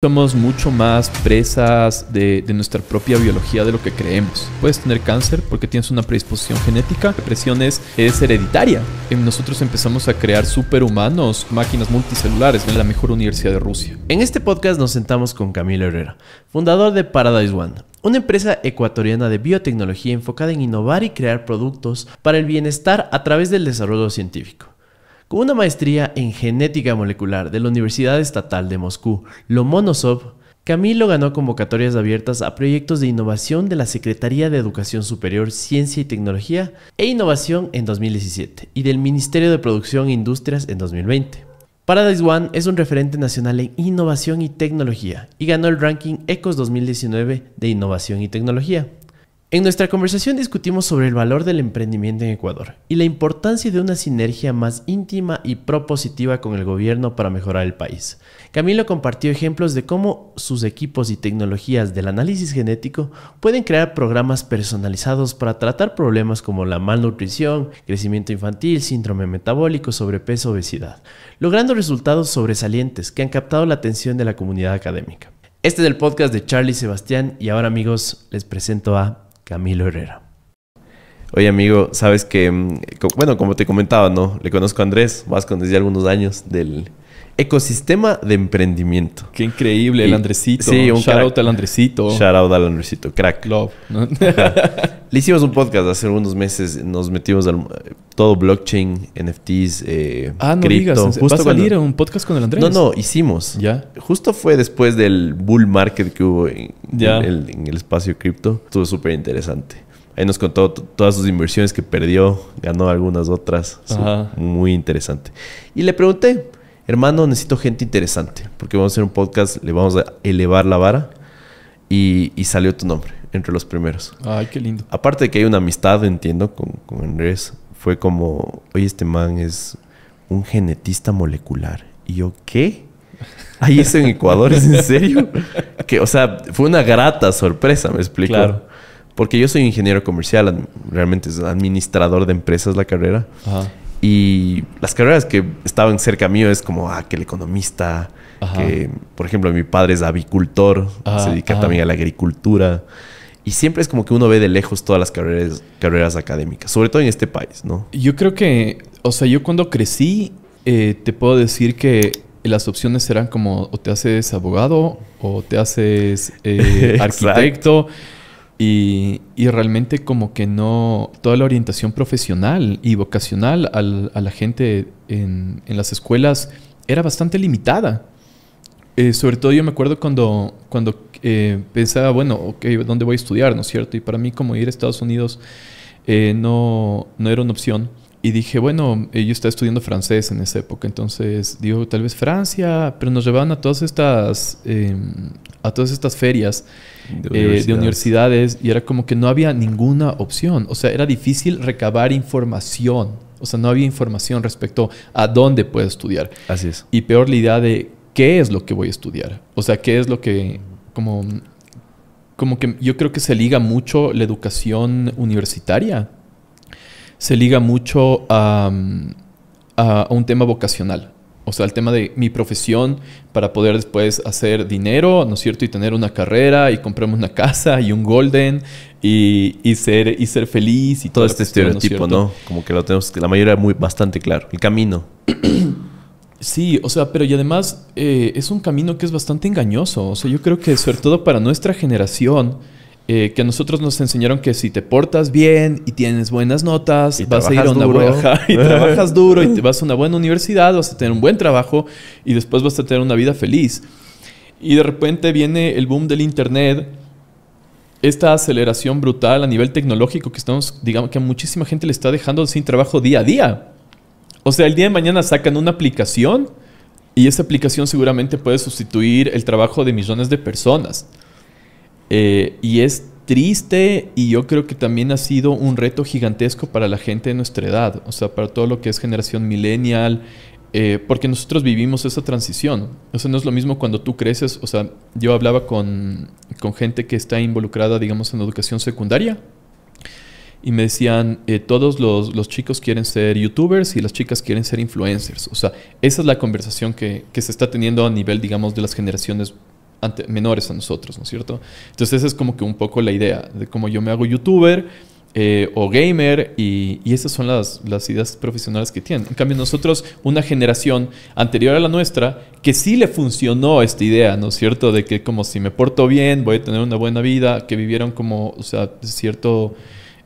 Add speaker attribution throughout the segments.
Speaker 1: Somos mucho más presas de, nuestra propia biología de lo que creemos. Puedes tener cáncer porque tienes una predisposición genética. La depresión es, es hereditaria. Nosotros empezamos
Speaker 2: a crear superhumanos, máquinas multicelulares en la mejor universidad de Rusia. En este podcast nos sentamos con Camilo Herrera, fundador de Paradise One, una empresa ecuatoriana de biotecnología enfocada en innovar y crear productos para el bienestar a través del desarrollo científico. Con una maestría en genética molecular de la Universidad Estatal de Moscú, Lomonosov, Camilo ganó convocatorias abiertas a proyectos de innovación de la Secretaría de Educación Superior, Ciencia y Tecnología e Innovación en 2017 y del Ministerio de Producción e Industrias en 2020. Paradise One es un referente nacional en innovación y tecnología y ganó el ranking ECOS 2019 de innovación y tecnología. En nuestra conversación discutimos sobre el valor del emprendimiento en Ecuador y la importancia de una sinergia más íntima y propositiva con el gobierno para mejorar el país. Camilo compartió ejemplos de cómo sus equipos y tecnologías del análisis genético pueden crear programas personalizados para tratar problemas como la malnutrición, crecimiento infantil, síndrome metabólico, sobrepeso, obesidad, logrando resultados sobresalientes que han captado la atención de la comunidad académica. Este es el podcast de Charlie Sebastián y ahora amigos les presento a Camilo Herrera. Oye, amigo, sabes que, mm, bueno, como te comentaba, ¿no? Le conozco a Andrés Vasco desde algunos años del, Ecosistema de emprendimiento. Qué increíble, el Andresito. Sí, un Shout crack. out al Andresito. Shout al Andresito, crack. Love. Le hicimos un podcast hace algunos meses, nos metimos al todo blockchain, NFTs, eh, Ah, no digas, justo a salir un podcast con el Andrés? No, no, hicimos. Ya. Justo fue después del bull market que hubo en, el, espacio cripto. Estuvo súper interesante. Ahí nos contó todas sus inversiones que perdió, ganó algunas otras. Muy interesante. Y le pregunté, hermano, necesito gente interesante, porque vamos a hacer un podcast, le vamos a elevar la vara y, salió tu nombre entre los primeros. Ay, qué lindo. Aparte de que hay una amistad, entiendo, con, Andrés, fue como, oye, este man es un genetista molecular. Y yo, ¿qué? ¿Hay eso en Ecuador? ¿Es en serio? Que, o sea, fue una grata sorpresa, me explico. Claro. Porque yo soy ingeniero comercial, realmente es administrador de empresas la carrera. Ajá. Y las carreras que estaban cerca mío es como, ah, que economista, que, por ejemplo, mi padre es avicultor, se dedica también a la agricultura. Y siempre es como que uno ve de lejos todas las carreras, carreras académicas, sobre todo en este país, ¿no?
Speaker 1: Yo creo que, o sea, yo cuando crecí, eh, te puedo decir que las opciones eran como, o te haces abogado, o te haces eh, arquitecto. Y, y, realmente como que no, toda la orientación profesional y vocacional al, a la gente en, en, las escuelas era bastante limitada. Eh, sobre todo yo me acuerdo cuando, cuando eh, pensaba, bueno, ok, ¿dónde voy a estudiar? ¿No es cierto? Y para mí como ir a Estados Unidos eh, no, no era una opción. Y dije, bueno, yo estaba estudiando francés en esa época, entonces digo, tal vez Francia, pero nos llevaban a todas estas em, a todas estas ferias de eh, universidades. y era como que no había ninguna opción. O sea, era difícil recabar información. O sea, no había información respecto a dónde puedo estudiar. Así es. Y peor la idea de qué es lo que voy a estudiar. O sea, qué es lo que, como, como que yo creo que se liga mucho la educación universitaria. Se liga mucho a un tema vocacional o sea, el tema de mi profesión para poder después hacer dinero, ¿no es cierto? Y tener una carrera y comprarme una casa y un golden y, ser,
Speaker 2: y ser feliz y todo este estereotipo, ¿no, Como que lo tenemos, la mayoría muy bastante claro, el camino.
Speaker 1: Sí, o sea, pero y además eh, es un camino que es bastante engañoso, o sea, yo creo que sobre todo para nuestra generación, eh, que a nosotros nos enseñaron que si te portas bien y tienes buenas notas, vas a ir a una buena trabajas duro y vas a una buena universidad, vas a tener un buen trabajo y después vas a tener una vida feliz. Y de repente viene el boom del internet, esta aceleración brutal a nivel tecnológico que estamos, digamos que a muchísima gente le está dejando sin trabajo día a día. O sea, el día de mañana sacan una aplicación y esa aplicación seguramente puede sustituir el trabajo de millones de personas. Eh, y es triste y yo creo que también ha sido un reto gigantesco para la gente de nuestra edad, o sea, para todo lo que es generación millennial, eh, porque nosotros vivimos esa transición. O sea, no es lo mismo cuando tú creces, o sea, yo hablaba con, gente que está involucrada, digamos, en educación secundaria. Y me decían, eh, todos los, chicos quieren ser youtubers y las chicas quieren ser influencers. O sea, esa es la conversación que, que se está teniendo a nivel, digamos, de las generaciones menores a nosotros, ¿no es cierto? Entonces esa es como que un poco la idea de cómo yo me hago youtuber eh, o gamer y, esas son las, ideas profesionales que tienen. En cambio nosotros, una generación anterior a la nuestra, que sí le funcionó esta idea, ¿no es cierto? De que como si me porto bien, voy a tener una buena vida, que vivieron como, o sea, cierto,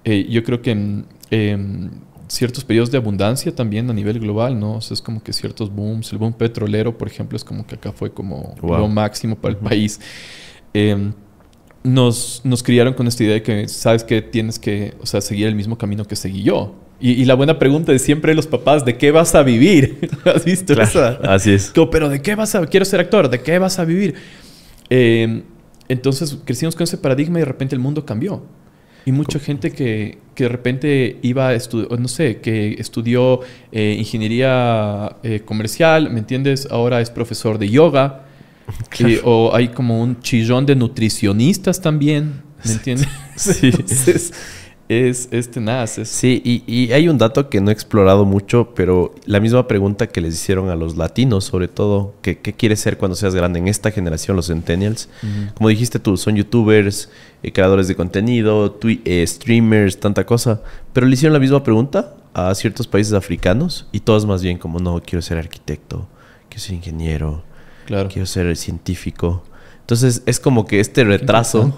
Speaker 1: eh, yo creo que... Em, em, ciertos periodos de abundancia también a nivel global, ¿no? O sea, es como que ciertos booms, el boom petrolero, por ejemplo, es como que acá fue como lo máximo para el país. Em, nos, criaron con esta idea de que, ¿sabes que Tienes que, o sea, seguir el mismo camino que seguí yo. Y, la buena pregunta de siempre los papás, ¿de qué vas a vivir? ¿Has visto eso? Así es. pero ¿de qué vas a, quiero ser actor, ¿de qué vas a vivir? Em, entonces crecimos con ese paradigma y de repente el mundo cambió. Y mucha gente que, de repente iba a estudiar, no sé, que estudió eh, ingeniería eh, comercial, ¿me entiendes? Ahora es profesor de yoga. o hay
Speaker 2: como un chillón de nutricionistas también, ¿me entiendes? sí. es, este tenaz. Sí, y, hay un dato que no he explorado mucho, pero la misma pregunta que les hicieron a los latinos, sobre todo, que, ¿qué quieres ser cuando seas grande en esta generación, los centennials? Como dijiste tú, son youtubers, eh, creadores de contenido, eh, streamers, tanta cosa. Pero le hicieron la misma pregunta a ciertos países africanos y todos más bien como, no, quiero ser arquitecto, quiero ser ingeniero, quiero ser científico. Entonces es como que este retraso,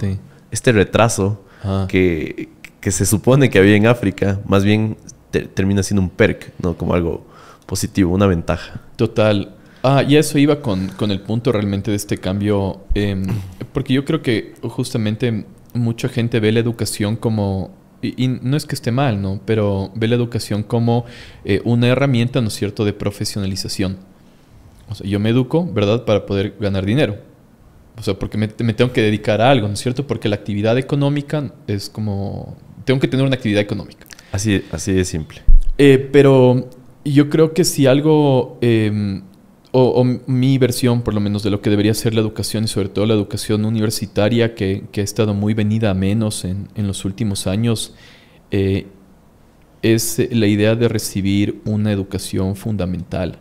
Speaker 2: este retraso que, se supone que había en África, más bien termina siendo un perk, ¿no? Como algo positivo, una ventaja. Total. Ah, y eso iba con, el punto realmente de este cambio,
Speaker 1: em, porque yo creo que justamente mucha gente ve la educación como y, no es que esté mal, ¿no? Pero ve la educación como eh, una herramienta, ¿no es cierto?, de profesionalización. O sea, yo me educo, ¿verdad?, para poder ganar dinero. O sea, porque me, tengo que dedicar a algo, ¿no es cierto? Porque la actividad económica es como... Tengo que tener una actividad económica. Así, así de simple. Eh, pero yo creo que si algo em, o, mi versión, por lo menos, de lo que debería ser la educación y sobre todo la educación universitaria que, ha estado muy venida a menos en, los últimos años, eh, es eh, la idea de recibir una educación fundamental.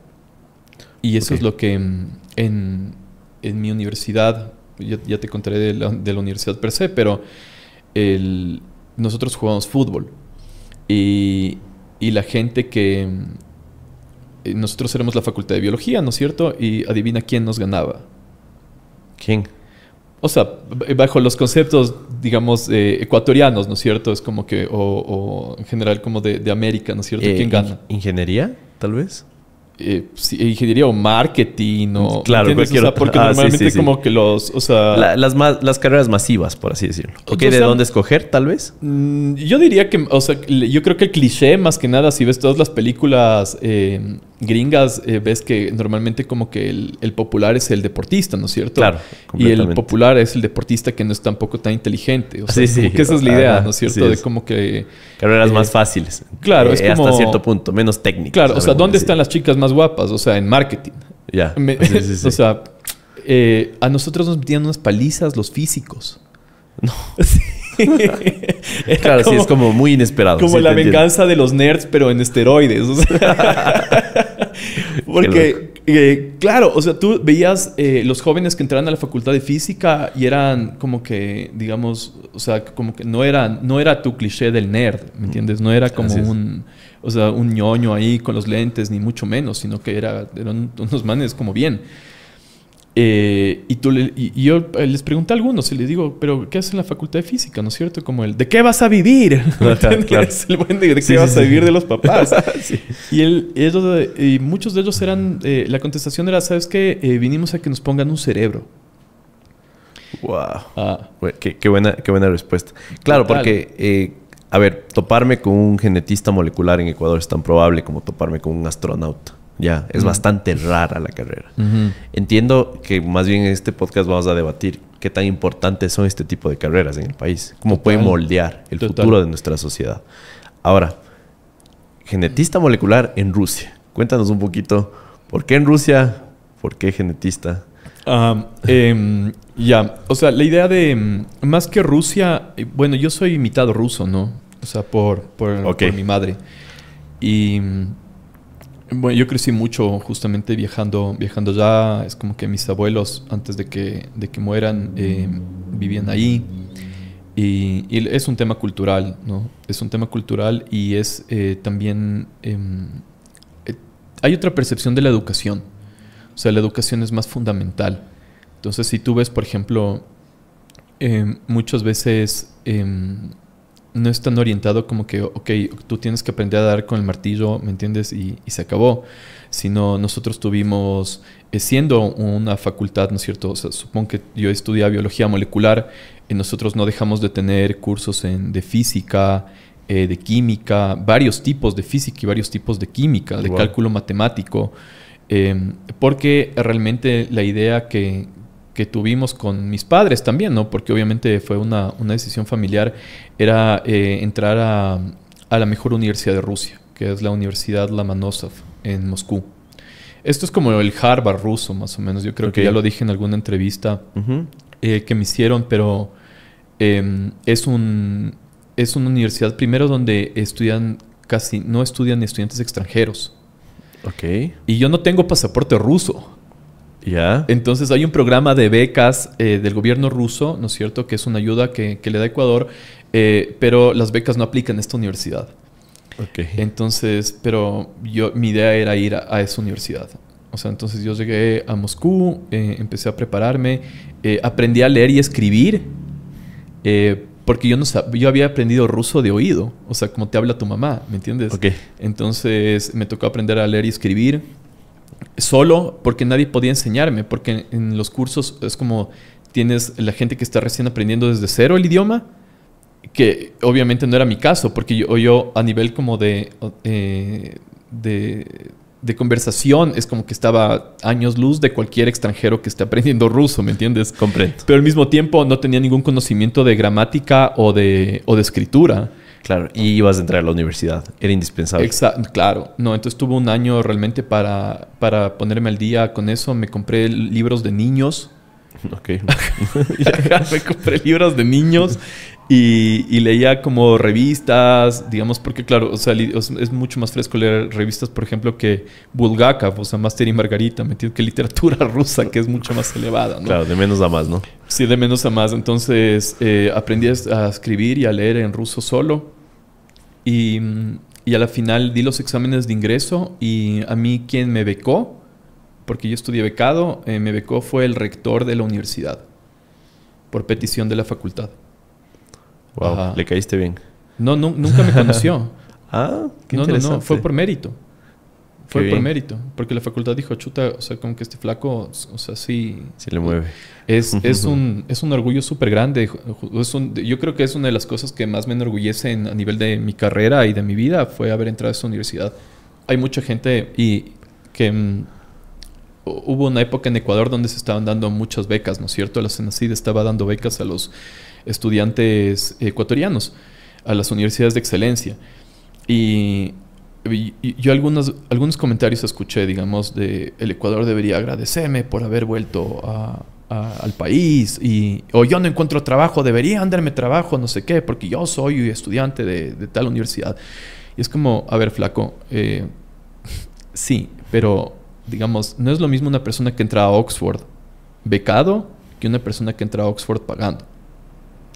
Speaker 1: Y eso es lo que mm, en, mi universidad, ya, te contaré de la, universidad per se, pero nosotros jugamos fútbol. y la gente que mm, eh, nosotros éramos la Facultad de Biología, ¿no es cierto? Y adivina quién nos ganaba. ¿Quién? O sea, bajo los conceptos, digamos, eh, ecuatorianos, ¿no es cierto? Es como que, o, en general como de, América, ¿no es cierto? Eh, ¿Quién gana? ¿Ingeniería, tal vez?
Speaker 2: sí, e ingeniería o marketing o... Mm, claro, cualquier... o porque ah, normalmente como que los, las, las carreras masivas, por así decirlo. ¿Ok? ¿De dónde escoger, tal vez? Mm, yo
Speaker 1: diría que, o sea, yo creo que el cliché, más que nada, si ves todas las películas gringas eh, ves que normalmente como que el, popular es el deportista, ¿no es cierto? Claro. Y el popular es el deportista que no es tampoco tan inteligente. O sea, sí, sí. Que esa es la idea, ¿no es cierto? De como
Speaker 2: que... Carreras eh, más fáciles. Claro, eh, es como... Hasta cierto punto, menos técnico. Claro, o sea, ¿dónde están las
Speaker 1: chicas más guapas? O sea, en marketing. Ya. sí. o sea, a nosotros nos metían unas palizas los físicos. No.
Speaker 2: claro, sí, es como muy inesperado. Como la venganza
Speaker 1: de los nerds, pero en esteroides. porque, eh, claro, o sea, tú veías eh, los jóvenes que entraban a la facultad de física y eran como que, digamos, o sea, como que no era, no era tu cliché del nerd, ¿me entiendes? No era como un sea, un ñoño ahí con los lentes, ni mucho menos, sino que era, eran unos manes como bien. Eh, y, tú yo eh, les pregunté a algunos y les digo, pero ¿qué hacen en la facultad de física? ¿No es cierto? Como el, ¿de qué vas a vivir? de, qué vas a vivir de los papás? y, y muchos de ellos eran, eh, la contestación era, ¿sabes qué? vinimos a que nos pongan un cerebro.
Speaker 2: ¡Wow! Ah. Qué, buena, qué buena respuesta. Claro, porque, a ver, toparme con un genetista molecular en Ecuador es tan probable como toparme con un astronauta. Ya, es bastante rara la carrera. Entiendo que más bien en este podcast vamos a debatir qué tan importantes son este tipo de carreras en el país, cómo pueden moldear el futuro de nuestra sociedad. Ahora, genetista molecular en Rusia. Cuéntanos un poquito, ¿por qué en Rusia? ¿Por qué genetista? Em,
Speaker 1: ya, o sea, la idea de mm, más que Rusia, eh, bueno, yo soy imitado ruso, ¿no? O sea, por, por mi madre. Y mm, bueno, yo crecí mucho justamente viajando, viajando allá. Es como que mis abuelos, antes de que, de que mueran, eh, vivían ahí. Y, es un tema cultural, ¿no? Es un tema cultural y es eh, también... Em, eh, hay otra percepción de la educación. O sea, la educación es más fundamental. Entonces, si tú ves, por ejemplo, em, muchas veces em, no es tan orientado como que, ok, tú tienes que aprender a dar con el martillo, ¿me entiendes? Y, se acabó. Sino nosotros tuvimos, eh, siendo una facultad, ¿no es cierto? supongo que yo estudié biología molecular, eh, nosotros no dejamos de tener cursos en, de física, eh, de química, varios tipos de física y varios tipos de química, de cálculo matemático. Eh, porque realmente la idea que, que tuvimos con mis padres también, ¿no? Porque obviamente fue una, decisión familiar, era eh, entrar a, a, la mejor universidad de Rusia, que es la Universidad Lamanosov en Moscú. Esto es como el Harvard ruso, más o menos. Yo creo que ya lo dije en alguna entrevista eh, que me hicieron, pero em, es, un, es una universidad primero donde estudian casi, no estudian estudiantes extranjeros. Ok. Y yo no tengo pasaporte ruso. Entonces hay un programa de becas eh, del gobierno ruso, ¿no es cierto?, que es una ayuda que, le da Ecuador, eh, pero las becas no aplican a esta universidad. Okay. Entonces, pero yo, mi idea era ir a, esa universidad. O sea, entonces yo llegué a Moscú, eh, empecé a prepararme, aprendí a leer y escribir, porque yo, no yo había aprendido ruso de oído, o sea, como te habla tu mamá, ¿me entiendes? Entonces me tocó aprender a leer y escribir solo porque nadie podía enseñarme, porque en, los cursos es como tienes la gente que está recién aprendiendo desde cero el idioma, que obviamente no era mi caso, porque yo, a nivel como eh, de, de, conversación es como que estaba años luz de cualquier extranjero que esté aprendiendo ruso, ¿me entiendes? Comprendo. Pero al mismo tiempo no tenía ningún conocimiento de gramática o de, o de escritura. Claro,
Speaker 2: y ibas a entrar a la universidad, era indispensable.
Speaker 1: Exacto, claro. No, entonces tuve un año realmente para, ponerme al día con eso. Me compré libros de niños. Ok. me compré libros de niños y, leía como revistas, digamos, porque claro, o sea, es mucho más fresco leer revistas, por ejemplo, que Bulgakov, o sea, Master y Margarita, ¿me entiendes? Que literatura rusa, que es mucho más elevada, ¿no? Claro,
Speaker 2: de menos a más, ¿no?
Speaker 1: Sí, de menos a más. Entonces eh, aprendí a escribir y a leer en ruso solo. Y, a la final di los exámenes de ingreso y a mí quien me becó, porque yo estudié becado, eh, me becó fue el rector de la universidad, por petición de la facultad.
Speaker 2: Wow, le caíste bien. No, nunca me conoció. ah, qué No, no, fue por
Speaker 1: mérito. Fue por mérito, porque la facultad dijo, chuta, o sea, como que este flaco, o sea, sí... Se le mueve. Es, un, es un orgullo súper grande. yo creo que es una de las cosas que más me enorgullece a nivel de mi carrera y de mi vida, fue haber entrado a esta universidad. Hay mucha gente y que... Mm, hubo una época en Ecuador donde se estaban dando muchas becas, ¿no es cierto? La CENACID estaba dando becas a los estudiantes ecuatorianos, a las universidades de excelencia. Y yo algunos, algunos comentarios escuché, digamos, de el Ecuador debería agradecerme por haber vuelto al país, y, o yo no encuentro trabajo, Debería andarme trabajo, no sé qué, porque yo soy estudiante de, tal universidad. Y es como, a ver, flaco, eh, sí, pero digamos, no es lo mismo una persona que entra a Oxford becado que una persona que entra a Oxford pagando.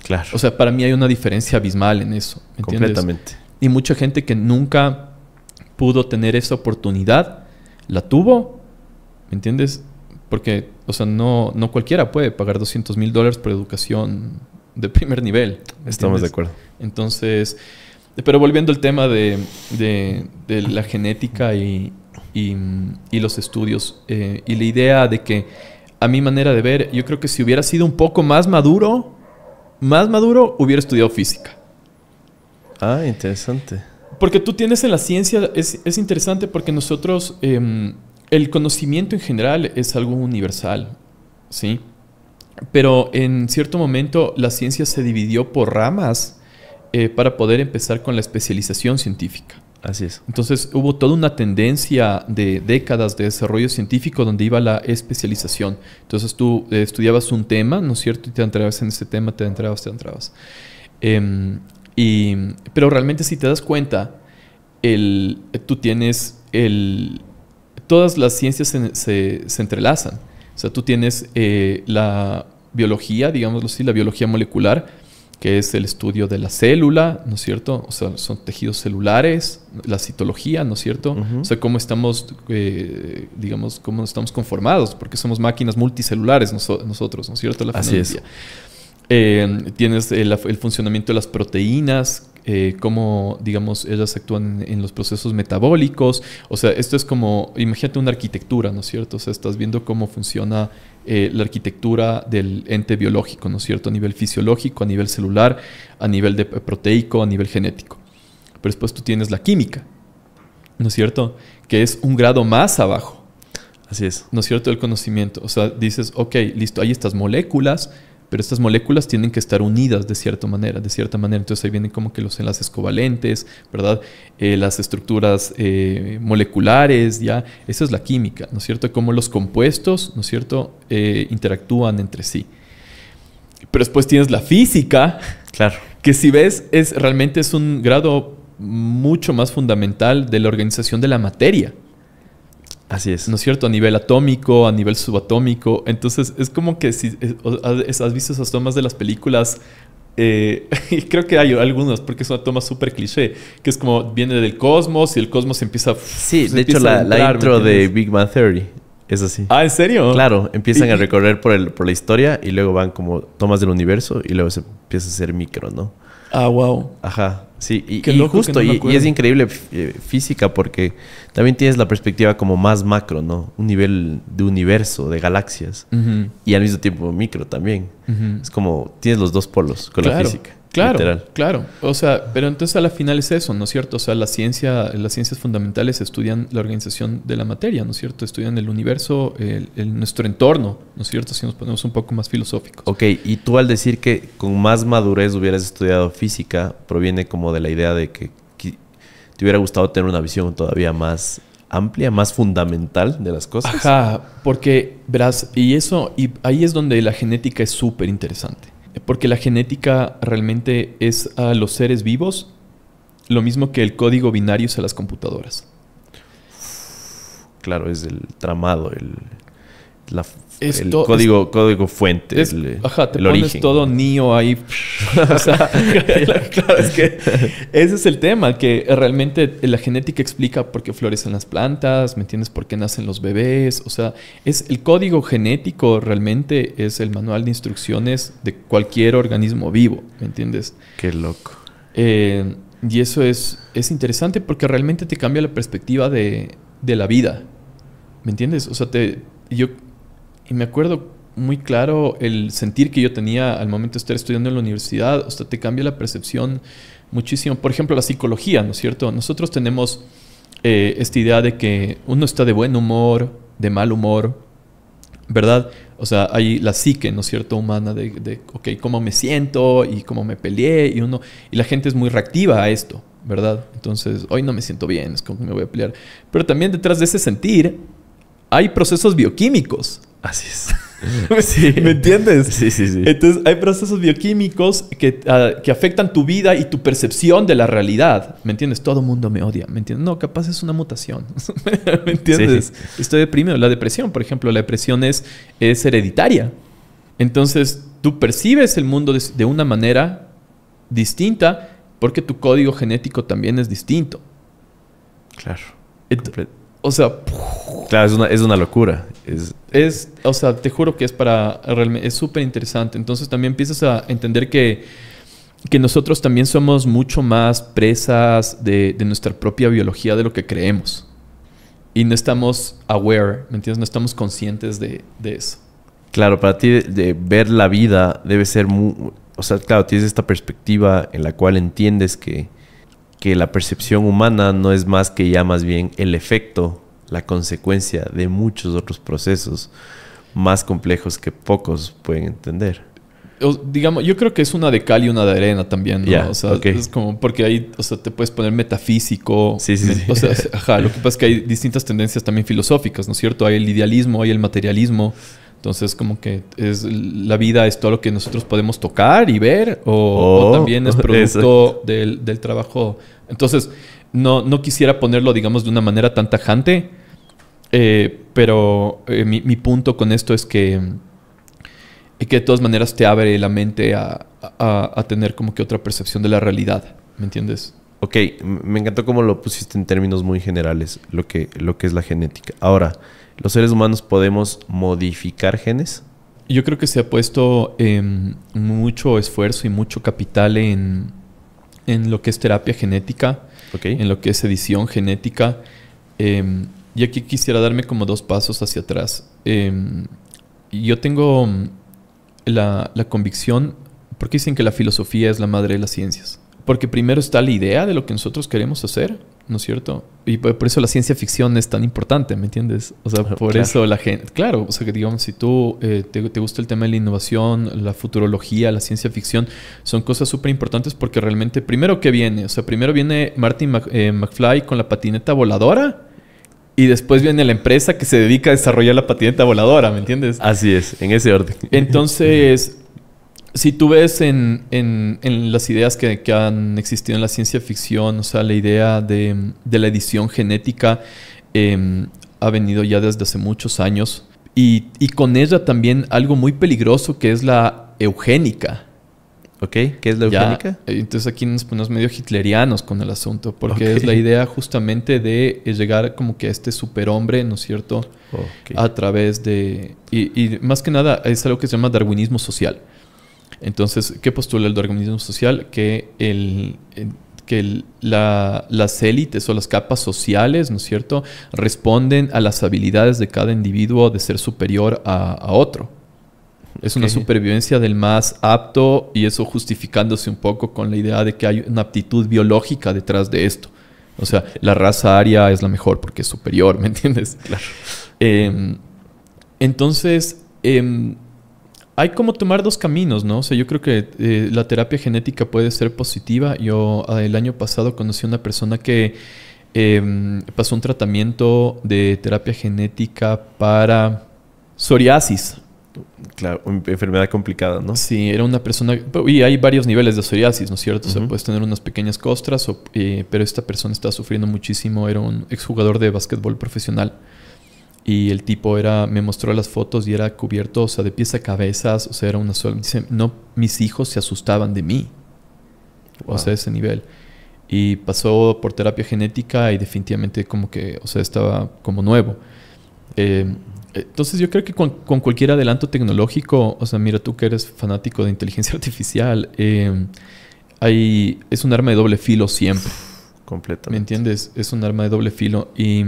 Speaker 1: Claro. O sea, para mí hay una diferencia abismal en eso. Completamente. Y mucha gente que nunca pudo tener esa oportunidad, la tuvo, ¿me entiendes? Porque, o sea, no, cualquiera puede pagar 200 mil dólares por educación de primer nivel. Estamos de acuerdo. Entonces, pero volviendo al tema de, la genética y, los estudios eh, y la idea de que, a mi manera de ver, yo creo que si hubiera sido un poco más maduro, más maduro, hubiera estudiado física. Ah,
Speaker 2: interesante.
Speaker 1: Porque tú tienes en la ciencia, es, es interesante porque nosotros, em, el conocimiento en general es algo universal, ¿sí? Pero en cierto momento la ciencia se dividió por ramas eh, para poder empezar con la especialización científica. Así es. Entonces hubo toda una tendencia de décadas de desarrollo científico donde iba la especialización. Entonces tú eh, estudiabas un tema, ¿no es cierto? Y te entrabas en ese tema, te entrabas, te entrabas. Em, pero realmente si te das cuenta, el, tú tienes el... Todas las ciencias se, se, entrelazan. O sea, tú tienes eh, la biología, digámoslo así, la biología molecular, que es el estudio de la célula, ¿no es cierto? O sea, son tejidos celulares, la citología, ¿no es cierto? O sea, cómo estamos, eh, digamos, cómo estamos conformados, porque somos máquinas multicelulares nosotros, ¿no es cierto? La Así eh, tienes el, funcionamiento de las proteínas, eh, cómo, digamos, ellas actúan en, los procesos metabólicos. O sea, esto es como, imagínate una arquitectura, ¿no es cierto? O sea, estás viendo cómo funciona eh, la arquitectura del ente biológico, ¿no es cierto? A nivel fisiológico, a nivel celular, a nivel de proteico, a nivel genético. Pero después tú tienes la química, ¿no es cierto? Que es un grado más abajo. Así es. ¿No es cierto? El conocimiento. O sea, dices, ok, listo, hay estas moléculas pero estas moléculas tienen que estar unidas de cierta manera, de cierta manera. Entonces ahí vienen como que los enlaces covalentes, ¿verdad? Eh, las estructuras eh, moleculares, ya. Esa es la química, ¿no es cierto? Cómo los compuestos, ¿no es cierto?, eh, interactúan entre sí. Pero después tienes la física, claro. que si ves, es, realmente es un grado mucho más fundamental de la organización de la materia. Así es. ¿No es cierto? A nivel atómico, a nivel subatómico. Entonces, es como que si has visto esas tomas de las películas, eh, creo que hay algunas, porque es una toma súper cliché, que es como viene del cosmos y el cosmos empieza... Sí, pues, de hecho, la, la intro de
Speaker 2: Big Bang Theory es así. Ah, ¿en serio? Claro, empiezan a recorrer por, el, por la historia y luego van como tomas del universo y luego se empieza a hacer micro, ¿no? Ah, wow. Ajá, sí. Y, justo, y, es increíble eh, física porque también tienes la perspectiva como más macro, ¿no? Un nivel de universo, de galaxias. Y al mismo tiempo micro también. Es como tienes los dos polos con la física. Claro,
Speaker 1: claro. O sea, pero entonces a la final es eso, ¿no es cierto? O sea, la ciencia, las ciencias fundamentales estudian la organización de la materia, ¿no es cierto? Estudian el universo, el, nuestro entorno, ¿no es cierto? Si nos ponemos un poco más filosóficos.
Speaker 2: Ok, y tú al decir que con más madurez hubieras estudiado física, proviene como de la idea de que, te hubiera gustado tener una visión todavía más amplia, más fundamental de las cosas. Ajá, porque verás, y eso, y ahí es donde la genética es súper
Speaker 1: interesante. Porque la genética realmente es a los seres vivos lo mismo que el código binario es a las computadoras.
Speaker 2: Claro, es el tramado, el, el código, código fuente. el, ajá, te pones
Speaker 1: todo NIO ahí. ese es el tema, que realmente la genética explica por qué florecen las plantas, ¿me entiendes? Por qué nacen los bebés. O sea, es el código genético realmente es el manual de instrucciones de cualquier organismo vivo, ¿me entiendes? Qué loco. Eh, y eso es, es interesante porque realmente te cambia la perspectiva de, la vida. ¿Me entiendes? O sea, te, yo y me acuerdo muy claro el sentir que yo tenía al momento de estar estudiando en la universidad, O sea, te cambia la percepción muchísimo. Por ejemplo, la psicología, ¿no es cierto? Nosotros tenemos eh, esta idea de que uno está de buen humor, de mal humor, ¿verdad? O sea, hay la psique, ¿no es cierto?, humana de, ok, cómo me siento y cómo me peleé y uno, y la gente es muy reactiva a esto, ¿verdad? Entonces, hoy no me siento bien, es como que me voy a pelear. Pero también detrás de ese sentir hay procesos bioquímicos. Así es. Sí. ¿Me entiendes? Sí, sí, sí. Entonces, hay procesos bioquímicos ah, que, afectan tu vida y tu percepción de la realidad. ¿Me entiendes? Todo mundo me odia. ¿Me entiendes? No, capaz es una mutación. ¿Me entiendes? Estoy deprimido. La depresión, por ejemplo, la depresión es, es hereditaria. Entonces, tú percibes el mundo de, de una manera distinta porque tu código genético también es distinto.
Speaker 2: Claro. O sea, es una, es una locura.
Speaker 1: Es... o sea, te juro que es para es súper interesante. Entonces también empiezas a entender que, que nosotros también somos mucho más presas de, nuestra propia biología de lo que creemos. Y no estamos aware, ¿me entiendes? No estamos conscientes de, eso.
Speaker 2: Claro, para ti de, ver la vida debe ser muy... O sea, claro, tienes esta perspectiva en la cual entiendes que que la percepción humana no es más que ya más bien el efecto, la consecuencia de muchos otros procesos más complejos que pocos pueden entender.
Speaker 1: digamos, yo creo que es una de cal y una de arena también, ¿no? o sea, es como porque ahí, o sea, te puedes poner metafísico. sí, sí. O sea, ajá, lo que pasa es que hay distintas tendencias también filosóficas, ¿no es cierto? Hay el idealismo, hay el materialismo. Entonces, como que es la vida es todo lo que nosotros podemos tocar y ver, o, oh, también es producto del, trabajo. Entonces, no, quisiera ponerlo, digamos, de una manera tan tajante, eh, pero eh, mi, punto con esto es que, que de todas maneras te abre la mente a, tener como que otra percepción de la realidad. ¿Me entiendes?
Speaker 2: Ok, me encantó cómo lo pusiste en términos muy generales, lo que, lo que es la genética. Ahora, ¿Los seres humanos podemos modificar genes? Yo creo que se ha puesto
Speaker 1: em, mucho esfuerzo y mucho capital en, en, lo que es terapia genética, en lo que es edición genética. Em, y aquí quisiera darme como dos pasos hacia atrás. Em, yo tengo mm, la, la convicción, porque dicen que la filosofía es la madre de las ciencias. Porque primero está la idea de lo que nosotros queremos hacer ¿no es cierto? Y por eso la ciencia ficción es tan importante, ¿me entiendes? O sea, por eso la gente, claro, o sea, que digamos, si tú eh, te, gusta el tema de la innovación, la futurología, la ciencia ficción, son cosas súper importantes porque realmente, primero que viene, o sea, primero viene Martin eh, McFly con la patineta voladora. Y después viene la empresa que se dedica a desarrollar la patineta voladora, ¿me entiendes? Así es, en ese orden. Entonces, si tú ves en, las ideas que, han existido en la ciencia ficción, o sea, la idea de, la edición genética em, ha venido ya desde hace muchos años. Y, con ella también algo muy peligroso que es la eugénica. Ok, ¿qué es la eugénica? entonces aquí nos ponemos medio hitlerianos con el asunto, porque es la idea justamente de llegar como que a este superhombre, ¿no es cierto? A través de... Y, y, más que nada es algo que se llama darwinismo social. Entonces, ¿qué postula el organismo social? Que, el, que las élites o las capas sociales, ¿no es cierto?, responden a las habilidades de cada individuo de ser superior a, otro. Es una supervivencia del más apto y eso justificándose un poco con la idea de que hay una aptitud biológica detrás de esto. O sea, la raza aria es la mejor porque es superior, ¿me entiendes? Claro. Em, entonces, em, hay como tomar dos caminos, ¿no? O sea, yo creo que eh, la terapia genética puede ser positiva. Yo ah, el año pasado conocí a una persona que em, pasó un tratamiento de terapia genética para psoriasis. Claro, enfermedad complicada, ¿no? Sí, era una persona... Y hay varios niveles de psoriasis, ¿no es cierto? O sea, puedes tener unas pequeñas costras, eh, pero esta persona estaba sufriendo muchísimo. Era un exjugador de básquetbol profesional. Y el tipo era, me mostró las fotos y era cubierto, o sea, de pies a cabezas, o sea, era una sola. Dice, no, mis hijos se asustaban de mí. O sea, ese nivel. Y pasó por terapia genética y definitivamente como que, o sea, estaba como nuevo. Eh, entonces yo creo que con, cualquier adelanto tecnológico, o sea, mira tú que eres fanático de inteligencia artificial, eh, hay, es un arma de doble filo siempre. Completamente. ¿Me entiendes? Es un arma de doble filo y...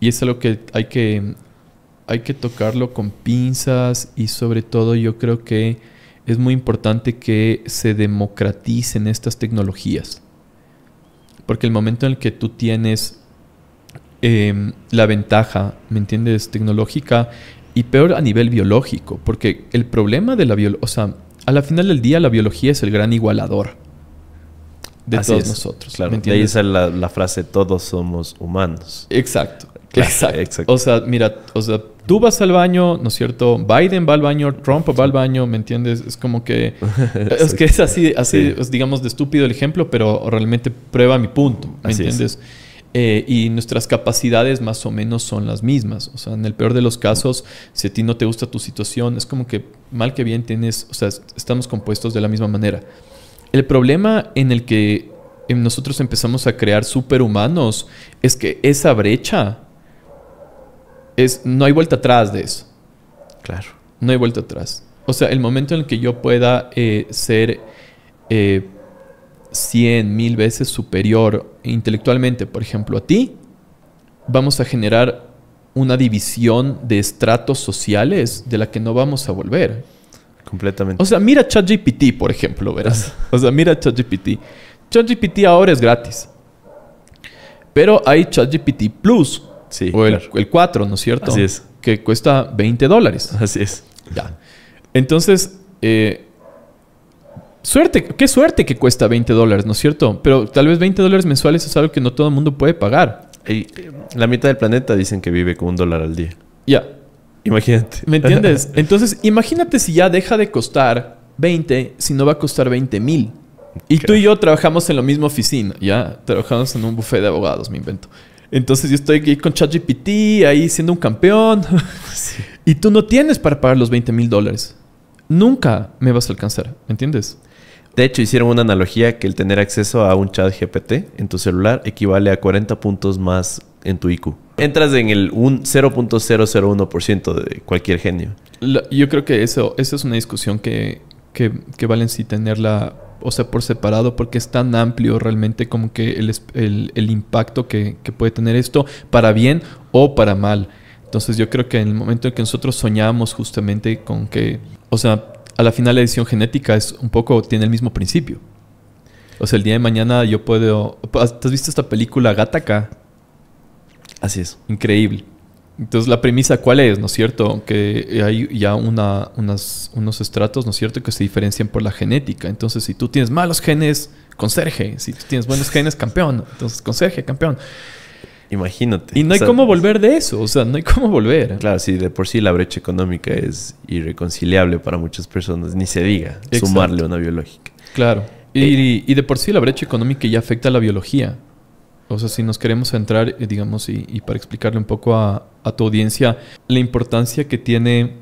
Speaker 1: Y es algo que hay que, hay que tocarlo con pinzas y sobre todo yo creo que es muy importante que se democraticen estas tecnologías. Porque el momento en el que tú tienes em, la ventaja, ¿me entiendes?, tecnológica y peor a nivel biológico, porque el problema de la biología, o sea, a la final del día la biología es el gran igualador de todos nosotros. ahí
Speaker 2: sale la, frase todos somos humanos. Exacto exacto. O sea,
Speaker 1: mira, o sea, tú vas al baño, ¿no es cierto? Biden va al baño, Trump va al baño, ¿me entiendes? Es como que... es que es así, así digamos, de estúpido el ejemplo, pero realmente prueba mi punto, ¿me entiendes? Eh, y nuestras capacidades más o menos son las mismas. O sea, en el peor de los casos, si a ti no te gusta tu situación, es como que mal que bien tienes, o sea, estamos compuestos de la misma manera. El problema en el que nosotros empezamos a crear superhumanos es que esa brecha no hay vuelta atrás de eso. Claro. No hay vuelta atrás. O sea, el momento en el que yo pueda eh, ser eh, mil veces superior intelectualmente, por ejemplo, a ti, vamos a generar una división de estratos sociales de la que no vamos a volver. Completamente. O sea, mira ChatGPT, por ejemplo, verás. o sea, mira ChatGPT. ChatGPT ahora es gratis. Pero hay ChatGPT Plus, Sí, o el, 4, ¿no es cierto? Así es. Que cuesta 20 dólares. Así es. Ya. Entonces, eh, suerte, qué suerte que cuesta 20 dólares, ¿no es cierto? Pero tal vez 20 dólares mensuales es algo que no todo el mundo puede pagar. Y la mitad del planeta dicen que vive con un dólar al día. Ya.
Speaker 2: Imagínate. ¿Me entiendes?
Speaker 1: Entonces, imagínate si ya deja de costar 20, si no va a costar 20 mil. Y tú y yo trabajamos en la misma oficina, ya. Trabajamos en un buffet de abogados, me invento. Entonces yo estoy aquí con ChatGPT, ahí siendo un campeón. Y tú no tienes para pagar los 20 mil dólares. Nunca me
Speaker 2: vas a alcanzar, ¿me entiendes? De hecho, hicieron una analogía que el tener acceso a un chat GPT en tu celular equivale a 40 puntos más en tu IQ. Entras en el 0.001% de cualquier genio.
Speaker 1: yo creo que eso, es una discusión que, vale en sí tenerla o sea, por separado, porque es tan amplio realmente como que el, el, impacto que, puede tener esto para bien o para mal. Entonces yo creo que en el momento en que nosotros soñamos justamente con que, o sea, a la final la edición genética es un poco, tiene el mismo principio. O sea, el día de mañana yo puedo... ¿Te has visto esta película Gataca? Así es. Increíble. Entonces, la premisa, ¿cuál es? ¿No es cierto? Que hay ya una, unas, unos estratos, ¿no es cierto?, que se diferencian por la genética. Entonces, si tú tienes malos genes, conserje. Si tú tienes buenos genes, campeón. Entonces, conserje, campeón. Imagínate.
Speaker 2: Y no hay cómo volver de eso, o sea, no hay cómo volver. Claro, si de por sí la brecha económica es irreconciliable para muchas personas, ni se diga sumarle una biológica.
Speaker 1: Claro. Eh, y, de por sí la brecha económica ya afecta a la biología. O sea, si nos queremos entrar eh, digamos, y para explicarle un poco a, a tu audiencia la importancia que tiene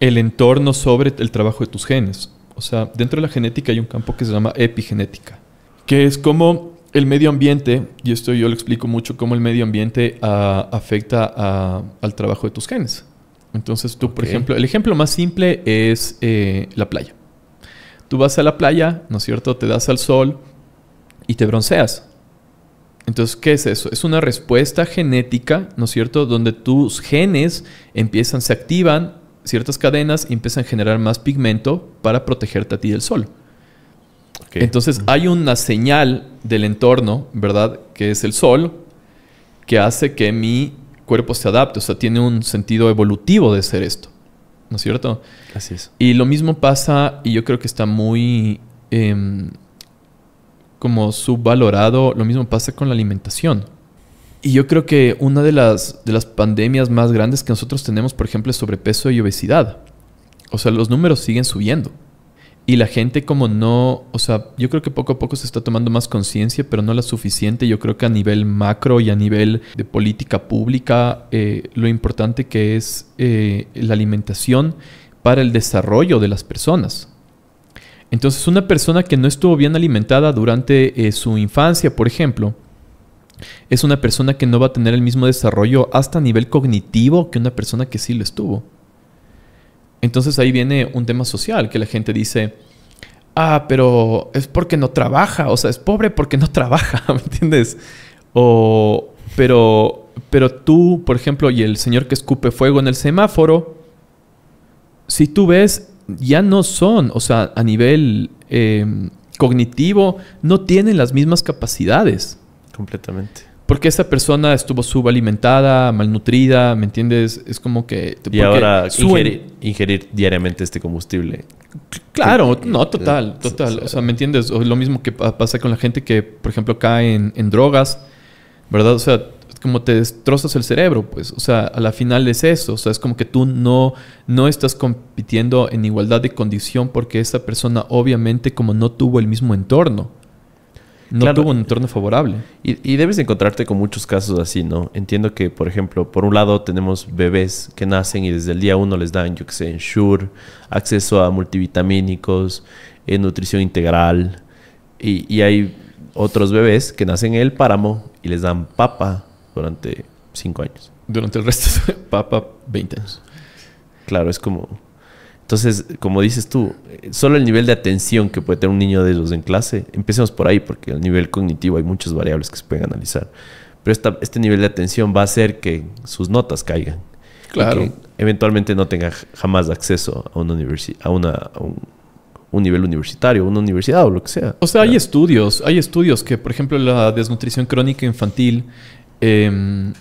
Speaker 1: el entorno sobre el trabajo de tus genes. O sea, dentro de la genética hay un campo que se llama epigenética, que es como el medio ambiente, y esto yo lo explico mucho, cómo el medio ambiente ah, afecta ah, al trabajo de tus genes. Entonces tú, por ejemplo, el ejemplo más simple es eh, la playa. Tú vas a la playa, ¿no es cierto? Te das al sol y te bronceas. Entonces, ¿qué es eso? Es una respuesta genética, ¿no es cierto?, donde tus genes empiezan, se activan ciertas cadenas y empiezan a generar más pigmento para protegerte a ti del sol. Entonces, hay una señal del entorno, ¿verdad?, que es el sol, que hace que mi cuerpo se adapte, o sea, tiene un sentido evolutivo de ser esto, ¿no es cierto? Así es. Y lo mismo pasa, y yo creo que está muy... Em, como subvalorado. Lo mismo pasa con la alimentación. Y yo creo que una de las, de las pandemias más grandes que nosotros tenemos, por ejemplo, es sobrepeso y obesidad. O sea, los números siguen subiendo. Y la gente como no, o sea, yo creo que poco a poco se está tomando más conciencia, pero no la suficiente. Yo creo que a nivel macro y a nivel de política pública, eh, lo importante que es eh, la alimentación para el desarrollo de las personas. Entonces una persona que no estuvo bien alimentada durante eh, su infancia, por ejemplo, es una persona que no va a tener el mismo desarrollo hasta nivel cognitivo que una persona que sí lo estuvo. Entonces ahí viene un tema social que la gente dice, ah, pero es porque no trabaja, o sea, es pobre porque no trabaja, ¿me entiendes? O, pero, pero tú, por ejemplo, y el señor que escupe fuego en el semáforo, si tú ves, ya no son, o sea, a nivel em, cognitivo, no tienen las mismas capacidades.
Speaker 2: Completamente.
Speaker 1: Porque esta persona estuvo subalimentada, malnutrida, ¿me entiendes? Es como que... Y ahora ingerir,
Speaker 2: ingerir, diariamente este combustible. Claro, no, total,
Speaker 1: total. O sea, ¿me entiendes? lo mismo que pasa con la gente que, por ejemplo, cae en, en drogas, ¿verdad? O sea, como te destrozas el cerebro, pues, o sea, a la final es eso, o sea, es como que tú no, no estás compitiendo en igualdad de condición porque esa persona obviamente como no tuvo el mismo entorno,
Speaker 2: no tuvo un eh, entorno favorable. Y, y, debes encontrarte con muchos casos así, ¿no? Entiendo que, por ejemplo, por un lado tenemos bebés que nacen y desde el día uno les dan, yo que sé, Ensure, acceso a multivitamínicos, en eh, nutrición integral, y, y hay otros bebés que nacen en el páramo y les dan papa durante cinco años. Durante el resto, papá, 20 años. Claro, es como... Entonces, como dices tú, solo el nivel de atención que puede tener un niño de ellos en clase, empecemos por ahí, porque el nivel cognitivo hay muchas variables que se pueden analizar, pero esta, este nivel de atención va a hacer que sus notas caigan. Claro. eventualmente no tenga jamás acceso a una universidad, a una... un, nivel universitario, una universidad o lo que sea. O sea, hay estudios, hay estudios que, por ejemplo, la
Speaker 1: desnutrición crónica infantil Em,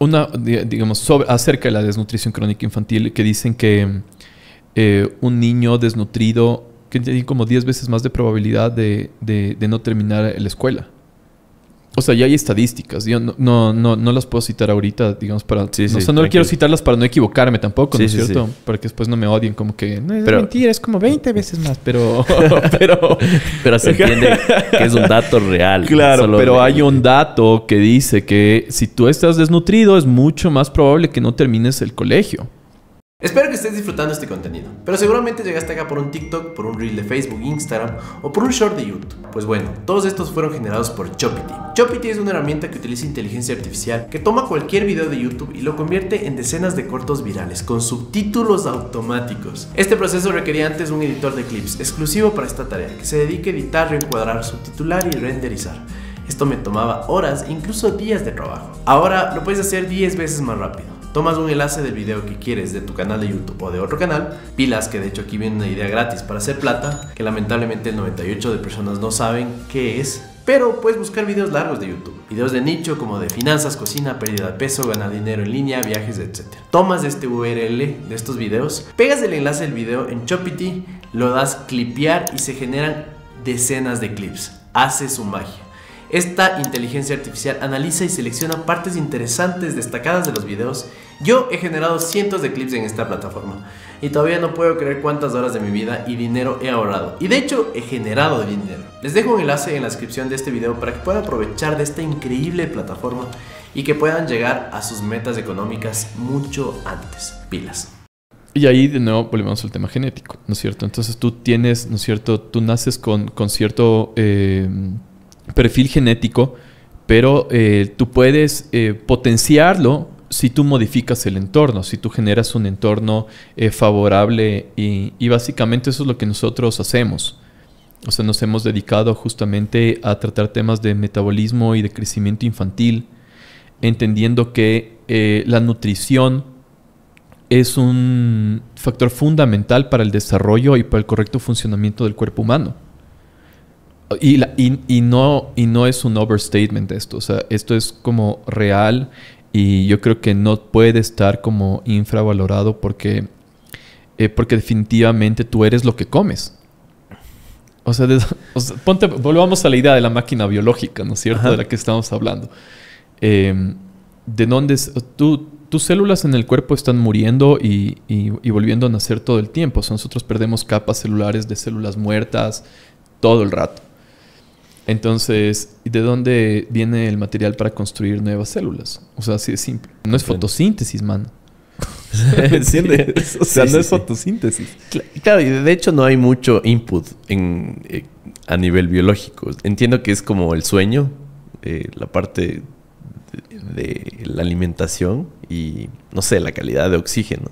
Speaker 1: una, digamos, sobre, acerca de la desnutrición crónica infantil, que dicen que eh, un niño desnutrido tiene como 10 veces más de probabilidad de no terminar la escuela. O sea, ya hay estadísticas. Yo no, no, no, las puedo citar ahorita, digamos, para. no, no quiero citarlas para no equivocarme tampoco, ¿no es cierto? Para que después no me odien, como que. No, es mentira, es como 20 veces más, pero. pero, se entiende que es un dato real. Claro, pero hay un dato que dice que si tú estás desnutrido, es mucho más probable que no termines el colegio.
Speaker 2: Espero que estés disfrutando este contenido, pero seguramente llegaste acá por un TikTok, por un reel de Facebook, Instagram o por un short de YouTube. Pues bueno, todos estos fueron generados por Chopity. Chopity es una herramienta que utiliza inteligencia artificial que toma cualquier video de YouTube y lo convierte en decenas de cortos virales con subtítulos automáticos. Este proceso requería antes un editor de clips exclusivo para esta tarea que se dedique a editar, reencuadrar, subtitular y renderizar. Esto me tomaba horas, incluso días de trabajo. Ahora lo puedes hacer 10 veces más rápido tomas un enlace del video que quieres de tu canal de YouTube o de otro canal, pilas, que de hecho aquí viene una idea gratis para hacer plata, que lamentablemente el 98 de personas no saben qué es, pero puedes buscar videos largos de YouTube, videos de nicho como de finanzas, cocina, pérdida de peso, ganar dinero en línea, viajes, etc. Tomas este URL de estos videos, pegas el enlace del video en Chopity, lo das clipear y se generan decenas de clips. Hace su magia. Esta inteligencia artificial analiza y selecciona partes interesantes destacadas de los videos yo he generado cientos de clips en esta plataforma y todavía no puedo creer cuántas horas de mi vida y dinero he ahorrado. Y de hecho he generado dinero. Les dejo un enlace en la descripción de este video para que puedan aprovechar de esta increíble plataforma y que puedan llegar a sus metas económicas mucho antes. Pilas.
Speaker 1: Y ahí de nuevo volvemos al tema genético, ¿no es cierto? Entonces tú tienes, ¿no es cierto? Tú naces con, con cierto eh, perfil genético, pero eh, tú puedes eh, potenciarlo si tú modificas el entorno, si tú generas un entorno eh, favorable y, básicamente eso es lo que nosotros hacemos. O sea, nos hemos dedicado justamente a tratar temas de metabolismo y de crecimiento infantil, entendiendo que eh, la nutrición es un factor fundamental para el desarrollo y para el correcto funcionamiento del cuerpo humano. Y, no, y no es un overstatement esto, o sea, esto es como real y yo creo que no puede estar como infravalorado porque, eh, porque definitivamente tú eres lo que comes. O sea, volvamos a la idea de la máquina biológica, ¿no es cierto? De la que estamos hablando. Em, de dónde tus células en el cuerpo están muriendo y, volviendo a nacer todo el tiempo. nosotros perdemos capas celulares de células muertas todo el rato. Entonces, ¿de dónde viene el material para construir nuevas células? O sea, así de simple. No es fotosíntesis, man. ¿Entiendes? O sea, no es fotosíntesis.
Speaker 2: Claro, y de hecho no hay mucho input eh, a nivel biológico. Entiendo que es como el sueño, eh, la parte de, la alimentación y, no sé, la calidad de oxígeno.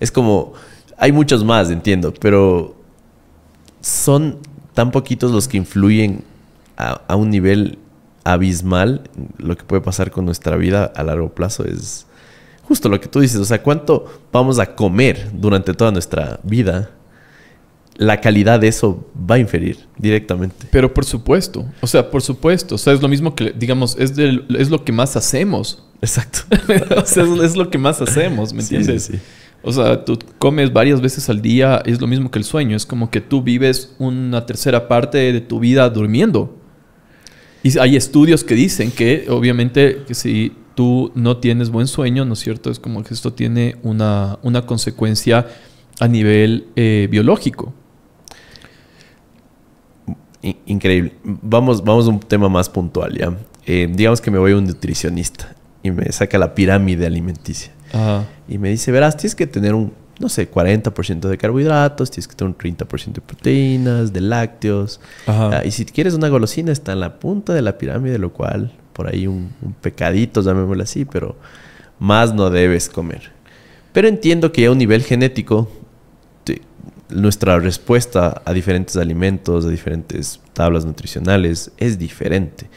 Speaker 2: Es como, hay muchos más, entiendo, pero son tan poquitos los que influyen a, un nivel abismal, lo que puede pasar con nuestra vida a largo plazo es justo lo que tú dices. O sea, ¿cuánto vamos a comer durante toda nuestra vida? La calidad de eso va a inferir directamente. Pero por supuesto, o sea, por supuesto, o
Speaker 1: sea, es lo mismo que, digamos, es, es lo que más hacemos. Exacto. o sea, es, lo que más hacemos, ¿me entiendes? O sea, tú comes varias veces al día, es lo mismo que el sueño, es como que tú vives una tercera parte de tu vida durmiendo. Y hay estudios que dicen que, obviamente, que si tú no tienes buen sueño, ¿no es cierto? Es como que esto tiene una, una consecuencia a nivel eh, biológico.
Speaker 2: Increíble. Vamos, vamos a un tema más puntual, ¿ya? Eh, digamos que me voy a un nutricionista y me saca la pirámide alimenticia. Y me dice, verás, tienes que tener un no sé, 40% de carbohidratos, tienes que tener un 30% de proteínas, de lácteos. Ah, y si quieres una golosina, está en la punta de la pirámide, lo cual, por ahí un, pecadito, llamémoslo así, pero más no debes comer. Pero entiendo que a un nivel genético, nuestra respuesta a diferentes alimentos, a diferentes tablas nutricionales, es diferente.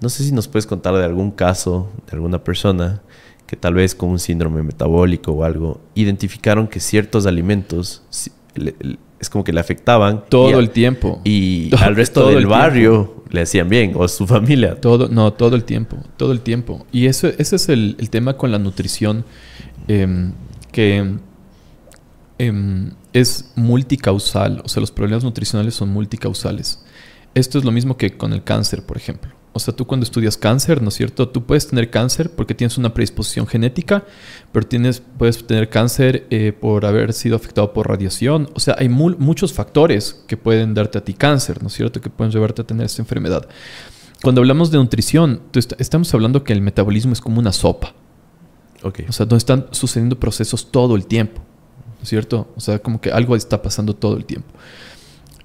Speaker 2: No sé si nos puedes contar de algún caso, de alguna persona que tal vez con un síndrome metabólico o algo, identificaron que ciertos alimentos es como que le afectaban. Todo el tiempo. Y al resto del barrio le hacían bien, o su familia.
Speaker 1: Todo, no, todo el tiempo, todo el tiempo. Y eso, ese es el, tema con la nutrición, em, que em, es multicausal, o sea, los problemas nutricionales son multicausales. Esto es lo mismo que con el cáncer, por ejemplo. O sea, tú cuando estudias cáncer, ¿no es cierto? Tú puedes tener cáncer porque tienes una predisposición genética, pero tienes, puedes tener cáncer eh, por haber sido afectado por radiación. O sea, hay muchos factores que pueden darte a ti cáncer, ¿no es cierto? Que pueden llevarte a tener esta enfermedad. Cuando hablamos de nutrición, estamos hablando que el metabolismo es como una sopa. Okay. O sea, donde están sucediendo procesos todo el tiempo, ¿no es cierto? O sea, como que algo está pasando todo el tiempo.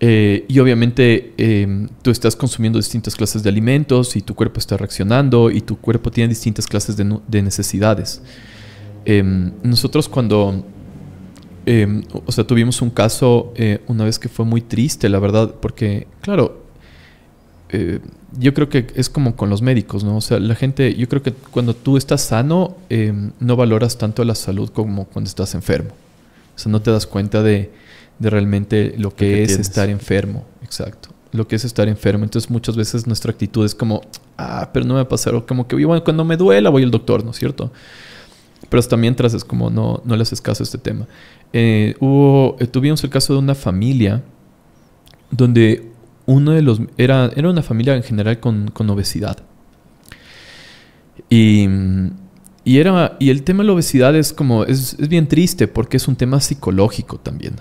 Speaker 1: Eh, y obviamente em, tú estás consumiendo distintas clases de alimentos y tu cuerpo está reaccionando y tu cuerpo tiene distintas clases de, necesidades. Em, nosotros cuando, em, o sea, tuvimos un caso eh, una vez que fue muy triste, la verdad, porque, claro, eh, yo creo que es como con los médicos, ¿no? O sea, la gente, yo creo que cuando tú estás sano, no valoras tanto la salud como cuando estás enfermo. O sea, no te das cuenta de de realmente lo que, es estar enfermo. Exacto. Lo que es estar enfermo. Entonces muchas veces nuestra actitud es como, ah, pero no me va a pasar. como que bueno, cuando me duela voy al doctor, ¿no es cierto? Pero hasta mientras es como no, no le haces caso a este tema. Eh, hubo, eh, tuvimos el caso de una familia donde uno de los... Era, era una familia en general con, obesidad. Y, era, y el tema de la obesidad es como... Es, es bien triste porque es un tema psicológico también.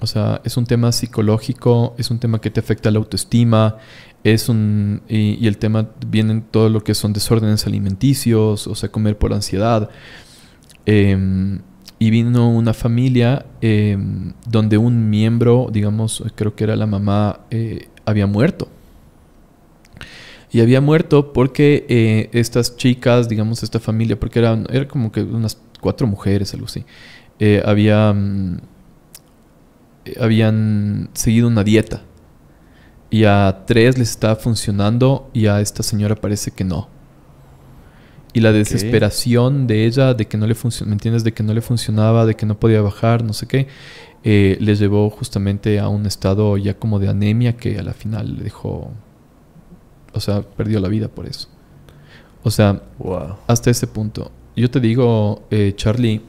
Speaker 1: O sea, es un tema psicológico, es un tema que te afecta la autoestima, es un y, el tema vienen todo lo que son desórdenes alimenticios, o sea, comer por ansiedad. Em, y vino una familia em, donde un miembro, digamos, creo que era la mamá, eh, había muerto. Y había muerto porque eh, estas chicas, digamos, esta familia, porque eran, era como que unas cuatro mujeres, algo así, eh, había... Mm, habían seguido una dieta. Y a tres les estaba funcionando y a esta señora parece que no. Y la desesperación de ella, de que no le funcionaba, entiendes? De que no le funcionaba, de que no podía bajar, no sé qué, eh, les llevó justamente a un estado ya como de anemia que a la final le dejó, o sea, perdió la vida por eso. O sea, hasta ese punto. Yo te digo, eh, Charlie,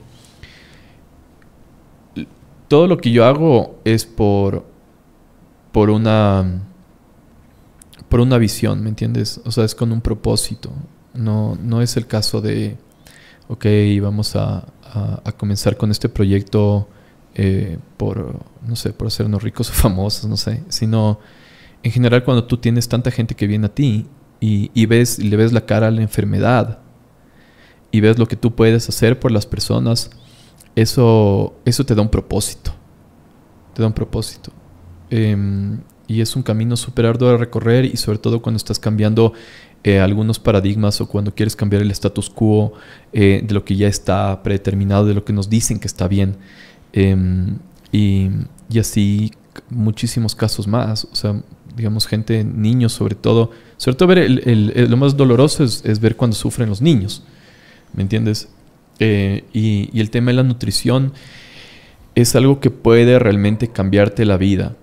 Speaker 1: todo lo que yo hago es por, por una por una visión, ¿me entiendes? O sea, es con un propósito. No, no es el caso de, ok, vamos a, comenzar con este proyecto eh, por, no sé, por hacernos ricos o famosos, no sé, sino en general cuando tú tienes tanta gente que viene a ti y, y ves, y le ves la cara a la enfermedad y ves lo que tú puedes hacer por las personas, eso, eso te da un propósito. Te da un propósito. Em, y es un camino súper arduo a recorrer y sobre todo cuando estás cambiando eh, algunos paradigmas o cuando quieres cambiar el status quo eh, de lo que ya está predeterminado, de lo que nos dicen que está bien. Em, y, así muchísimos casos más. O sea, digamos, gente, niños sobre todo. Sobre todo ver lo más doloroso es, es ver cuando sufren los niños. ¿Me entiendes? Eh, y, el tema de la nutrición es algo que puede realmente cambiarte la vida.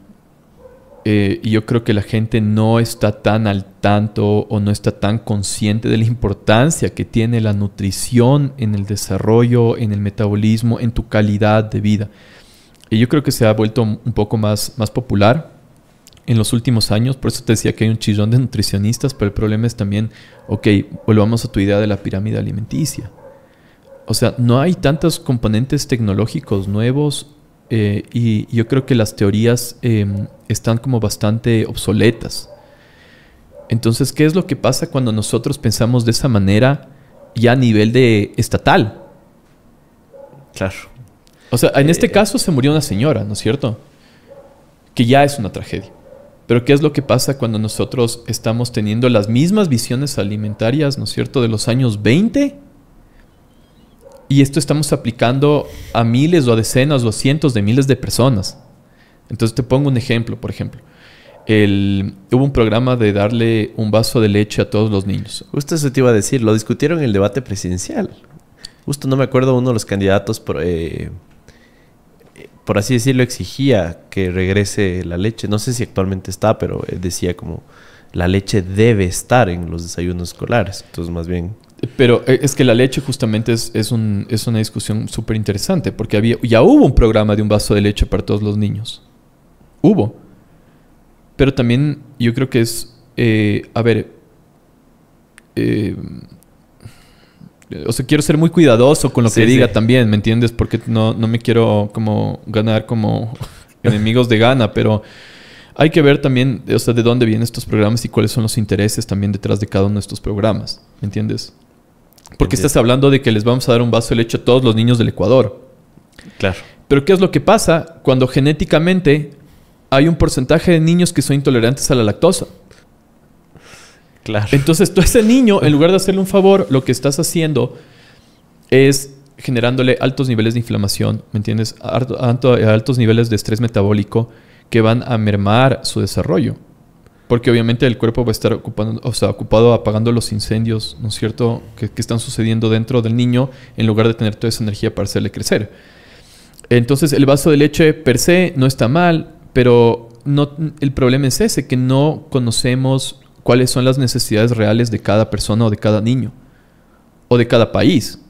Speaker 1: Eh, y yo creo que la gente no está tan al tanto o no está tan consciente de la importancia que tiene la nutrición en el desarrollo, en el metabolismo, en tu calidad de vida. Y yo creo que se ha vuelto un poco más, más popular en los últimos años, por eso te decía que hay un chillón de nutricionistas, pero el problema es también, ok, volvamos a tu idea de la pirámide alimenticia. O sea, no hay tantos componentes tecnológicos nuevos eh, y yo creo que las teorías em, están como bastante obsoletas. Entonces, ¿qué es lo que pasa cuando nosotros pensamos de esa manera ya a nivel de estatal? Claro. O sea, en este eh, caso se murió una señora, ¿no es cierto? Que ya es una tragedia. Pero ¿qué es lo que pasa cuando nosotros estamos teniendo las mismas visiones alimentarias, ¿no es cierto?, de los años 20 y esto estamos aplicando a miles o a decenas o cientos de miles de personas. Entonces te pongo un ejemplo, por ejemplo. hubo un programa de darle un vaso de leche
Speaker 2: a todos los niños. Justo eso te iba a decir, lo discutieron en el debate presidencial. Justo no me acuerdo, uno de los candidatos, por, eh, eh, por así decirlo, exigía que regrese la leche. No sé si actualmente está, pero eh, decía como la leche debe estar en los desayunos escolares. Entonces, más bien.
Speaker 1: Pero eh, es que la leche justamente es, es, un, es una discusión súper interesante, porque había, ya hubo un programa de un vaso de leche para todos los niños. Hubo. Pero también yo creo que es, eh, a ver, eh, o sea, quiero ser muy cuidadoso con lo que diga también, ¿me entiendes? Porque no, no me quiero como ganar como enemigos de gana, pero hay que ver también, o sea, de dónde vienen estos programas y cuáles son los intereses también detrás de cada uno de estos programas, ¿me entiendes? Porque estás hablando de que les vamos a dar un vaso de leche a todos los niños del Ecuador. Claro. Pero ¿qué es lo que pasa cuando genéticamente hay un porcentaje de niños que son intolerantes a la lactosa? Claro. Entonces tú ese niño, en lugar de hacerle un favor, lo que estás haciendo es generándole altos niveles de inflamación, ¿me entiendes? Altos niveles de estrés metabólico que van a mermar su desarrollo. Porque obviamente el cuerpo va a estar ocupando, o ocupado apagando los incendios, ¿no es cierto?, que, están sucediendo dentro del niño en lugar de tener toda esa energía para hacerle crecer. Entonces el vaso de leche per se no está mal, pero no, el problema es ese, que no conocemos cuáles son las necesidades reales de cada persona o de cada niño o de cada país.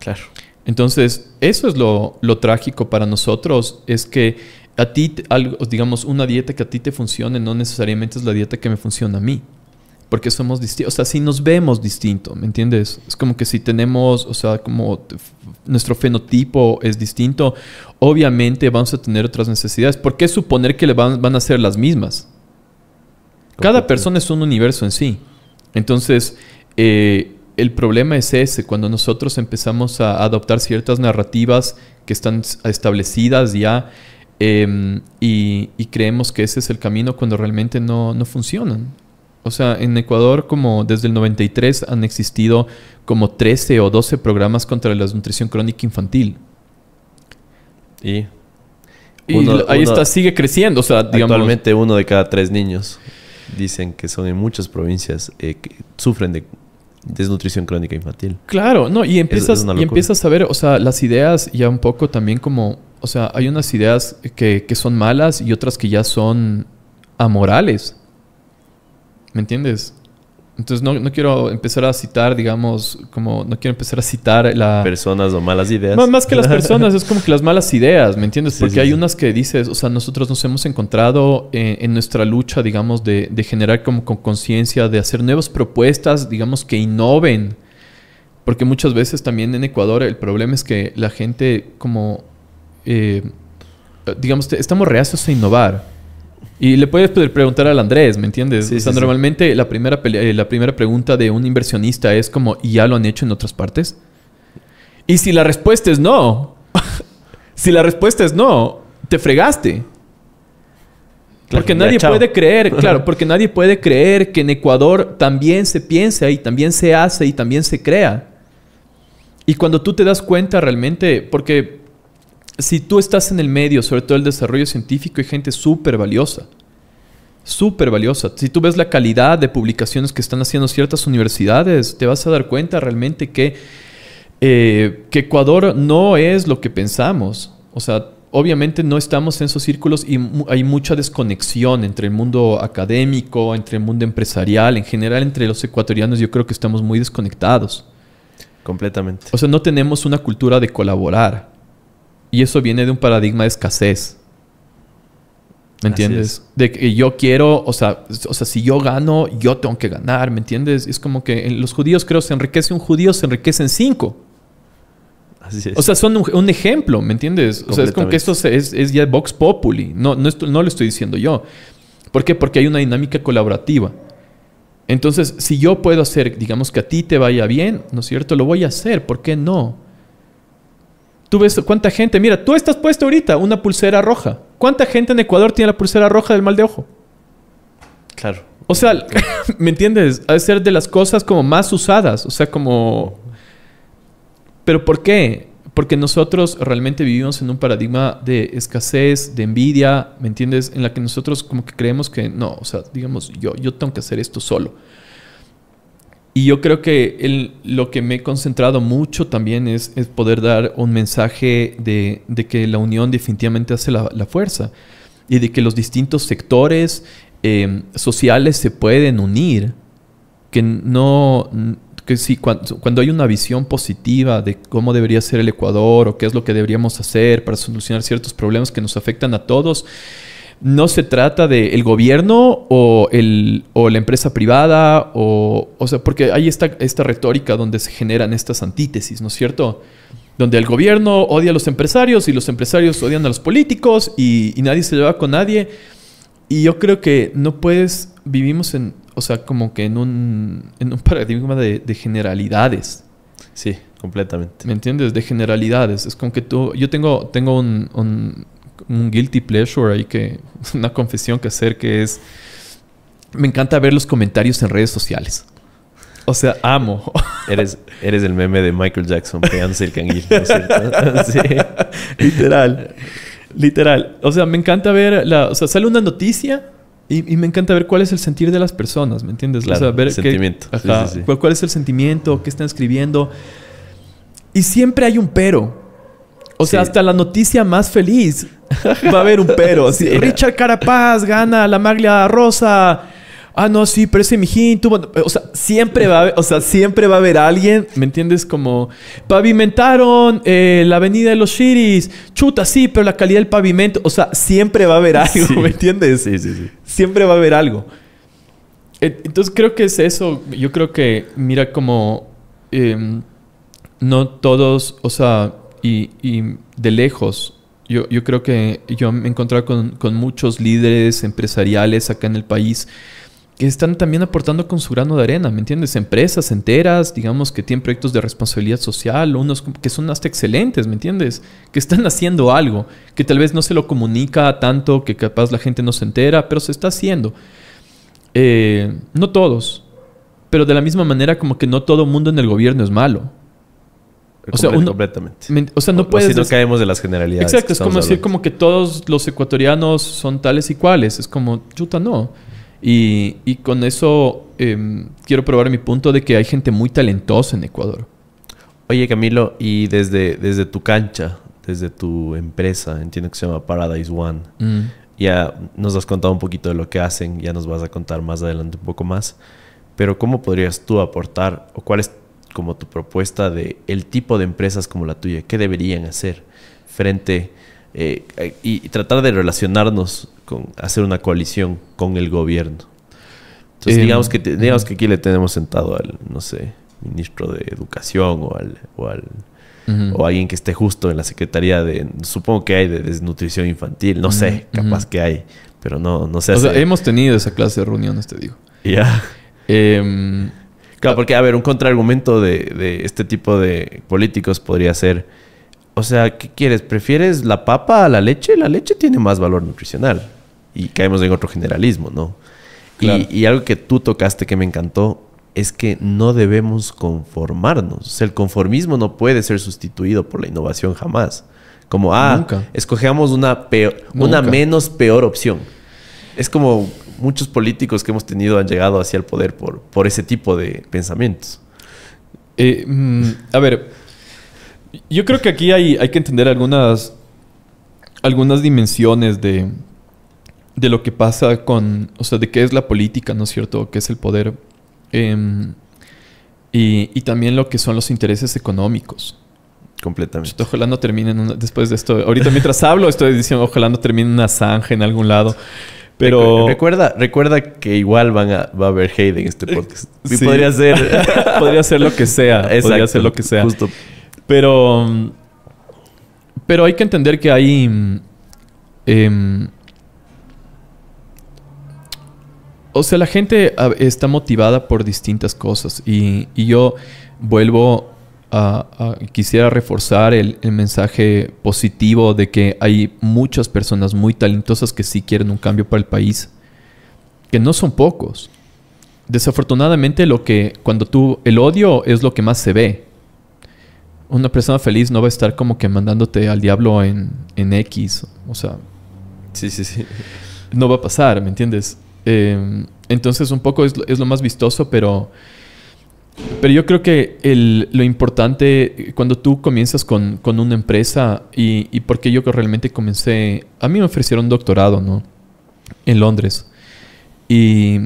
Speaker 1: Claro. Entonces, eso es lo trágico para nosotros, es que a ti, algo, digamos, una dieta que a ti te funcione no necesariamente es la dieta que me funciona a mí. Porque somos distintos, o sea, si nos vemos distinto, ¿me entiendes? Es como que si tenemos, o sea, como nuestro fenotipo es distinto, obviamente vamos a tener otras necesidades. ¿Por qué suponer que le van, a ser las mismas? Cada persona es un universo en sí. Entonces, eh, el problema es ese, cuando nosotros empezamos a adoptar ciertas narrativas que están establecidas ya, Em, y, creemos que ese es el camino cuando realmente no, funcionan. O sea, en Ecuador, como desde el 93, han existido como 13 o 12 programas contra la desnutrición crónica infantil.
Speaker 2: Y, ahí está, sigue creciendo. O actualmente uno de cada tres niños dicen que son en muchas provincias eh, que sufren de desnutrición crónica infantil. Claro, no, y empiezas, y empiezas
Speaker 1: a ver, o sea, las ideas ya un poco también como o sea, hay unas ideas que, que son malas y otras que ya son amorales. ¿Me entiendes? Entonces no, quiero empezar a citar, digamos, como no quiero empezar a citar la... Personas o malas ideas. más que las personas, es como que las malas ideas, ¿me entiendes? Porque hay unas que dices, o sea, nosotros nos hemos encontrado eh, en, nuestra lucha, digamos, de, de generar como con conciencia, de hacer nuevas propuestas, digamos, que innoven. Porque muchas veces también en Ecuador el problema es que la gente como eh, digamos, estamos reacios a innovar. Y le puedes preguntar al Andrés, ¿me entiendes? o normalmente La, primera eh, la primera pregunta de un inversionista es como, ¿y ya lo han hecho en otras partes? Y si la respuesta es no, si la respuesta es no, te fregaste. Porque nadie puede creer, claro, porque nadie puede creer que en Ecuador también se piensa y también se hace y también se crea. Y cuando tú te das cuenta realmente, porque si tú estás en el medio, sobre todo el desarrollo científico, hay gente súper valiosa. Súper valiosa. Si tú ves la calidad de publicaciones que están haciendo ciertas universidades, te vas a dar cuenta realmente que, eh, que Ecuador no es lo que pensamos. O sea, obviamente no estamos en esos círculos y hay mucha desconexión entre el mundo académico, entre el mundo empresarial, en general entre los ecuatorianos yo creo que estamos muy desconectados. Completamente. O sea, no tenemos una cultura de colaborar. Y eso viene de un paradigma de escasez. ¿Me entiendes? De que yo quiero, o sea, o sea, si yo gano, yo tengo que ganar, ¿me entiendes? Es como que los judíos, creo, se enriquece un judío, se enriquecen cinco. O sea, son un, ejemplo, ¿me entiendes? O sea, es como que esto es, ya Vox Populi. No, no, no lo estoy diciendo yo. ¿Por qué? Porque hay una dinámica colaborativa. Entonces, si yo puedo hacer, digamos que a ti te vaya bien, ¿no es cierto? Lo voy a hacer, ¿por qué no? Tú ves cuánta gente. Mira, tú estás puesto ahorita una pulsera roja. ¿Cuánta gente en Ecuador tiene la pulsera roja del mal de ojo? Claro. O sea, ¿me entiendes? Ha de ser de las cosas como más usadas. O sea, como. ¿Pero por qué? Porque nosotros realmente vivimos en un paradigma de escasez, de envidia, ¿me entiendes? En la que nosotros como que creemos que no, o sea, digamos, yo, yo tengo que hacer esto solo. Y yo creo que lo que me he concentrado mucho también es, poder dar un mensaje de, que la unión definitivamente hace la, fuerza y de que los distintos sectores eh, sociales se pueden unir, que no que sí, cuando, hay una visión positiva de cómo debería ser el Ecuador o qué es lo que deberíamos hacer para solucionar ciertos problemas que nos afectan a todos, no se trata de el gobierno o, el, o la empresa privada, o, o sea, porque hay esta, esta retórica donde se generan estas antítesis, ¿no es cierto? Donde el gobierno odia a los empresarios y los empresarios odian a los políticos y, nadie se lleva con nadie. Y yo creo que no puedes, vivimos en, o sea, como que en un, en un paradigma de, generalidades. Sí, completamente. ¿Me entiendes? De generalidades. Es como que tú, yo tengo, tengo un un guilty pleasure ahí que, una confesión que hacer que es, me encanta ver los comentarios en redes sociales.
Speaker 2: O sea, amo. Eres, eres el meme de Michael Jackson pegándose el canguil, sí. Literal. Literal. O sea, me encanta ver,
Speaker 1: o sea, sale una noticia y, me encanta ver cuál es el sentir de las personas, ¿me entiendes? el sentimiento. Cuál, cuál, es el sentimiento, qué están escribiendo. Y siempre hay un pero. O sea, hasta la noticia más feliz
Speaker 2: va a haber un pero. sí,
Speaker 1: Richard Carapaz gana la maglia rosa. Ah, no, sí, pero ese mijín tuvo... O sea, siempre va a haber, o sea, siempre va a haber alguien, ¿me entiendes? Como pavimentaron eh, la avenida de los Shiris. Chuta, sí, pero la calidad del pavimento... O sea, siempre va a haber algo, ¿me entiendes? Sí, sí, sí. Siempre va a haber algo. E, entonces creo que es eso. Yo creo que, mira, como... Em, no todos, o sea, y, de lejos, yo, creo que yo me he encontrado con, muchos líderes empresariales acá en el país que están también aportando con su grano de arena, ¿me entiendes? Empresas enteras, digamos, que tienen proyectos de responsabilidad social, unos que son hasta excelentes, ¿me entiendes? Que están haciendo algo, que tal vez no se lo comunica tanto, que capaz la gente no se entera, pero se está haciendo. Eh, no todos, pero de la misma manera como que no todo mundo en el gobierno es malo. O sea, completamente. o sea, no no caemos de las generalidades. Exacto, es como decir como que todos los ecuatorianos son tales y cuales. Es como, chuta, no. Y, con eso em, quiero probar mi punto de que hay gente muy talentosa en Ecuador.
Speaker 2: Oye, Camilo, y desde, desde tu cancha, desde tu empresa, entiendo que se llama Paradise One, mm. ya nos has contado un poquito de lo que hacen, ya nos vas a contar más adelante un poco más. Pero, ¿cómo podrías tú aportar o cuál es como tu propuesta de el tipo de empresas como la tuya, qué deberían hacer frente eh, y, tratar de relacionarnos con hacer una coalición con el gobierno. Entonces, em, digamos, que, digamos que aquí le tenemos sentado al, no sé, ministro de Educación o al, o al alguien que esté justo en la Secretaría de, supongo que hay de desnutrición infantil, no sé, capaz que hay, pero no, no sé. O hemos
Speaker 1: tenido esa clase de reuniones, te digo.
Speaker 2: Ya. Em, Claro, porque, a ver, un contraargumento de, este tipo de políticos podría ser, o sea, ¿qué quieres? ¿Prefieres la papa a la leche? La leche tiene más valor nutricional. Y caemos en otro generalismo, ¿no? Y, algo que tú tocaste que me encantó es que no debemos conformarnos. el conformismo no puede ser sustituido por la innovación jamás. Como, ah, Nunca. escogemos una, una menos peor opción. Es como muchos políticos que hemos tenido han llegado hacia el poder por, por ese tipo de pensamientos. Eh, mm, a ver, yo
Speaker 1: creo que aquí hay, que entender algunas, algunas dimensiones de, de lo que pasa con, o sea, de qué es la política, ¿no es cierto? ¿Qué es el poder? Em, y, y, también lo que son los intereses económicos. Completamente. ojalá no terminen después de esto. Ahorita mientras hablo estoy diciendo, ojalá no termine una zanja en algún
Speaker 2: lado. Pero... Recuerda, recuerda que igual van a, va a haber hate en este eh, podcast. Sí. Podría ser. lo que sea. Podría ser lo que sea. Pero.
Speaker 1: Pero hay que entender que hay. Mm, em, o sea, la gente está motivada por distintas cosas. y yo vuelvo quisiera reforzar el, mensaje positivo de que hay muchas personas muy talentosas que sí quieren un cambio para el país, que no son pocos. Desafortunadamente, lo que cuando tú el odio es lo que más se ve. Una persona feliz no va a estar como que mandándote al diablo en, X, o sea, sí, sí, sí, no va a pasar, ¿me entiendes? Eh, entonces, un poco es, es lo más vistoso, pero pero yo creo que el, lo importante cuando tú comienzas con, con una empresa y, y, porque yo realmente comencé, a mí me ofrecieron doctorado, ¿no? En Londres. Y,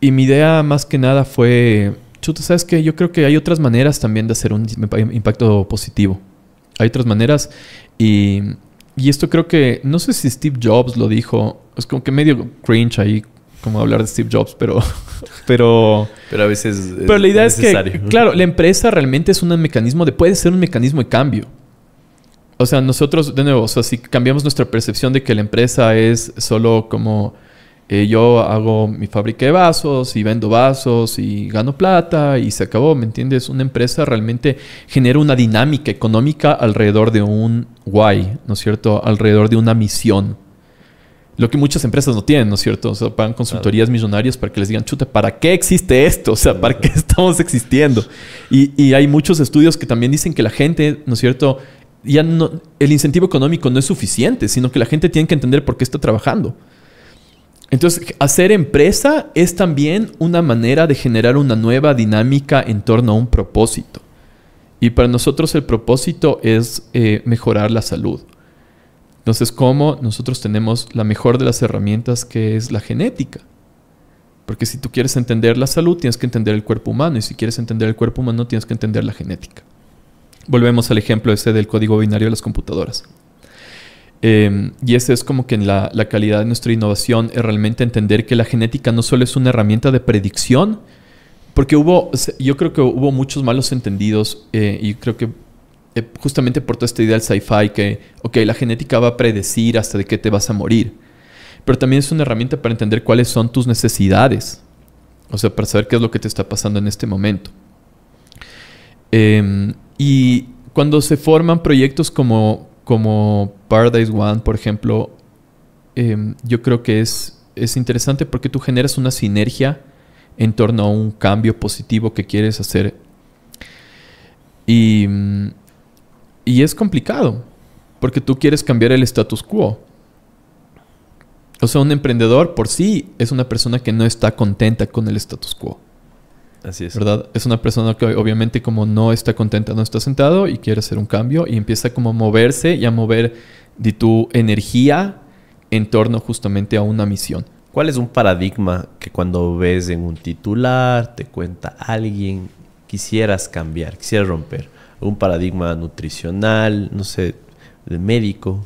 Speaker 1: y mi idea más que nada fue, chuta, sabes que yo creo que hay otras maneras también de hacer un impacto positivo. Hay otras maneras y, y esto creo que, no sé si Steve Jobs lo dijo, es como que medio cringe ahí como hablar de Steve Jobs, pero... Pero,
Speaker 2: pero a veces... Es pero la idea es que, claro, la
Speaker 1: empresa realmente es un mecanismo de... Puede ser un mecanismo de cambio. O sea, nosotros, de nuevo, si cambiamos nuestra percepción de que la empresa es solo como... Eh, yo hago mi fábrica de vasos y vendo vasos y gano plata y se acabó, ¿me entiendes? Una empresa realmente genera una dinámica económica alrededor de un why, ¿no es cierto? Alrededor de una misión. Lo que muchas empresas no tienen, ¿no es cierto? O sea, pagan consultorías millonarias para que les digan, chuta, ¿para qué existe esto? O sea, ¿para qué estamos existiendo? Y, hay muchos estudios que también dicen que la gente, ¿no es cierto? Ya no, el incentivo económico no es suficiente, sino que la gente tiene que entender por qué está trabajando. Entonces, hacer empresa es también una manera de generar una nueva dinámica en torno a un propósito. Y para nosotros el propósito es eh, mejorar la salud. Entonces, ¿cómo nosotros tenemos la mejor de las herramientas que es la genética? Porque si tú quieres entender la salud, tienes que entender el cuerpo humano. Y si quieres entender el cuerpo humano, tienes que entender la genética. Volvemos al ejemplo ese del código binario de las computadoras. Em, y esa es como que la, calidad de nuestra innovación es realmente entender que la genética no solo es una herramienta de predicción, porque hubo, yo creo que hubo muchos malos entendidos eh, y creo que eh, justamente por toda esta idea del sci-fi que, ok, la genética va a predecir hasta de qué te vas a morir. Pero también es una herramienta para entender cuáles son tus necesidades. O sea, para saber qué es lo que te está pasando en este momento. Em, y cuando se forman proyectos como, como Paradise One, por ejemplo, em, yo creo que es, es interesante porque tú generas una sinergia en torno a un cambio positivo que quieres hacer. Y mm, y es complicado, porque tú quieres cambiar el status quo. O sea, un emprendedor por sí es una persona que no está contenta con el status quo.
Speaker 2: Así es. ¿Verdad?
Speaker 1: Es una persona que obviamente como no está contenta, no está sentado y quiere hacer un cambio y empieza como a moverse y a mover de tu energía en torno justamente a una misión.
Speaker 2: ¿Cuál es un paradigma que cuando ves en un titular, te cuenta alguien, quisieras cambiar, quisieras romper? un paradigma nutricional, no sé, de médico,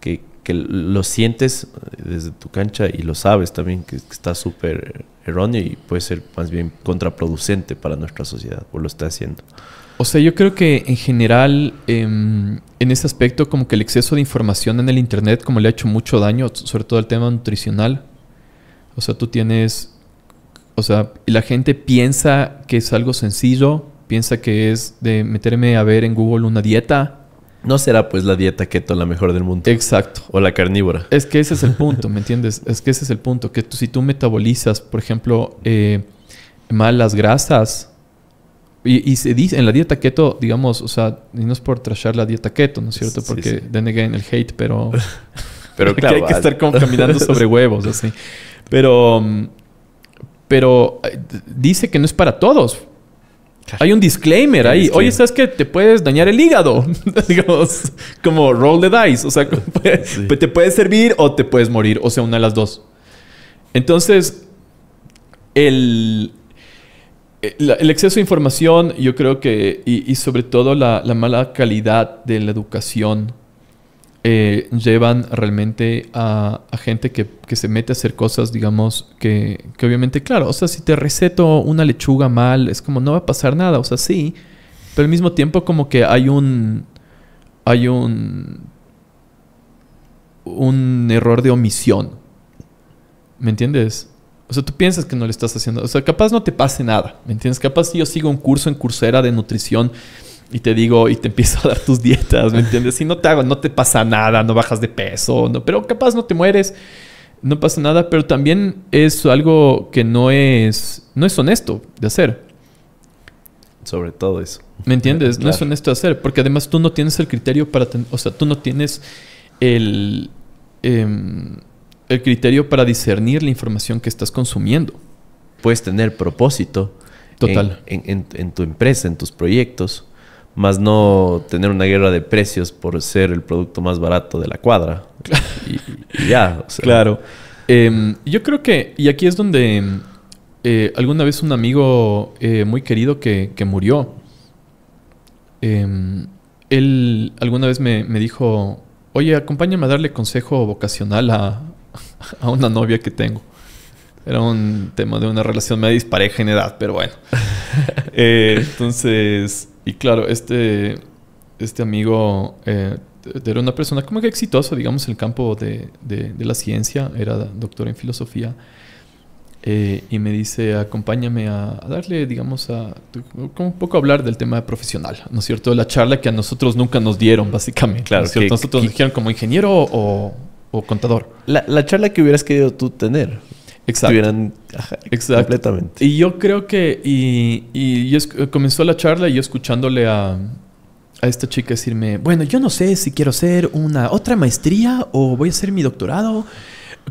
Speaker 2: que, lo sientes eh, desde tu cancha y lo sabes también que, está súper erróneo y puede ser más bien contraproducente para nuestra sociedad, o lo está haciendo. O sea, yo creo que en general,
Speaker 1: em, en ese aspecto, como que el exceso de información en el Internet, como le ha hecho mucho daño, sobre todo al tema nutricional. O sea, tú tienes, o sea, la gente piensa que es algo sencillo, piensa que es de meterme a ver en Google una
Speaker 2: dieta. No será pues la dieta keto la mejor del mundo. Exacto. O la carnívora.
Speaker 1: Es que ese es el punto, ¿me entiendes? Es que ese es el punto, que tú, si tú metabolizas, por ejemplo, eh, malas grasas, y, se dice, en la dieta keto, digamos, o sea, y no es por trashar la dieta keto, ¿no es cierto? Porque sí. en el hate, pero... pero claro, que hay que estar como caminando sobre huevos, así. Pero... Pero eh, dice que no es para todos. Hay un disclaimer ahí. hoy Oye, ¿sabes que Te puedes dañar el hígado. Digamos, como roll the dice. O sea, pues, te puedes servir o te puedes morir. O sea, una de las dos. Entonces, el, exceso de información, yo creo que, y, sobre todo la, mala calidad de la educación, eh, llevan realmente a, gente que, se mete a hacer cosas, digamos, que, que, obviamente, claro, o sea, si te receto una lechuga mal, es como no va a pasar nada, o sea, sí, pero al mismo tiempo como que hay un... hay un... un error de omisión. ¿Me entiendes? O sea, tú piensas que no le estás haciendo. O sea, capaz no te pase nada. ¿Me entiendes? Capaz si yo sigo un curso en Cursera de nutrición y te digo y te empiezo a dar tus dietas, ¿me entiendes? Si no te hago, no te pasa nada, no bajas de peso, no, pero capaz no te mueres, no pasa nada, pero también es algo que no es, no es
Speaker 2: honesto de hacer. Sobre todo eso. ¿Me entiendes? No es
Speaker 1: honesto de hacer, porque además tú no tienes el criterio para, o sea, tú no tienes el, em,
Speaker 2: el criterio para discernir la información que estás consumiendo. Puedes tener propósito. Total. en tu empresa, en tus proyectos, más no tener una guerra de precios por ser el producto más barato de la cuadra. y, ya. Claro. Em, yo creo que, y aquí es donde eh, alguna vez un
Speaker 1: amigo eh, muy querido que, murió, em, él alguna vez me, dijo, oye, acompáñame a darle consejo vocacional a, una novia que tengo. Era un tema de una relación medio dispareja en edad, pero bueno. Eh, entonces y claro, este, este amigo eh, era una persona como que exitosa, digamos, en el campo de, la ciencia, era doctor en filosofía. Eh, y me dice, acompáñame a, darle, digamos, a, un poco hablar del tema profesional, ¿no es cierto? La charla que a nosotros nunca nos dieron, básicamente. Claro, ¿no cierto? nosotros nos dijeron como ingeniero o, o contador. La, la, charla que hubieras querido tú tener. Exacto. Estuvieran Y yo creo que. Y, comenzó la charla y yo escuchándole a, esta chica decirme: Bueno, yo no sé si quiero hacer una otra maestría o voy a hacer mi doctorado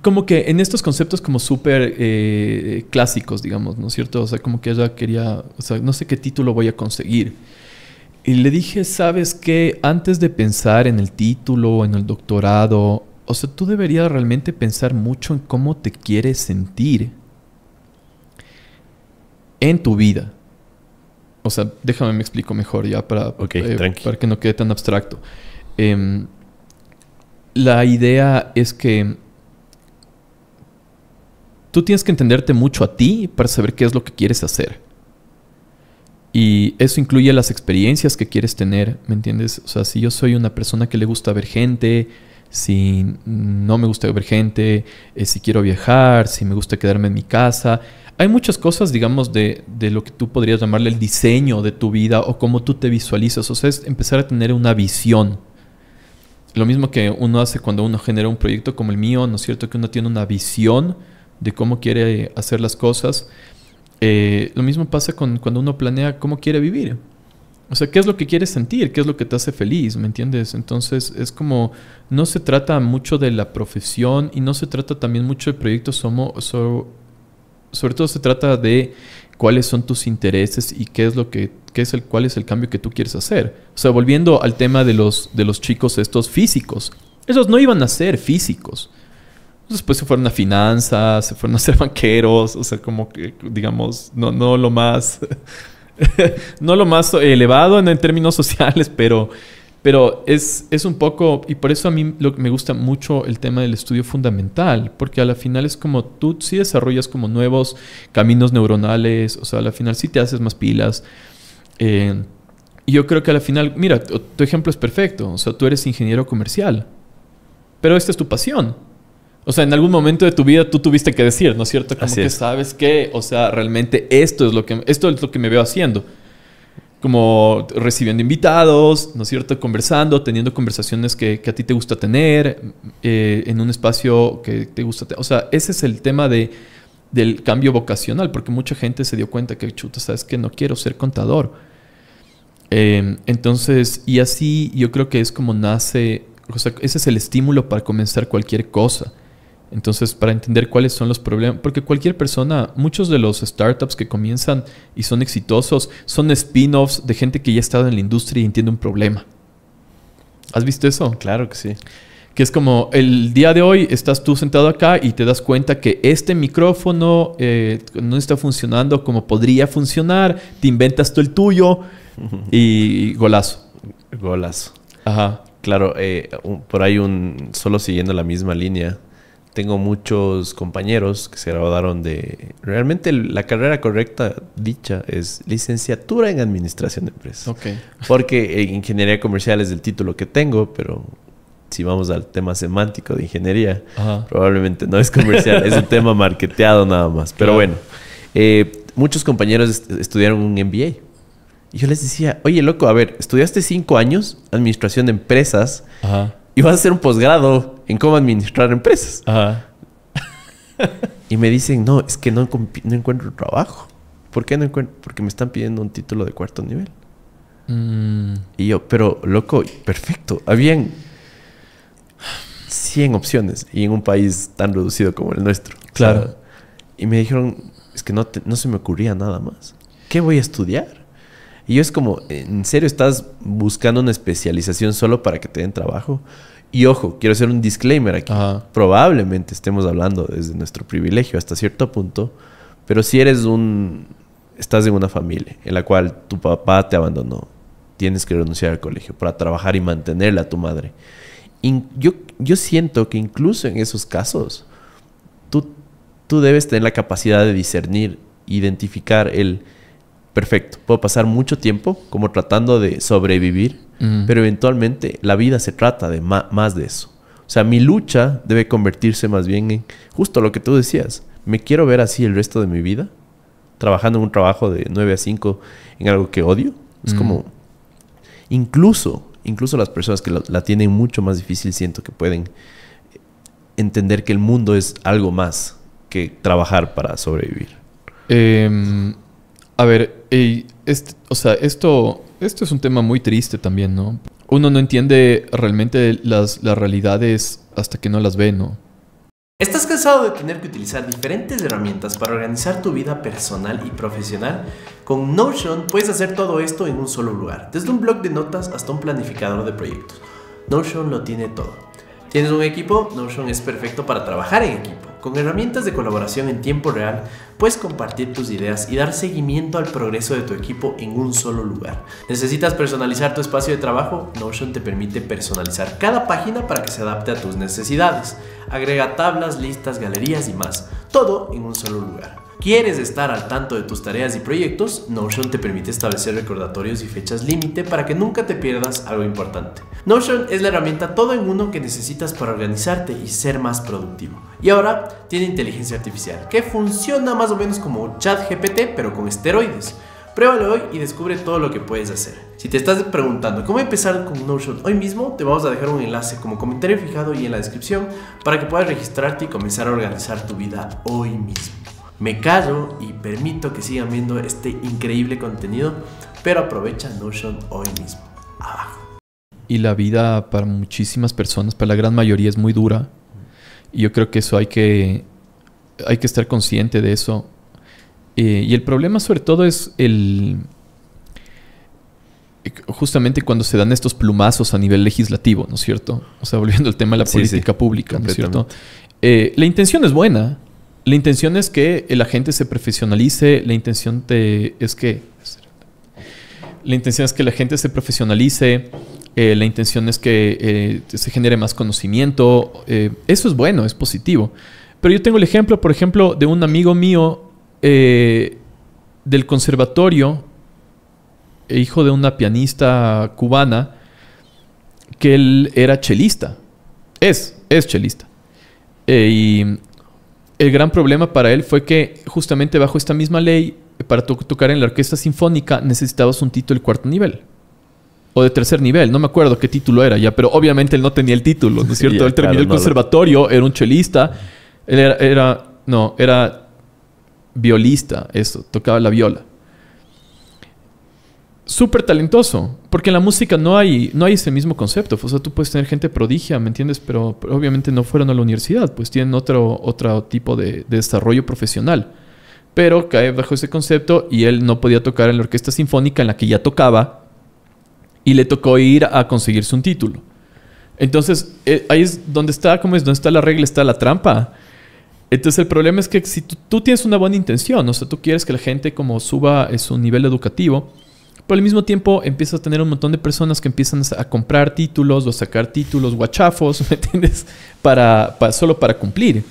Speaker 1: como que en estos conceptos como súper eh, clásicos, digamos, ¿no es cierto? O sea, como que ella quería, o sea, no sé qué título voy a conseguir. Y le dije, ¿sabes qué? Antes de pensar en el título, en el doctorado, o sea, tú deberías realmente pensar mucho en cómo te quieres sentir en tu vida. O sea, déjame me explico mejor ya para, eh, que no quede tan abstracto. Em, la idea es que tú tienes que entenderte mucho a ti para saber qué es lo que quieres hacer. Y eso incluye las experiencias que quieres tener, ¿me entiendes? O sea, si yo soy una persona que le gusta ver gente, si no me gusta ver gente, eh, si quiero viajar, si me gusta quedarme en mi casa. Hay muchas cosas, digamos, de, lo que tú podrías llamarle el diseño de tu vida o cómo tú te visualizas. O sea, es empezar a tener una visión. Lo mismo que uno hace cuando uno genera un proyecto como el mío, ¿no es cierto? Que uno tiene una visión de cómo quiere hacer las cosas. Eh, lo mismo pasa cuando uno planea cómo quiere vivir. O sea, ¿qué es lo que quieres sentir? ¿Qué es lo que te hace feliz? ¿Me entiendes? Entonces es como, no se trata mucho de la profesión y no se trata también mucho de proyectos, Somos, sobre todo se trata de cuáles son tus intereses y qué es lo que es el cuál es el cambio que tú quieres hacer. O sea, volviendo al tema de los de los chicos estos físicos. Esos no iban a ser físicos. Después se fueron a finanzas, se fueron a ser banqueros, o sea, como que digamos, no no lo más no lo más elevado en, términos sociales, pero, pero es, un poco, y por eso a mí lo, me gusta mucho el tema del estudio fundamental, porque a la final es como tú sí desarrollas como nuevos caminos neuronales, o sea, a la final sí te haces más pilas. Eh, y yo creo que a la final, mira, tu ejemplo es perfecto, o sea, tú eres ingeniero comercial, pero esta es tu pasión. O sea, en algún momento de tu vida tú tuviste que decir, ¿no es cierto? Como que sabes que, o sea, realmente esto es lo que esto es lo que me veo haciendo. Como recibiendo invitados, ¿no es cierto? Conversando, teniendo conversaciones que, a ti te gusta tener, eh, en un espacio que te gusta. Tener. O sea, ese es el tema de, del cambio vocacional, porque mucha gente se dio cuenta que, chuta, sabes que no quiero ser contador. Em, entonces, y así yo creo que es como nace, o sea, ese es el estímulo para comenzar cualquier cosa entonces, para entender cuáles son los problemas, porque cualquier persona, muchos de los startups que comienzan y son exitosos, son spin-offs de gente que ya ha estado en la industria y entiende un problema. ¿Has visto eso? Claro que sí. Que es como el día de hoy estás tú sentado acá y te das cuenta que este micrófono eh, no está funcionando como
Speaker 2: podría funcionar, te inventas tú el tuyo y golazo. Golazo. Ajá. Claro, eh, por ahí un, solo siguiendo la misma línea tengo muchos compañeros que se graduaron de... Realmente la carrera correcta dicha es licenciatura en administración de empresas. Okay. Porque ingeniería comercial es el título que tengo, pero si vamos al tema semántico de ingeniería, probablemente no es comercial, es un tema marketeado nada más. Pero bueno, eh, muchos compañeros estudiaron un MBA. Y yo les decía, oye, loco, a ver, estudiaste cinco años, administración de empresas. Ajá y vas a hacer un posgrado en cómo administrar empresas. y me dicen, no, es que no, no encuentro trabajo. ¿Por qué no encuentro? Porque me están pidiendo un título de cuarto nivel. Mm. Y yo, pero loco, perfecto. Habían 100 opciones y en un país tan reducido como el nuestro. Claro. y me dijeron, es que no, no se me ocurría nada más. ¿Qué voy a estudiar? Y yo es como, ¿en serio estás buscando una especialización solo para que te den trabajo? Y ojo, quiero hacer un disclaimer aquí. Probablemente estemos hablando desde nuestro privilegio hasta cierto punto, pero si eres un... estás en una familia en la cual tu papá te abandonó, tienes que renunciar al colegio para trabajar y mantenerla a tu madre. yo, yo siento que incluso en esos casos, tú, tú debes tener la capacidad de discernir, identificar el perfecto, puedo pasar mucho tiempo como tratando de sobrevivir, pero eventualmente la vida se trata de más de eso. O sea, mi lucha debe convertirse más bien en justo lo que tú decías. ¿Me quiero ver así el resto de mi vida? Trabajando en un trabajo de 9 a 5 en algo que odio. Es como, incluso, incluso las personas que la, tienen mucho más difícil siento que pueden eh, entender que el mundo es algo más que trabajar para sobrevivir. Eh,
Speaker 1: a ver, o sea, esto, esto es un tema muy triste también, ¿no? Uno no entiende realmente las, las realidades hasta que no las ve, ¿no?
Speaker 2: ¿Estás cansado de tener que utilizar diferentes herramientas para organizar tu vida personal y profesional? Con Notion puedes hacer todo esto en un solo lugar, desde un blog de notas hasta un planificador de proyectos. Notion lo tiene todo. ¿Tienes un equipo? Notion es perfecto para trabajar en equipo. Con herramientas de colaboración en tiempo real, puedes compartir tus ideas y dar seguimiento al progreso de tu equipo en un solo lugar. ¿Necesitas personalizar tu espacio de trabajo? Notion te permite personalizar cada página para que se adapte a tus necesidades. Agrega tablas, listas, galerías y más. Todo en un solo lugar. ¿Quieres estar al tanto de tus tareas y proyectos? Notion te permite establecer recordatorios y fechas límite para que nunca te pierdas algo importante. Notion es la herramienta todo en uno que necesitas para organizarte y ser más productivo. Y ahora tiene inteligencia artificial, que funciona más o menos como chat GPT, pero con esteroides. Pruébalo hoy y descubre todo lo que puedes hacer. Si te estás preguntando cómo empezar con Notion hoy mismo, te vamos a dejar un enlace como comentario fijado y en la descripción para que puedas registrarte y comenzar a organizar tu vida hoy mismo. Me callo y permito que sigan viendo este increíble contenido, pero aprovecha Notion hoy mismo. Abajo.
Speaker 1: Y la vida para muchísimas personas, para la gran mayoría, es muy dura. Y yo creo que eso hay que, hay que estar consciente de eso. Eh, y el problema sobre todo es el... Justamente cuando se dan estos plumazos a nivel legislativo, ¿no es cierto? O sea, volviendo al tema de la política pública, ¿no es cierto? Eh, la intención es buena, la intención es que la gente se profesionalice, la intención es que... La intención es que la gente se profesionalice, eh, la intención es que eh, se genere más conocimiento. Eh, eso es bueno, es positivo. Pero yo tengo el ejemplo, por ejemplo, de un amigo mío del conservatorio, e hijo de una pianista cubana, que él era chelista. Es, es chelista. y el gran problema para él fue que justamente bajo esta misma ley, para tocar en la orquesta sinfónica necesitabas un título de cuarto nivel. O de tercer nivel, no me acuerdo qué título era ya, pero obviamente él no tenía el título, ¿no es cierto? él terminó el conservatorio, era un chelista, él era, era, no, era violista, eso, tocaba la viola. Súper talentoso, porque en la música no hay, no hay ese mismo concepto. O sea, tú puedes tener gente prodigia, ¿me entiendes? Pero, obviamente no fueron a la universidad, pues tienen otro, otro tipo de, desarrollo profesional. Pero cae bajo ese concepto y él no podía tocar en la orquesta sinfónica en la que ya tocaba y le tocó ir a conseguirse un título. Entonces, eh, ahí es donde está, ¿cómo es? está la regla, está la trampa. Entonces el problema es que si tú, tú, tienes una buena intención, o sea, tú quieres que la gente como suba eh, su nivel educativo, pero al mismo tiempo empiezas a tener un montón de personas que empiezan a comprar títulos o a sacar títulos guachafos, ¿me entiendes? Para, solo para cumplir.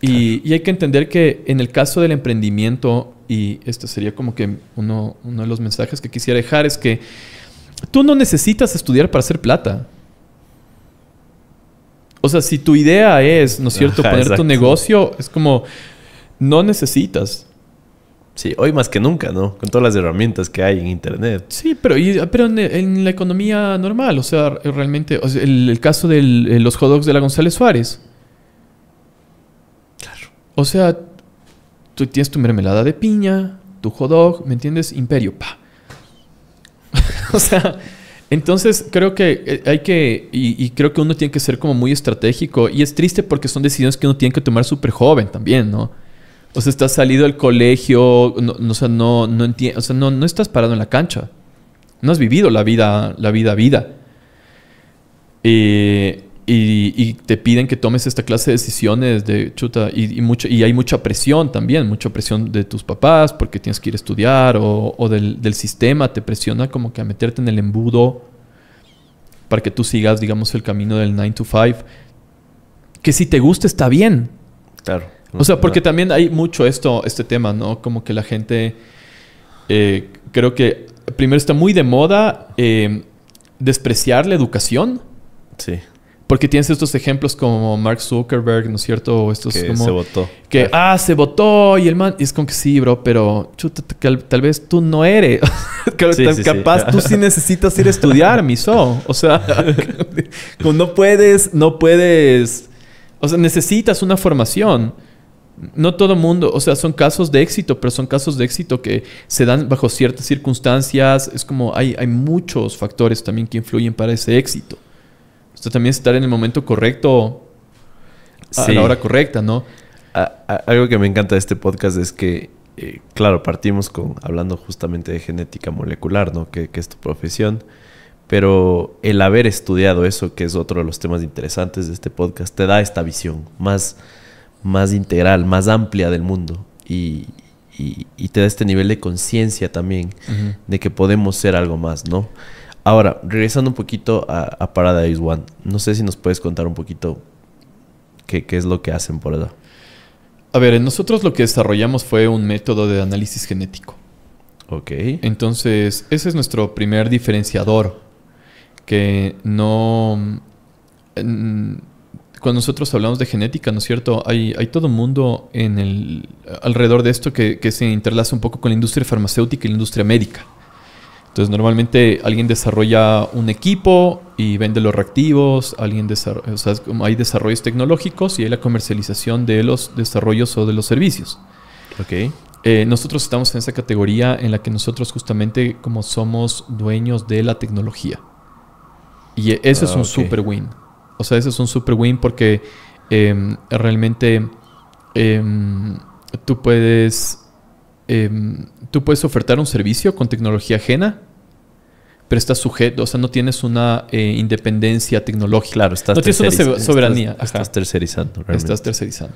Speaker 1: Y, hay que entender que en el caso del emprendimiento, y esto sería como que uno, de los mensajes que quisiera dejar, es que tú no necesitas estudiar para hacer plata. O sea, si tu idea es, ¿no es cierto?, poner tu
Speaker 2: negocio, es como, no necesitas. Sí, hoy más que nunca, ¿no? Con todas las herramientas que hay en Internet.
Speaker 1: Sí, pero, pero en, la economía normal, o sea, realmente, el, caso de eh, los hot dogs de la González Suárez. Claro. O sea, tú tienes tu mermelada de piña, tu hot dog, ¿me entiendes? Imperio, pa. o sea, entonces creo que eh, hay que, y, y, creo que uno tiene que ser como muy estratégico, y es triste porque son decisiones que uno tiene que tomar súper joven también, ¿no? O sea, estás salido del colegio, no, o sea, no, no entiendes, o sea, no, no estás parado en la cancha. No has vivido la vida, la vida, vida. Eh, y, te piden que tomes esta clase de decisiones de chuta y, mucho, y hay mucha presión también, mucha presión de tus papás porque tienes que ir a estudiar o, del, del, sistema te presiona como que a meterte en el embudo para que tú sigas, digamos, el camino del 9 to 5. Que si te gusta está bien. Claro. O sea, porque también hay mucho esto, este tema, ¿no? Como que la gente, eh, creo que primero está muy de moda eh, despreciar la educación. Sí. Porque tienes estos ejemplos como Mark Zuckerberg, ¿no es cierto? estos que como, se votó. Que, ah, se votó y el man... Y es como que sí, bro, pero tal, vez tú no eres. capaz tú sí necesitas ir a estudiar, miso. O sea, no puedes, no puedes... O sea, necesitas una formación. No todo mundo, o sea, son casos de éxito, pero son casos de éxito que se dan bajo ciertas circunstancias. Es como hay, muchos factores también que influyen para ese éxito. Usted también estar en el momento correcto, a, la hora correcta,
Speaker 2: ¿no? algo que me encanta de este podcast es que, eh, claro, partimos con hablando justamente de genética molecular, ¿no? que es tu profesión. Pero el haber estudiado eso, que es otro de los temas interesantes de este podcast, te da esta visión más más integral, más amplia del mundo y, y, te da este nivel de conciencia también de que podemos ser algo más, ¿no? Ahora, regresando un poquito a, a, Paradise One, no sé si nos puedes contar un poquito qué, es lo que hacen por allá. A ver, nosotros lo que desarrollamos fue un método de análisis
Speaker 1: genético. Ok. Entonces, ese es nuestro primer diferenciador, que no cuando nosotros hablamos de genética, ¿no es cierto? Hay, todo mundo en el, alrededor de esto que, se interlace un poco con la industria farmacéutica y la industria médica. Entonces, normalmente alguien desarrolla un equipo y vende los reactivos, alguien o sea, hay desarrollos tecnológicos y hay la comercialización de los desarrollos o de los servicios. Eh, nosotros estamos en esa categoría en la que nosotros justamente como somos dueños de la tecnología. Y e, ese es un ah, super win. O sea, eso es un super win porque em, realmente em, tú puedes. Em, tú puedes ofertar un servicio con tecnología ajena pero estás sujeto, o sea, no tienes una eh, independencia tecnológica. Claro, no tienes una soberanía. Estás,
Speaker 2: tercerizando. Estás
Speaker 1: tercerizando.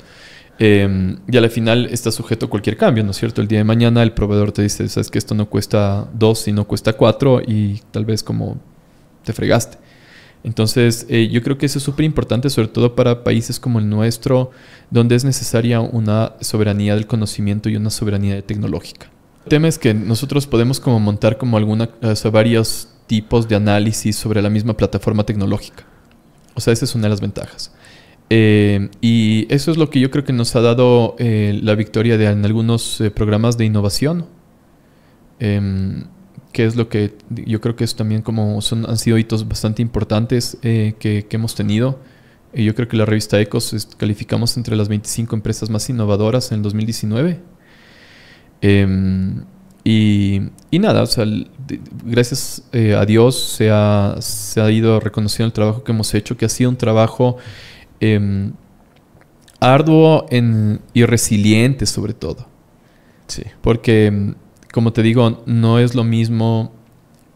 Speaker 1: y al final estás sujeto a cualquier cambio, ¿no es cierto? El día de mañana el proveedor te dice, sabes que esto no cuesta dos, sino cuesta cuatro y tal vez como te fregaste. Entonces, eh, yo creo que eso es súper importante, sobre todo para países como el nuestro, donde es necesaria una soberanía del conocimiento y una soberanía tecnológica. El tema es que nosotros podemos como montar como alguna, varios tipos de análisis sobre la misma plataforma tecnológica. O sea, esa es una de las ventajas. Eh, y eso es lo que yo creo que nos ha dado eh, la victoria de, en algunos programas de innovación. Em, que es lo que yo creo que es también como han sido hitos bastante importantes eh, que, hemos tenido. Eh, yo creo que la revista Ecos calificamos entre las 25 empresas más innovadoras en 2019. Em, y, y, nada, gracias eh, a Dios se ha, ido reconociendo el trabajo que hemos hecho, que ha sido un trabajo em, arduo en, y resiliente sobre todo. Sí. Porque em, como te digo, no es lo mismo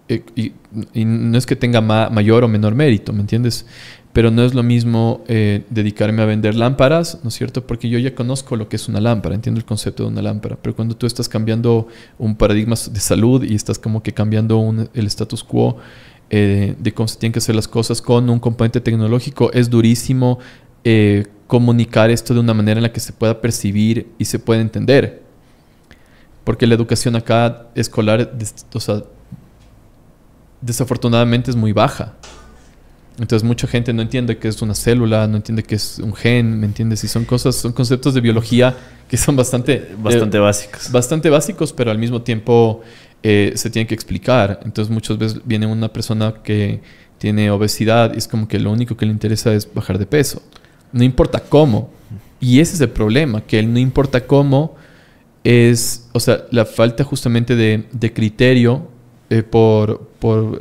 Speaker 1: eh, y, no es que tenga mayor o menor mérito, ¿me entiendes? Pero no es lo mismo eh, dedicarme a vender lámparas, ¿no es cierto? Porque yo ya conozco lo que es una lámpara, entiendo el concepto de una lámpara, pero cuando tú estás cambiando un paradigma de salud y estás como que cambiando el status quo, eh, de cómo se tienen que hacer las cosas con un componente tecnológico. Es durísimo comunicar esto de una manera en la que se pueda percibir y se pueda entender. Porque la educación acá escolar, o sea, desafortunadamente es muy baja. Entonces mucha gente no entiende que es una célula, no entiende que es un gen, ¿me entiendes? Y son cosas, son conceptos de biología que son bastante... Eh, bastante básicos. Bastante básicos, pero al mismo tiempo eh, se tienen que explicar. Entonces muchas veces viene una persona que tiene obesidad y es como que lo único que le interesa es bajar de peso. No importa cómo. Y ese es el problema, que él no importa cómo es, o sea, la falta justamente de, criterio eh, por,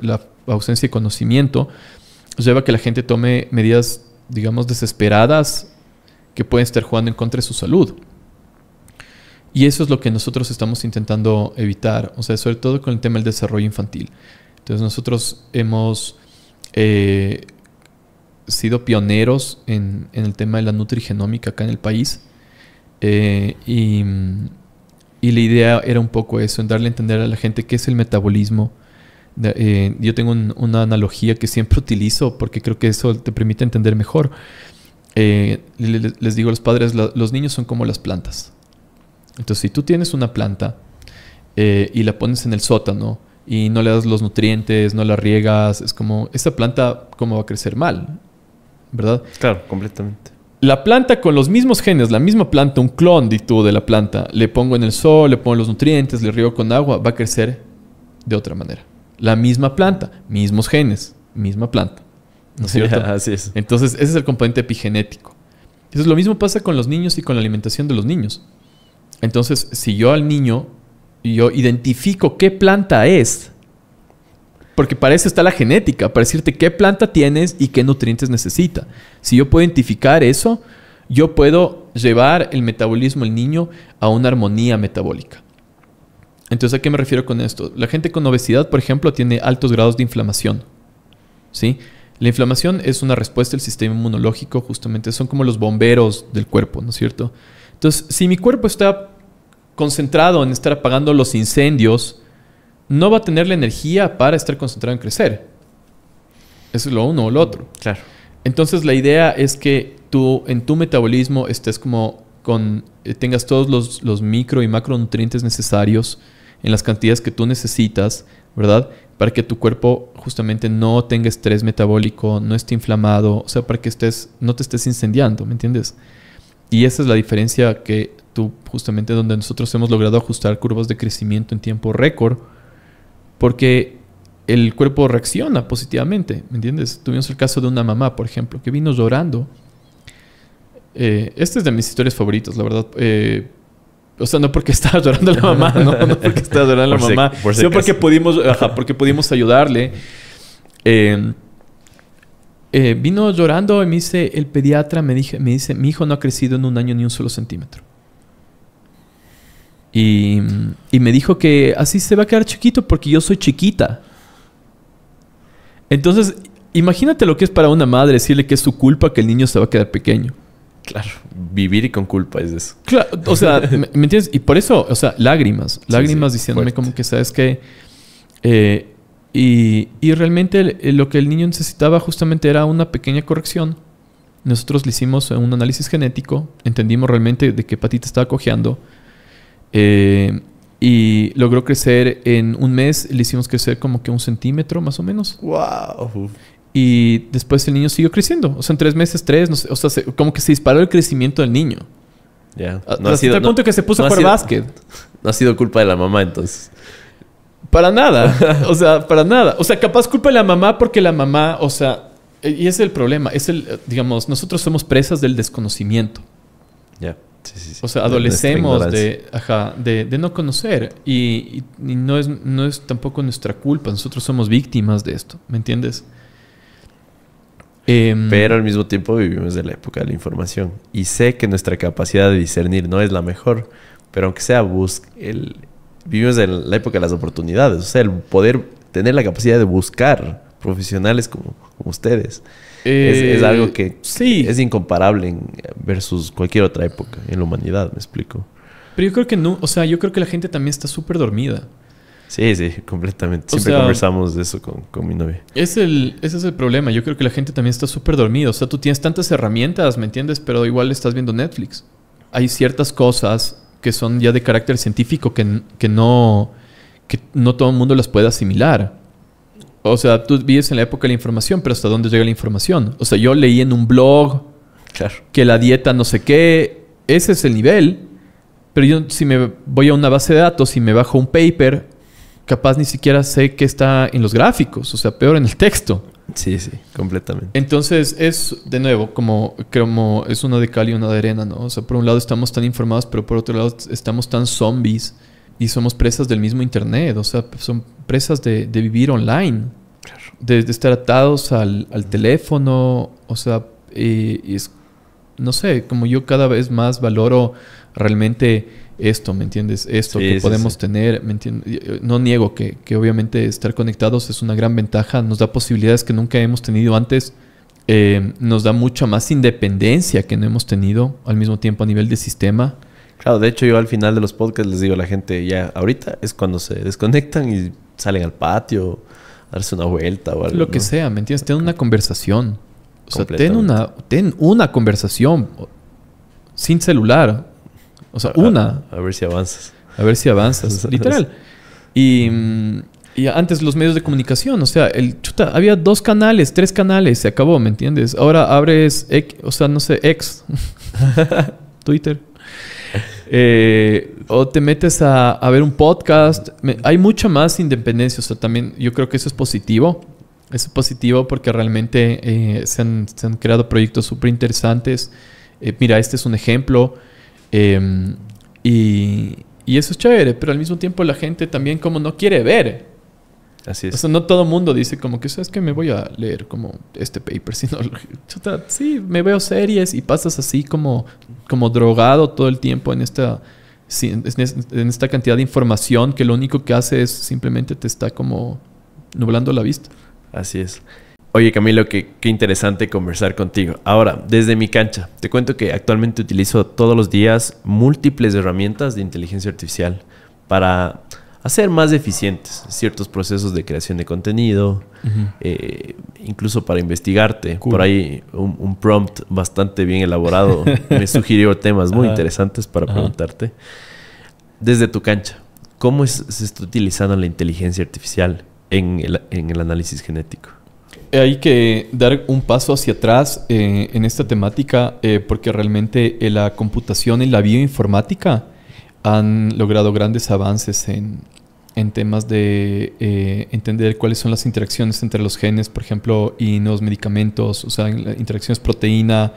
Speaker 1: la ausencia de conocimiento pues lleva a que la gente tome medidas, digamos, desesperadas que pueden estar jugando en contra de su salud. Y eso es lo que nosotros estamos intentando evitar, o sea, sobre todo con el tema del desarrollo infantil. Entonces nosotros hemos eh, sido pioneros en, el tema de la nutrigenómica acá en el país eh, y y la idea era un poco eso, en darle a entender a la gente qué es el metabolismo. Eh, yo tengo una analogía que siempre utilizo porque creo que eso te permite entender mejor. Eh, les digo a los padres, los niños son como las plantas. Entonces, si tú tienes una planta eh, y la pones en el sótano y no le das los nutrientes, no la riegas, es como, esa planta, ¿cómo va a crecer mal? ¿Verdad? Claro, completamente la planta con los mismos genes, la misma planta, un clon de de la planta, le pongo en el sol, le pongo los nutrientes, le riego con agua, va a crecer de otra manera. La misma planta, mismos genes, misma planta. Así es. Entonces, ese es el componente epigenético. Entonces, lo mismo pasa con los niños y con la alimentación de los niños. Entonces, si yo al niño, yo identifico qué planta es, porque para eso está la genética, para decirte qué planta tienes y qué nutrientes necesita. Si yo puedo identificar eso, yo puedo llevar el metabolismo del niño a una armonía metabólica. Entonces, ¿a qué me refiero con esto? La gente con obesidad, por ejemplo, tiene altos grados de inflamación. ¿Sí? La inflamación es una respuesta del sistema inmunológico, justamente son como los bomberos del cuerpo, ¿no es cierto? Entonces, si mi cuerpo está concentrado en estar apagando los incendios, no va a tener la energía para estar concentrado en crecer. Eso es lo uno o lo otro. Claro. Entonces la idea es que tú en tu metabolismo estés como con eh, tengas todos los, micro y macronutrientes necesarios en las cantidades que tú necesitas, ¿verdad? Para que tu cuerpo justamente no tenga estrés metabólico, no esté inflamado, o sea, para que estés no te estés incendiando, ¿me entiendes? Y esa es la diferencia que tú justamente donde nosotros hemos logrado ajustar curvas de crecimiento en tiempo récord porque el cuerpo reacciona positivamente, ¿me entiendes? Tuvimos el caso de una mamá, por ejemplo, que vino llorando. Eh, esta es de mis historias favoritas, la verdad. Eh, o sea, no porque estaba llorando la mamá, no, porque estaba llorando la mamá, sino porque pudimos, porque pudimos ayudarle. Eh, eh, vino llorando y me dice, el pediatra me, dije, me dice, mi hijo no ha crecido en un año ni un solo centímetro. Y, me dijo que así se va a quedar chiquito porque yo soy chiquita. Entonces, imagínate lo que es para una madre decirle que es su culpa que el niño se va a quedar pequeño.
Speaker 2: Claro, vivir con culpa es eso. Claro, o sea, ¿me,
Speaker 1: entiendes? Y por eso, o sea, lágrimas, lágrimas diciéndome como que, ¿sabes qué? Eh, y, y, realmente lo que el niño necesitaba justamente era una pequeña corrección. Nosotros le hicimos un análisis genético, entendimos realmente de qué patita estaba cojeando eh, y logró crecer en un mes, le hicimos crecer como que un centímetro más o menos.
Speaker 2: ¡Wow!
Speaker 1: Y después el niño siguió creciendo. O sea, en tres meses, tres, o sea, como que se disparó el crecimiento del niño.
Speaker 2: Ya. Ah, hasta el punto que se puso a jugar básquet. No ha sido culpa de la mamá
Speaker 1: entonces. Para nada. o sea, para nada. O sea, capaz culpa de la mamá porque la mamá, o sea, y ese es el problema. Es el, eh, digamos, nosotros somos presas del desconocimiento. Ya. O sea, adolecemos de, de, no conocer y, no, es, no es tampoco nuestra culpa, nosotros somos víctimas de esto, ¿me entiendes?
Speaker 2: Em, pero al mismo tiempo vivimos de la época de la información y sé que nuestra capacidad de discernir no es la mejor, pero aunque sea bus el, vivimos de la época de las oportunidades, o sea, el poder tener la capacidad de buscar profesionales como, como ustedes es, algo eh, que es incomparable versus cualquier otra época en la humanidad, me explico.
Speaker 1: Pero yo creo que no, o sea, yo creo que la gente también está súper
Speaker 2: dormida. Sí, sí, completamente. Siempre conversamos de eso con, mi novia.
Speaker 1: Es ese es el problema. Yo creo que la gente también está súper dormida. O sea, tú tienes tantas herramientas, ¿me entiendes? Pero igual estás viendo Netflix. Hay ciertas cosas que son ya de carácter científico que, que no, que no todo el mundo las puede asimilar. O sea, tú vives en la época de la información, pero ¿hasta dónde llega la información? O sea, yo leí en un blog que la dieta no sé qué, ese es el nivel, pero yo si me voy a una base de datos y me bajo un paper, capaz ni siquiera sé qué está en los gráficos, o sea, peor en el texto.
Speaker 2: Sí, sí, completamente.
Speaker 1: Entonces es, de nuevo, como, como es una de cal y una de arena, ¿no? O sea, por un lado estamos tan informados, pero por otro lado estamos tan zombies y somos presas del mismo Internet, o sea, son presas de, de vivir online, claro. de, estar atados al, teléfono, o sea, eh, no sé, como yo cada vez más valoro realmente esto, ¿me entiendes? Esto que podemos tener, ¿me entiendes? Eh, no niego que, que, obviamente estar conectados es una gran ventaja, nos da posibilidades que nunca hemos tenido antes. Eh, nos da mucha más independencia que no hemos tenido al mismo tiempo a nivel de sistema.
Speaker 2: Claro, de hecho yo al final de los podcasts les digo a la gente, ya ahorita es cuando se desconectan y salen al patio, darse una vuelta o algo. Lo que
Speaker 1: sea, ¿me entiendes? Ten una conversación. O sea, ten una, ten una conversación sin celular. O sea, una. A, ver si avanzas. A ver si avanzas, literal. Y, y, antes los medios de comunicación, o sea, el chuta, había dos canales, tres canales, se acabó, ¿me entiendes? Ahora abres, o sea, no sé, ex. Twitter. Eh, o te metes a, ver un podcast. hay mucha más independencia. O sea, también yo creo que eso es positivo. es positivo porque realmente eh, se, han, creado proyectos súper interesantes. Eh, mira, este es un ejemplo. Em, y, eso es chévere, pero al mismo tiempo la gente también como no quiere ver. Así es. O sea, no todo mundo dice como que, ¿sabes que Me voy a leer como este paper, sino, sí, me veo series y pasas así como como drogado todo el tiempo en esta, en esta cantidad de información que lo único que hace es simplemente te está como
Speaker 2: nublando la vista. Así es. Oye Camilo, qué, qué interesante conversar contigo. Ahora, desde mi cancha, te cuento que actualmente utilizo todos los días múltiples herramientas de inteligencia artificial para Hacer más eficientes ciertos procesos de creación de contenido, eh, incluso para investigarte. Por ahí un, prompt bastante bien elaborado me sugirió temas muy interesantes para preguntarte. Desde tu cancha, ¿cómo se está utilizando la inteligencia artificial en el, análisis genético? Eh, hay
Speaker 1: que dar un paso hacia atrás eh, en esta temática porque realmente la computación y la bioinformática han logrado grandes avances en, en temas de eh, entender cuáles son las interacciones entre los genes, por ejemplo, y nuevos medicamentos, o sea, interacciones proteína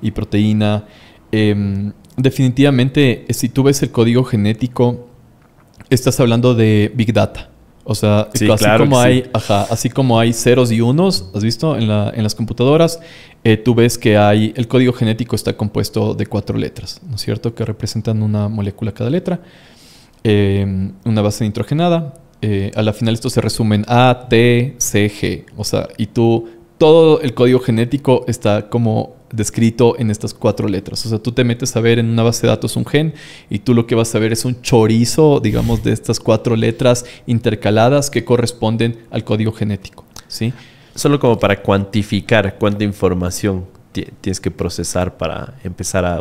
Speaker 1: y proteína. Em, definitivamente, si tú ves el código genético, estás hablando de Big Data. O sea, así, como hay, ceros y unos, ¿has visto? En, las computadoras, eh, tú ves que hay, el código genético está compuesto de cuatro letras, ¿no es cierto? Que representan una molécula cada letra. Em, una base nitrogenada. Eh, a la final esto se resume en A, T, C, G. O sea, y tú, todo el código genético está como descrito en estas cuatro letras. O sea, tú te metes a ver en una base de datos un gen y tú lo que vas a ver es un chorizo, digamos, de estas
Speaker 2: cuatro letras intercaladas que corresponden al código genético. ¿sí? Solo como para cuantificar cuánta información tienes que procesar para empezar a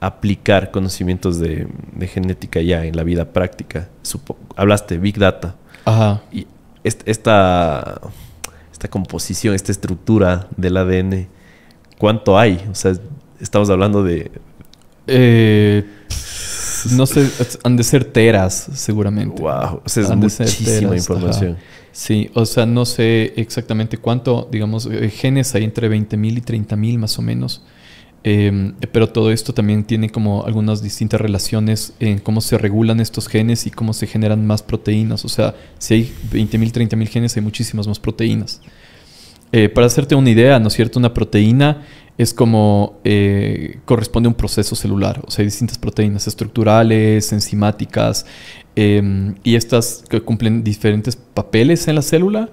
Speaker 2: aplicar conocimientos de, genética ya en la vida práctica. hablaste Big Data. Y esta, esta composición, esta estructura del ADN, ¿cuánto hay? O sea, estamos hablando de... Eh, no sé, han de ser teras, seguramente.
Speaker 1: Wow, o sea, muchísima información. Sí, o sea, no sé exactamente cuánto, digamos, eh, genes hay entre 20.000 y 30.000 más o menos. Em, pero todo esto también tiene como algunas distintas relaciones en cómo se regulan estos genes y cómo se generan más proteínas. O sea, si hay 20.000, 30.000 genes, hay muchísimas más proteínas. Eh, para hacerte una idea, ¿no es cierto? Una proteína es como eh, corresponde a un proceso celular. O sea, hay distintas proteínas estructurales, enzimáticas, em, y estas cumplen diferentes papeles en la célula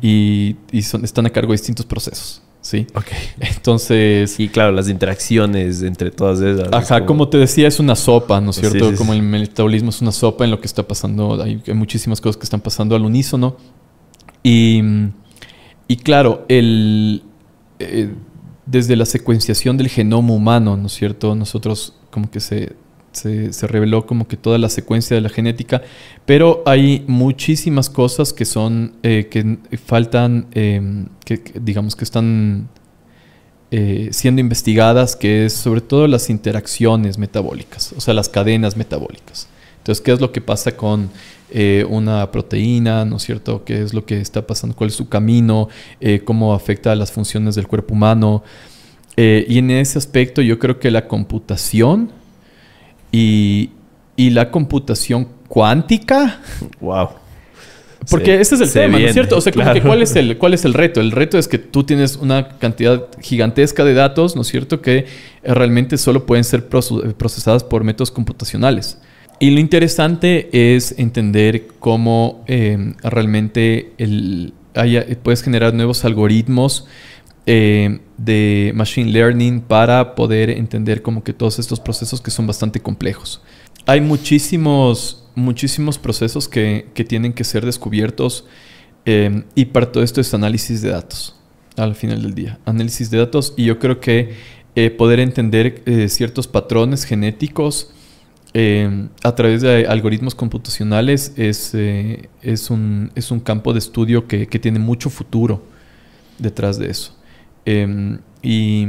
Speaker 1: y, están a cargo de distintos procesos. ¿sí? Ok. Entonces... Y claro, las interacciones entre
Speaker 2: todas esas. Ajá, como...
Speaker 1: te decía, es una sopa, ¿no es cierto? como el metabolismo es una sopa en lo que está pasando, hay, muchísimas cosas que están pasando al unísono. Y, y claro, el, eh, desde la secuenciación del genoma humano, ¿no es cierto? Nosotros como que se se, reveló como que toda la secuencia de la genética, pero hay muchísimas cosas que son, eh, que faltan, em, que, digamos que están eh, siendo investigadas, que es sobre todo las interacciones metabólicas, o sea, las cadenas metabólicas. Entonces, ¿qué es lo que pasa con eh, una proteína, ¿no es cierto? ¿Qué es lo que está pasando? ¿Cuál es su camino? ¿Cómo afecta a las funciones del cuerpo humano? y en ese aspecto yo creo que la computación y, la computación cuántica. ¡Wow!
Speaker 2: Porque ese es el tema, ¿no es cierto? O sea, ¿cuál, es
Speaker 1: el, ¿cuál es el reto? El reto es que tú tienes una cantidad gigantesca de datos, ¿no es cierto?, que eh, realmente solo pueden ser eh, procesadas por métodos computacionales. Y lo interesante es entender cómo eh, realmente el, puedes generar nuevos algoritmos eh, de Machine Learning para poder entender como que todos estos procesos que son bastante complejos. Hay muchísimos, muchísimos procesos que, tienen que ser descubiertos em, y para todo esto es análisis de datos al final del día. Análisis de datos y yo creo que eh, poder entender eh, ciertos patrones genéticos em, a través de algoritmos computacionales es, es, un, campo de estudio que tiene mucho futuro detrás de eso. Em, y,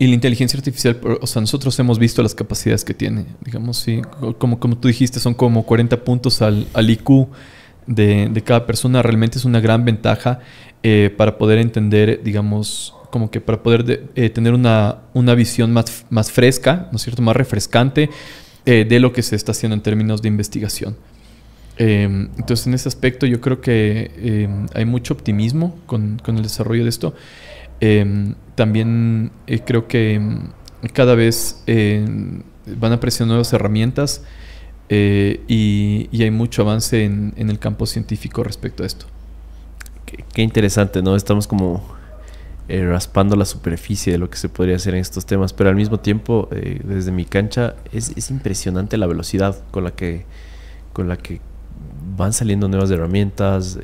Speaker 1: la inteligencia artificial, o sea, nosotros hemos visto las capacidades que tiene. Digamos, sí, como, como tú dijiste, son como 40 puntos al, al IQ de, cada persona. Realmente es una gran ventaja eh, para poder entender, digamos, como que para poder eh, tener una, visión más, más fresca, ¿no es cierto?, más refrescante eh, de lo que se está haciendo en términos de investigación. Em, entonces, en ese aspecto yo creo que em, hay mucho optimismo con, con, el desarrollo de esto. Em, también eh, creo que em, cada vez em, van apareciendo nuevas herramientas eh, y, hay mucho avance en, el campo científico respecto a esto.
Speaker 2: Qué, interesante, ¿no? Estamos como eh, raspando la superficie de lo que se podría hacer en estos temas, pero al mismo tiempo, desde mi cancha, es, impresionante la velocidad con la que, con la que van saliendo nuevas herramientas.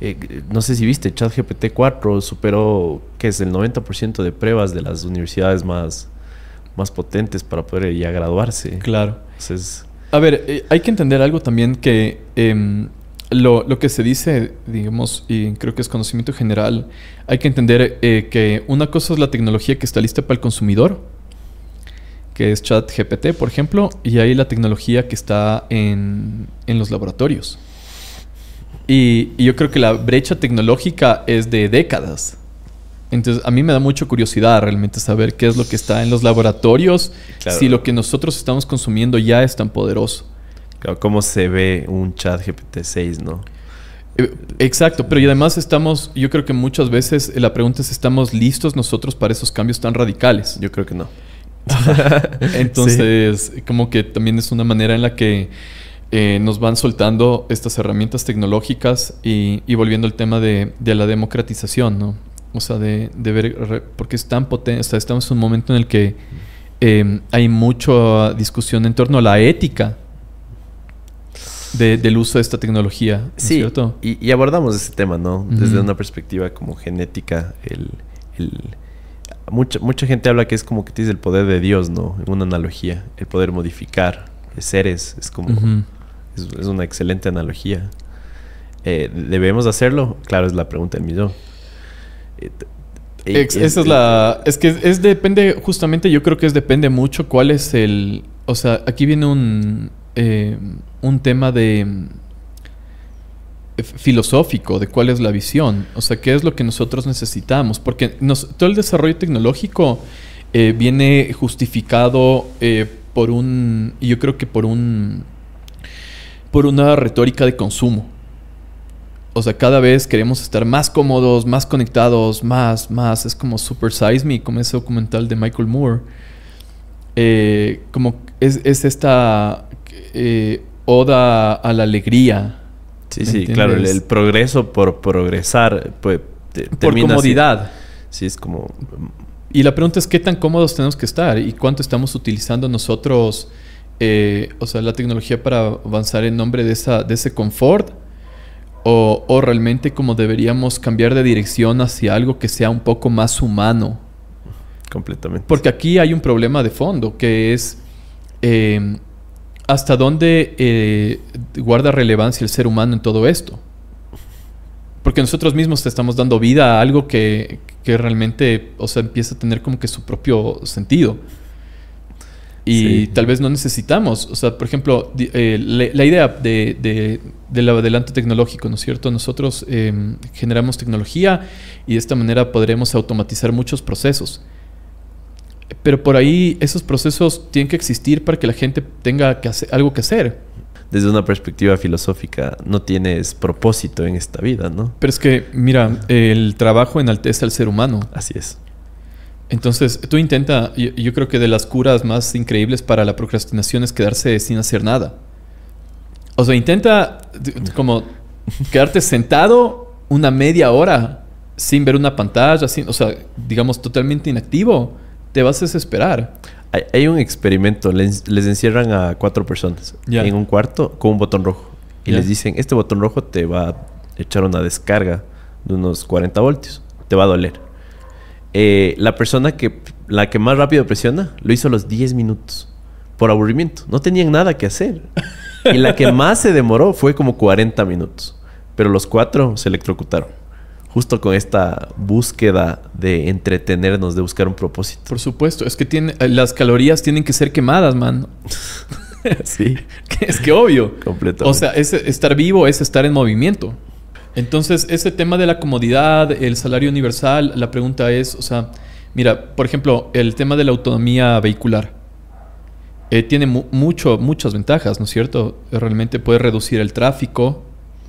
Speaker 2: Eh, no sé si viste, ChatGPT 4 superó, que es el 90% de pruebas de las universidades más, más potentes para poder eh, ya graduarse. Claro. a ver, eh, hay que entender algo también
Speaker 1: que em, lo, que se dice, digamos, y creo que es conocimiento general, hay que entender que una cosa es la tecnología que está lista para el consumidor, que es ChatGPT, por ejemplo, y hay la tecnología que está en los laboratorios. Y, yo creo que la brecha tecnológica es de décadas. Entonces, a mí me da mucha curiosidad realmente saber qué es lo que está en los laboratorios, si lo que nosotros estamos consumiendo ya es tan poderoso. Claro, cómo se ve un chat GPT-6, ¿no? Eh, exacto, pero y además estamos, yo creo que muchas veces eh, la pregunta es, ¿estamos listos nosotros para esos cambios tan radicales? Yo creo que no. Entonces, como que también es una manera en la que eh, nos van soltando estas herramientas tecnológicas y, y volviendo al tema de, de, la democratización, ¿no? O sea, de, de ver, porque es tan potente, o sea, estamos en un momento en el que em, hay mucha discusión en torno a la ética
Speaker 2: del uso de esta tecnología, sí, Y, abordamos ese tema, ¿no? Desde una perspectiva como genética, el, mucha, mucha gente habla que es como que tienes el poder de Dios, ¿no? En Una analogía, el poder modificar seres, es como... Es, una excelente analogía. Eh, ¿Debemos hacerlo? Claro, es la pregunta del millón. Eh, esa es la. Es que es depende, justamente, yo creo que es
Speaker 1: depende mucho cuál es el. O sea, aquí viene un. Eh, un tema de. filosófico, de cuál es la visión. O sea, qué es lo que nosotros necesitamos. Porque todo el desarrollo tecnológico viene justificado por un. Yo creo que por un por una retórica de consumo. O sea, cada vez queremos estar más cómodos, más conectados, más, más. Es como Super Size Me, como ese documental de Michael Moore. Eh, como es, esta eh, oda a la alegría. Sí, sí, claro. El,
Speaker 2: progreso por progresar. Pues, por comodidad. Sí, es como... Mm,
Speaker 1: y la pregunta es qué tan cómodos tenemos que estar y cuánto estamos utilizando nosotros eh, o sea, la tecnología para avanzar en nombre de, de ese confort? O, realmente como deberíamos cambiar de dirección hacia algo que sea un poco más humano? Completamente. Porque aquí hay un problema de fondo, que es eh, hasta dónde eh, guarda relevancia el ser humano en todo esto. Porque nosotros mismos te estamos dando vida a algo que, que realmente, o sea, empieza a tener como que su propio sentido y tal vez no necesitamos. O sea, por ejemplo, eh, la, idea de, del adelanto tecnológico, ¿no es cierto? Nosotros em, generamos tecnología y de esta manera podremos automatizar muchos procesos. Pero por ahí esos procesos tienen que existir para que la gente tenga que algo que hacer.
Speaker 2: Desde una perspectiva filosófica, no tienes propósito en esta vida, ¿no?
Speaker 1: Pero es que, mira, el trabajo enaltece al ser humano. Así es. Entonces, tú intenta, yo, creo que de las curas más increíbles para la procrastinación es quedarse sin hacer nada. O sea, intenta como quedarte sentado una media hora sin ver una pantalla, sin, o sea, digamos totalmente inactivo. Te vas a desesperar.
Speaker 2: Hay, un experimento, les, encierran a cuatro personas en un cuarto con un botón rojo y les dicen, este botón rojo te va a echar una descarga de unos 40 voltios, te va a doler eh, la persona que la que más rápido presiona lo hizo a los 10 minutos por aburrimiento. No tenían nada que hacer. Y la que más se demoró fue como 40 minutos. Pero los cuatro se electrocutaron. Justo con esta búsqueda de entretenernos, de buscar un propósito. Por supuesto, es que tiene, eh, las
Speaker 1: calorías tienen que ser quemadas, man. sí. es que obvio.
Speaker 2: completo O sea,
Speaker 1: es, estar vivo es estar en movimiento. Entonces, ese tema de la comodidad, el salario universal, la pregunta es, o sea, mira, por ejemplo, el tema de la autonomía vehicular. Eh, tiene mucho, muchas ventajas, ¿no es cierto? Realmente puede reducir el tráfico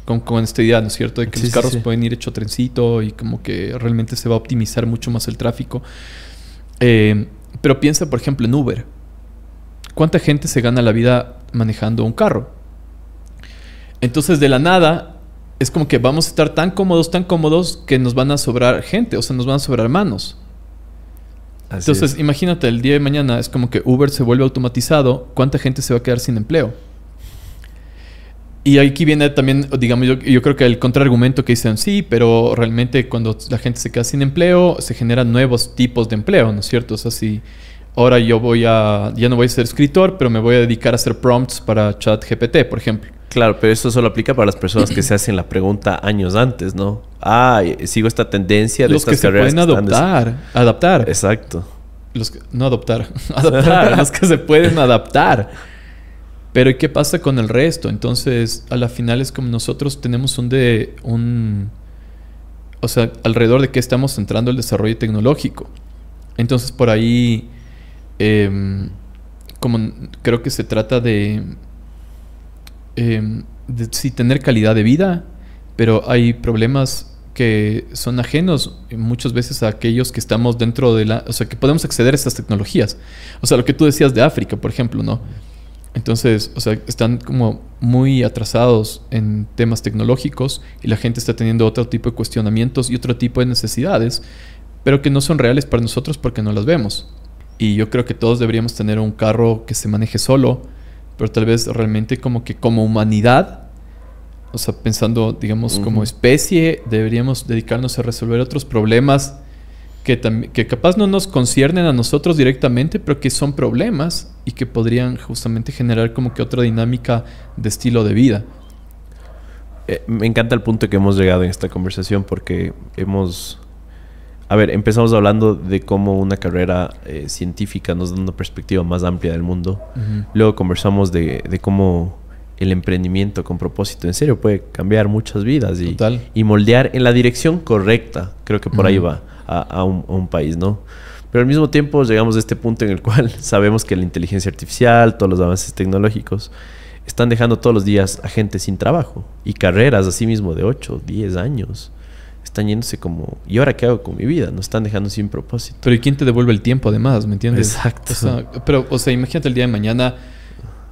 Speaker 1: con, con idea, ¿no es cierto? De que los carros pueden ir hecho trencito y como que realmente se va a optimizar mucho más el tráfico. Eh, pero piensa, por ejemplo, en Uber. ¿Cuánta gente se gana la vida manejando un carro? Entonces, de la nada, es como que vamos a estar tan cómodos, tan cómodos que nos van a sobrar gente, o sea, nos van a sobrar manos. Entonces, imagínate, el día de mañana es como que Uber se vuelve automatizado, ¿cuánta gente se va a quedar sin empleo? Y aquí viene también, digamos, yo, yo creo que el contraargumento que dicen, sí, pero realmente cuando la gente se queda sin empleo, se generan nuevos tipos de empleo, ¿no es cierto? O sea, si ahora yo voy
Speaker 2: a, ya no voy a ser escritor, pero me voy a dedicar a hacer prompts para chat GPT, por ejemplo. Claro, pero eso solo aplica para las personas que se hacen la pregunta años antes, ¿no? Ah, sigo esta tendencia de Los que se pueden adaptar.
Speaker 1: Exacto. Los no adoptar, adaptar, los que se pueden adaptar. Pero ¿y ¿qué pasa con el resto? Entonces, a la final es como nosotros tenemos un de un o sea, alrededor de qué estamos entrando el desarrollo tecnológico. Entonces, por ahí em, como creo que se trata de Em, de, sí tener calidad de vida, pero hay problemas que son ajenos muchas veces a aquellos que estamos dentro de la... O sea, que podemos acceder a estas tecnologías. O sea, lo que tú decías de África, por ejemplo, ¿no? Entonces, o sea, están como muy atrasados en temas tecnológicos y la gente está teniendo otro tipo de cuestionamientos y otro tipo de necesidades, pero que no son reales para nosotros porque no las vemos. Y yo creo que todos deberíamos tener un carro que se maneje solo, pero tal vez realmente como que como humanidad, o sea, pensando, digamos, como especie, deberíamos dedicarnos a resolver otros problemas que, que capaz no nos conciernen a nosotros directamente, pero que son problemas y que podrían justamente generar como que otra dinámica de estilo de vida.
Speaker 2: Eh, me encanta el punto que hemos llegado en esta conversación porque hemos a ver, empezamos hablando de cómo una carrera eh, científica nos da una perspectiva más amplia del mundo. Luego conversamos de, cómo el emprendimiento con propósito en serio puede cambiar muchas vidas y, moldear en la dirección correcta. Creo que por ahí va a, un, un, país, ¿no? Pero al mismo tiempo llegamos a este punto en el cual sabemos que la inteligencia artificial, todos los avances tecnológicos, están dejando todos los días a gente sin trabajo y carreras así mismo de 8, 10 años están yéndose como, ¿y ahora qué hago con mi vida? No están dejando sin
Speaker 1: propósito. Pero ¿y quién te devuelve el tiempo además? ¿Me entiendes? Exacto. pero, o sea, imagínate el día de mañana,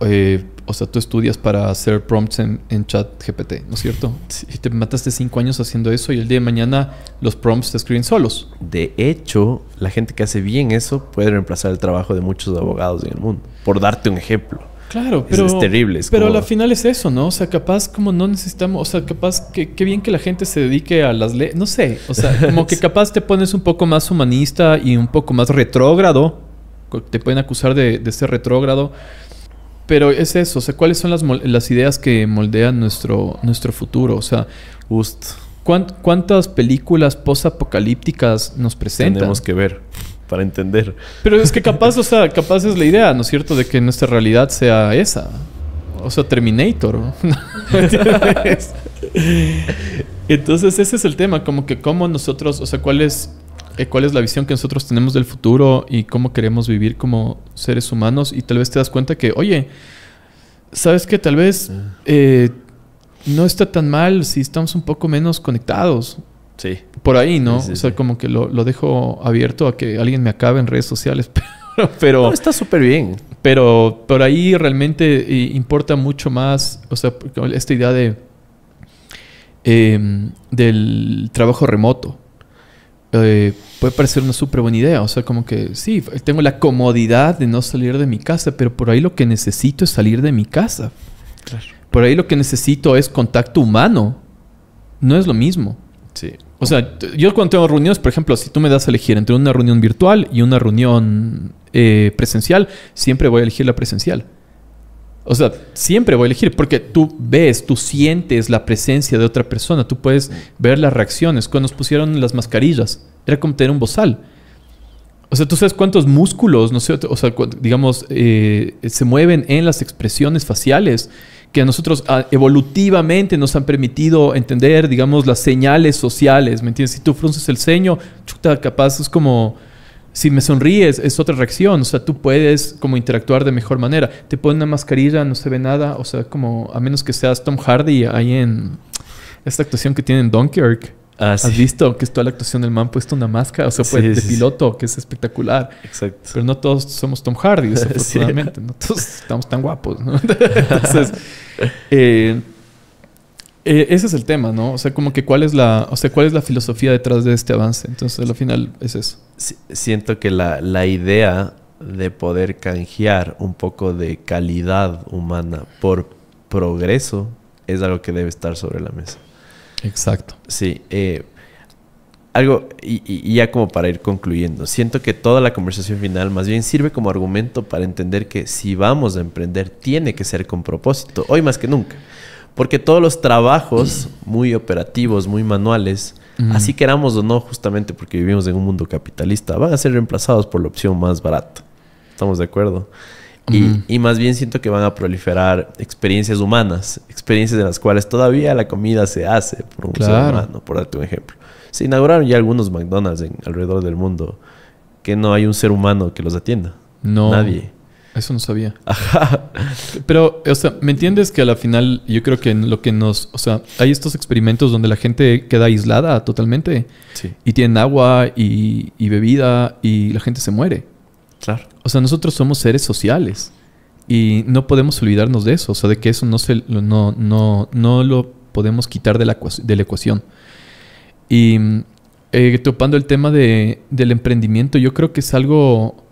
Speaker 1: eh, o sea, tú estudias para hacer prompts en, en chat GPT, ¿no es cierto? Y te mataste cinco años haciendo eso y el día de mañana los prompts
Speaker 2: te escriben solos. De hecho, la gente que hace bien eso puede reemplazar el trabajo de muchos abogados en el mundo, por darte un ejemplo. Claro, pero. Es, pero al
Speaker 1: final es eso, ¿no? O sea, capaz como no necesitamos. O sea, capaz que, bien que la gente se dedique a las leyes. No sé. O sea, como que capaz te pones un poco más humanista y un poco más retrógrado. Te pueden acusar de, ser retrógrado. Pero es eso. O sea, ¿cuáles son las, las ideas que moldean nuestro, nuestro futuro? O sea, ¿cuántas películas posapocalípticas nos presentan? Tenemos que ver para entender. Pero es que capaz, o sea, capaz es la idea, ¿no es cierto?, de que nuestra realidad sea esa. O sea, Terminator. Entonces, ese es el tema, como que cómo nosotros, o sea, cuál es, eh, cuál es la visión que nosotros tenemos del futuro y cómo queremos vivir como seres humanos. Y tal vez te das cuenta que, oye, ¿sabes qué? Tal vez ah. eh, no está tan mal si estamos un poco menos conectados. Sí. Por ahí, ¿no? o sea, como que lo, dejo abierto a que alguien me acabe en redes sociales. Pero. está súper bien. Pero por ahí realmente eh, importa mucho más. O sea, esta idea de. Em, del trabajo remoto. Eh, puede parecer una súper buena idea. O sea, como que sí, tengo la comodidad de no salir de mi casa, pero por ahí lo que necesito es salir de mi casa. Por ahí lo que necesito es contacto humano. No es lo mismo. Sí. O sea, yo cuando tengo reuniones, por ejemplo, si tú me das a elegir entre una reunión virtual y una reunión eh, presencial, siempre voy a elegir la presencial. O sea, siempre voy a elegir porque tú ves, tú sientes la presencia de otra persona, tú puedes ver las reacciones. Cuando nos pusieron las mascarillas, era como tener un bozal. O sea, tú sabes cuántos músculos, no sé, digamos, eh, se mueven en las expresiones faciales que a nosotros ah, evolutivamente nos han permitido entender, digamos, las señales sociales, ¿me entiendes? Si tú frunces el ceño, chuta, capaz es como, si me sonríes, es otra reacción, o sea, tú puedes como interactuar de mejor manera. Te ponen una mascarilla, no se ve nada, o sea, como, a menos que seas Tom Hardy ahí en esta actuación que tiene Dunkirk. Ah, ¿Has visto que es toda la actuación del man puesto una máscara? O sea, fue de piloto, que es espectacular. Exacto. Pero no todos somos Tom Hardy, desafortunadamente. No todos estamos tan guapos, eh, eh, ese es el tema, ¿no? O sea, como que cuál es la, o sea, cuál es la filosofía detrás de este avance. Entonces,
Speaker 2: al final es eso. siento que la idea de poder canjear un poco de calidad humana por progreso es algo que debe estar sobre la mesa. Exacto. Sí. Eh, algo, y, ya como para ir concluyendo, siento que toda la conversación final más bien sirve como argumento para entender que si vamos a emprender, tiene que ser con propósito, hoy más que nunca. Porque todos los trabajos muy operativos, muy manuales, así queramos o no, justamente porque vivimos en un mundo capitalista, van a ser reemplazados por la opción más barata. ¿Estamos de acuerdo? Y, más bien siento que van a proliferar experiencias humanas, experiencias de las cuales todavía la comida se hace por un ser humano, por darte un ejemplo. Se inauguraron ya algunos McDonald's en, alrededor del mundo que no hay un ser humano que los atienda. No. Nadie. Eso no sabía. Pero, o sea, ¿me entiendes que a la final yo creo que
Speaker 1: lo que nos... O sea, hay estos experimentos donde la gente queda aislada totalmente. Y tienen agua y bebida y la gente se muere. O sea, nosotros somos seres sociales y no podemos olvidarnos de eso, o sea, de que eso no, se, no, no, lo podemos quitar de la, ecuación. Y eh, topando el tema del emprendimiento, yo creo que es algo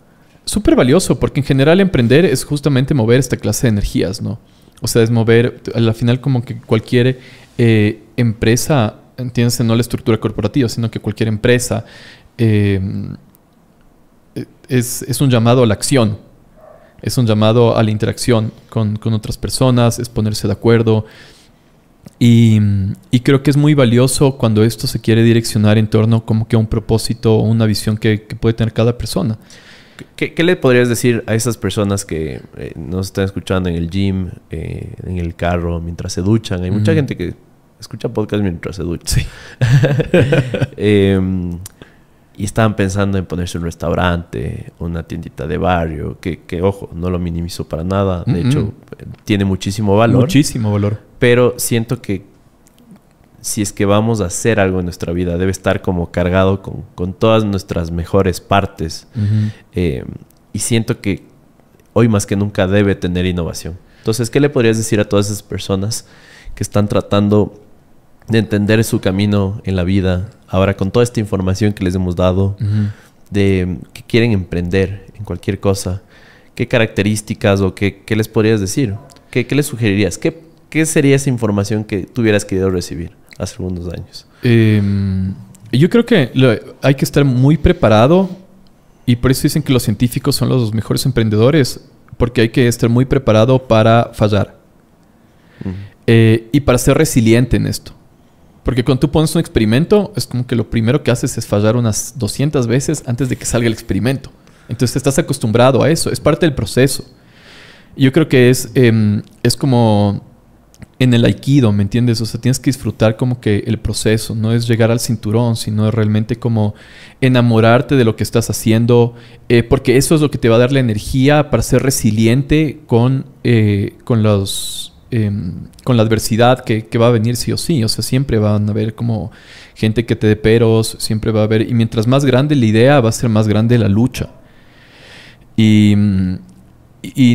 Speaker 1: súper valioso, porque en general emprender es justamente mover esta clase de energías, ¿no? O sea, es mover, al final como que cualquier eh, empresa, entiéndase, no la estructura corporativa, sino que cualquier empresa, eh, es, un llamado a la acción, es un llamado a la interacción con, otras personas, es ponerse de acuerdo. Y, creo que es muy valioso cuando esto se quiere direccionar en torno como que a un propósito o una visión que, puede tener cada persona.
Speaker 2: ¿Qué, le podrías decir a esas personas que eh, nos están escuchando en el gym, eh, en el carro, mientras se duchan? Hay mucha gente que escucha podcast mientras se ducha. Sí. Em, y estaban pensando en ponerse un restaurante, una tiendita de barrio, que, ojo, no lo minimizo para nada, de hecho tiene muchísimo valor. Muchísimo valor. Pero siento que si es que vamos a hacer algo en nuestra vida, debe estar como cargado con, todas nuestras mejores partes. Eh, y siento que hoy más que nunca debe tener innovación. Entonces, ¿qué le podrías decir a todas esas personas que están tratando de entender su camino en la vida, ahora con toda esta información que les hemos dado, de mm, que quieren emprender en cualquier cosa, ¿qué características o qué, les podrías decir? ¿Qué, les sugerirías? ¿Qué, sería esa información que tuvieras querido recibir hace algunos años?
Speaker 1: Em, yo creo que hay que estar muy preparado y por eso dicen que los científicos son los mejores emprendedores, porque hay que estar muy preparado para fallar. Eh, y para ser resiliente en esto. Porque cuando tú pones un experimento, es como que lo primero que haces es fallar unas 200 veces antes de que salga el experimento. Entonces estás acostumbrado a eso, es parte del proceso. Yo creo que es, em, es como en el aikido, ¿me entiendes? O sea, tienes que disfrutar como que el proceso, no es llegar al cinturón, sino realmente como enamorarte de lo que estás haciendo, eh, porque eso es lo que te va a dar la energía para ser resiliente con, eh, con los Em, con la adversidad que, va a venir sí o sí. O sea, siempre van a haber como gente que te dé peros, siempre va a haber... Y mientras más grande la idea, va a ser más grande la lucha. Y,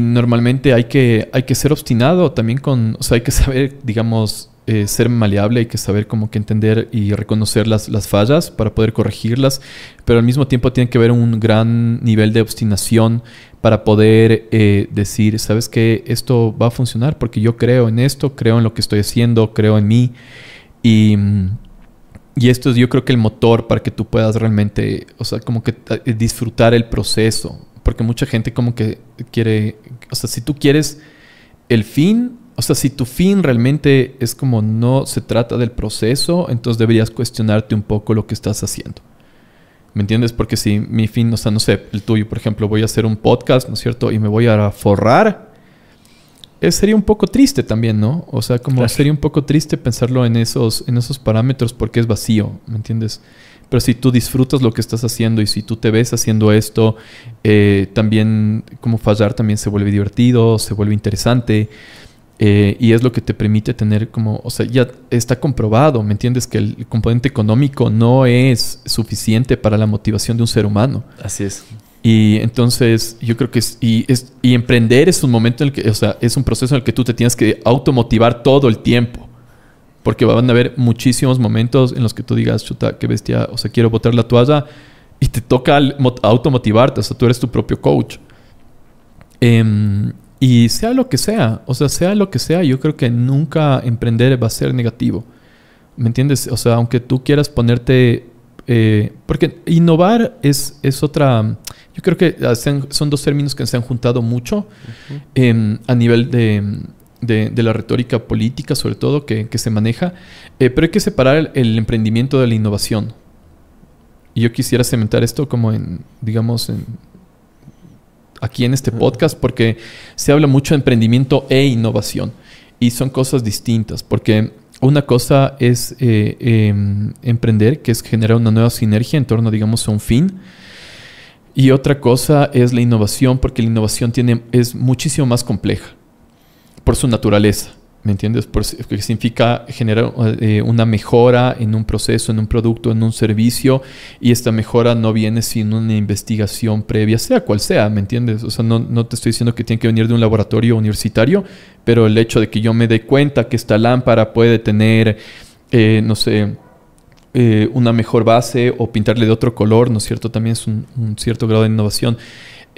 Speaker 1: normalmente hay que, hay que ser obstinado también con... O sea, hay que saber, digamos, eh, ser maleable, hay que saber como que entender y reconocer las, las fallas para poder corregirlas, pero al mismo tiempo tiene que haber un gran nivel de obstinación para poder eh, decir, sabes que esto va a funcionar porque yo creo en esto, creo en lo que estoy haciendo, creo en mí. Y, y esto es yo creo que el motor para que tú puedas realmente, o sea, como que eh, disfrutar el proceso. Porque mucha gente como que quiere, o sea, si tú quieres el fin, o sea, si tu fin realmente es como no se trata del proceso, entonces deberías cuestionarte un poco lo que estás haciendo. ¿Me entiendes? Porque si mi fin, o sea, no sé, el tuyo, por ejemplo, voy a hacer un podcast, ¿no es cierto? Y me voy a forrar. Eh, sería un poco triste también, ¿no? O sea, como sería un poco triste pensarlo en esos, en esos parámetros porque es vacío, ¿me entiendes? Pero si tú disfrutas lo que estás haciendo y si tú te ves haciendo esto, eh, también como fallar también se vuelve divertido, se vuelve interesante. Eh, y es lo que te permite tener como, o sea, ya está comprobado, ¿me entiendes? Que el componente económico no es suficiente para la motivación de un ser humano. Así es. Y entonces yo creo que es, y, es, y emprender es un momento en el que, o sea, es un proceso en el que tú te tienes que automotivar todo el tiempo. Porque van a haber muchísimos momentos en los que tú digas, chuta, qué bestia, o sea, quiero botar la toalla y te toca automotivarte, o sea, tú eres tu propio coach. Eh, y sea lo que sea, o sea, sea lo que sea, yo creo que nunca emprender va a ser negativo. ¿Me entiendes? O sea, aunque tú quieras ponerte... Eh, porque innovar es, es otra... Yo creo que son dos términos que se han juntado mucho em, a nivel de, la retórica política, sobre todo, que, se maneja. Eh, pero hay que separar el, el, emprendimiento de la innovación. Y yo quisiera cementar esto como en, digamos, en, aquí en este podcast porque se habla mucho de emprendimiento e innovación y son cosas distintas porque una cosa es eh, em, emprender, que es generar una nueva sinergia en torno, digamos, a un fin. Y otra cosa es la innovación, porque la innovación tiene, es muchísimo más compleja por su naturaleza. ¿Me entiendes? Porque significa generar eh, una mejora en un proceso, en un producto, en un servicio, y esta mejora no viene sin una investigación previa, sea cual sea, ¿me entiendes? O sea, no, te estoy diciendo que tiene que venir de un laboratorio universitario, pero el hecho de que yo me dé cuenta que esta lámpara puede tener, eh, no sé, eh, una mejor base o pintarle de otro color, ¿no es cierto? También es un cierto grado de innovación.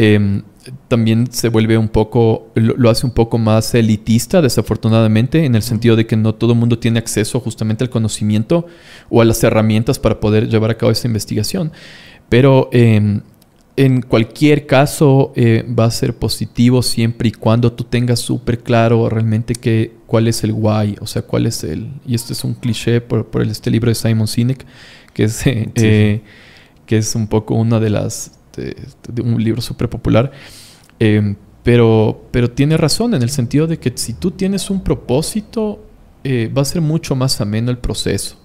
Speaker 1: Em, también se vuelve un poco, lo, hace un poco más elitista, desafortunadamente, en el sentido de que no todo el mundo tiene acceso justamente al conocimiento o a las herramientas para poder llevar a cabo esta investigación. Pero em, en cualquier caso eh, va a ser positivo siempre y cuando tú tengas súper claro realmente cuál es el why, o sea, cuál es el... Y este es un cliché por, por este libro de Simon Sinek, que es, eh, que es un poco una de las este, este, de un libro súper popular. Em, pero, pero tiene razón en el sentido de que si tú tienes un propósito, eh, va a ser mucho más ameno el proceso.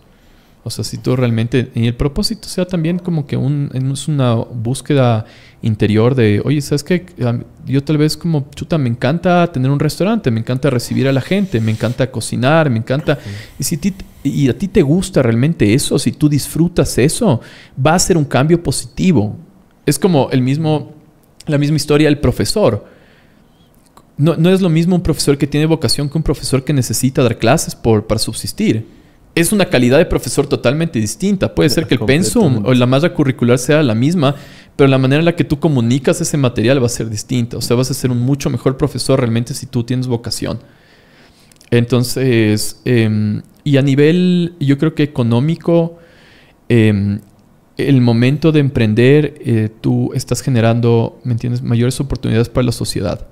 Speaker 1: O sea, si tú realmente... Y el propósito sea también como que es una búsqueda interior de, oye, ¿sabes qué? Yo tal vez como, chuta, me encanta tener un restaurante, me encanta recibir a la gente, me encanta cocinar, me encanta... Y si y a ti te gusta realmente eso, si tú disfrutas eso, va a ser un cambio positivo es como el mismo, la misma historia del profesor. No, es lo mismo un profesor que tiene vocación que un profesor que necesita dar clases por, para subsistir. Es una calidad de profesor totalmente distinta. Puede ser que el pensum o la malla curricular sea la misma, pero la manera en la que tú comunicas ese material va a ser distinta. O sea, vas a ser un mucho mejor profesor realmente si tú tienes vocación. Entonces, em, y a nivel, yo creo que económico, em, el momento de emprender, eh, tú estás generando, ¿me entiendes?, mayores oportunidades para la sociedad.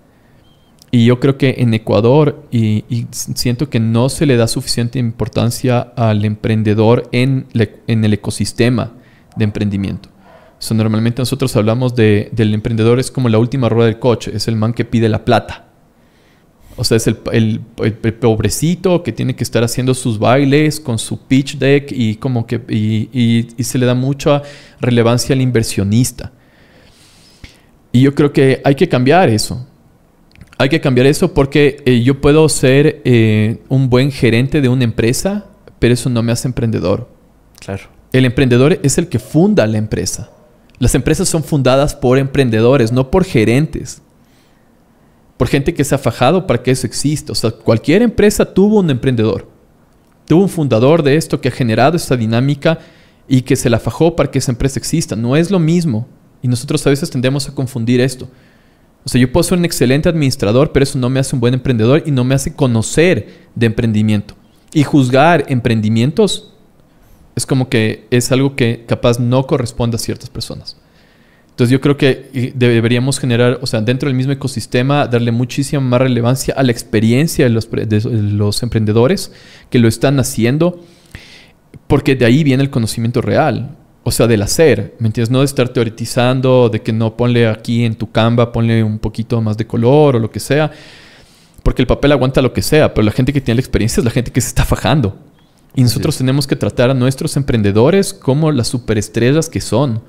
Speaker 1: Y yo creo que en Ecuador, y, siento que no se le da suficiente importancia al emprendedor en, el ecosistema de emprendimiento. So, normalmente nosotros hablamos del emprendedor es como la última rueda del coche, es el man que pide la plata. O sea, es el, pobrecito que tiene que estar haciendo sus bailes con su pitch deck y como que y, se le da mucha relevancia al inversionista. Y yo creo que hay que cambiar eso. Hay que cambiar eso porque eh, yo puedo ser eh, un buen gerente de una empresa, pero eso no me hace emprendedor. Claro. El emprendedor es el que funda la empresa. Las empresas son fundadas por emprendedores, no por gerentes por gente que se ha fajado para que eso exista. O sea, cualquier empresa tuvo un emprendedor, tuvo un fundador de esto que ha generado esta dinámica y que se la fajó para que esa empresa exista. No es lo mismo. Y nosotros a veces tendemos a confundir esto. O sea, yo puedo ser un excelente administrador, pero eso no me hace un buen emprendedor y no me hace conocer de emprendimiento. Y juzgar emprendimientos es como que es algo que capaz no corresponde a ciertas personas. Entonces yo creo que eh, deberíamos generar, o sea, dentro del mismo ecosistema, darle muchísima más relevancia a la experiencia de los, los emprendedores que lo están haciendo, porque de ahí viene el conocimiento real, o sea, del hacer, ¿me entiendes? No de estar teoretizando, de que no ponle aquí en tu Canva, ponle un poquito más de color o lo que sea, porque el papel aguanta lo que sea, pero la gente que tiene la experiencia es la gente que se está fajando. Y nosotros tenemos que tratar a nuestros emprendedores como las superestrellas que son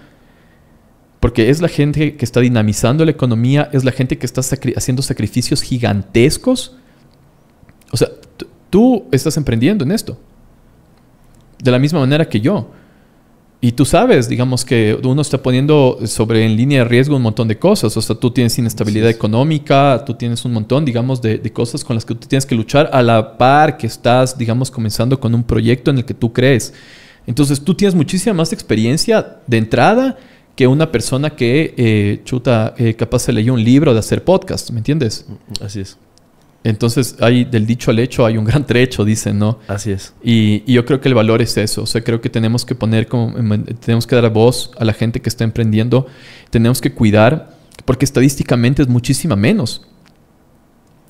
Speaker 1: porque es la gente que está dinamizando la economía, es la gente que está haciendo sacrificios gigantescos. O sea, tú estás emprendiendo en esto. De la misma manera que yo. Y tú sabes, digamos que uno está poniendo sobre en línea de riesgo un montón de cosas. O sea, tú tienes inestabilidad económica, tú tienes un montón, digamos, de, de, cosas con las que tú tienes que luchar a la par que estás, digamos, comenzando con un proyecto en el que tú crees. Entonces, tú tienes muchísima más experiencia de entrada que una persona que, eh, chuta, eh, capaz se leyó un libro de hacer podcast, ¿me entiendes? Así es. Entonces, hay, del dicho al hecho hay un gran trecho, dicen, ¿no? Así es. Y, yo creo que el valor es eso. O sea, creo que tenemos que poner, como, tenemos que dar voz a la gente que está emprendiendo. Tenemos que cuidar, porque estadísticamente es muchísima menos.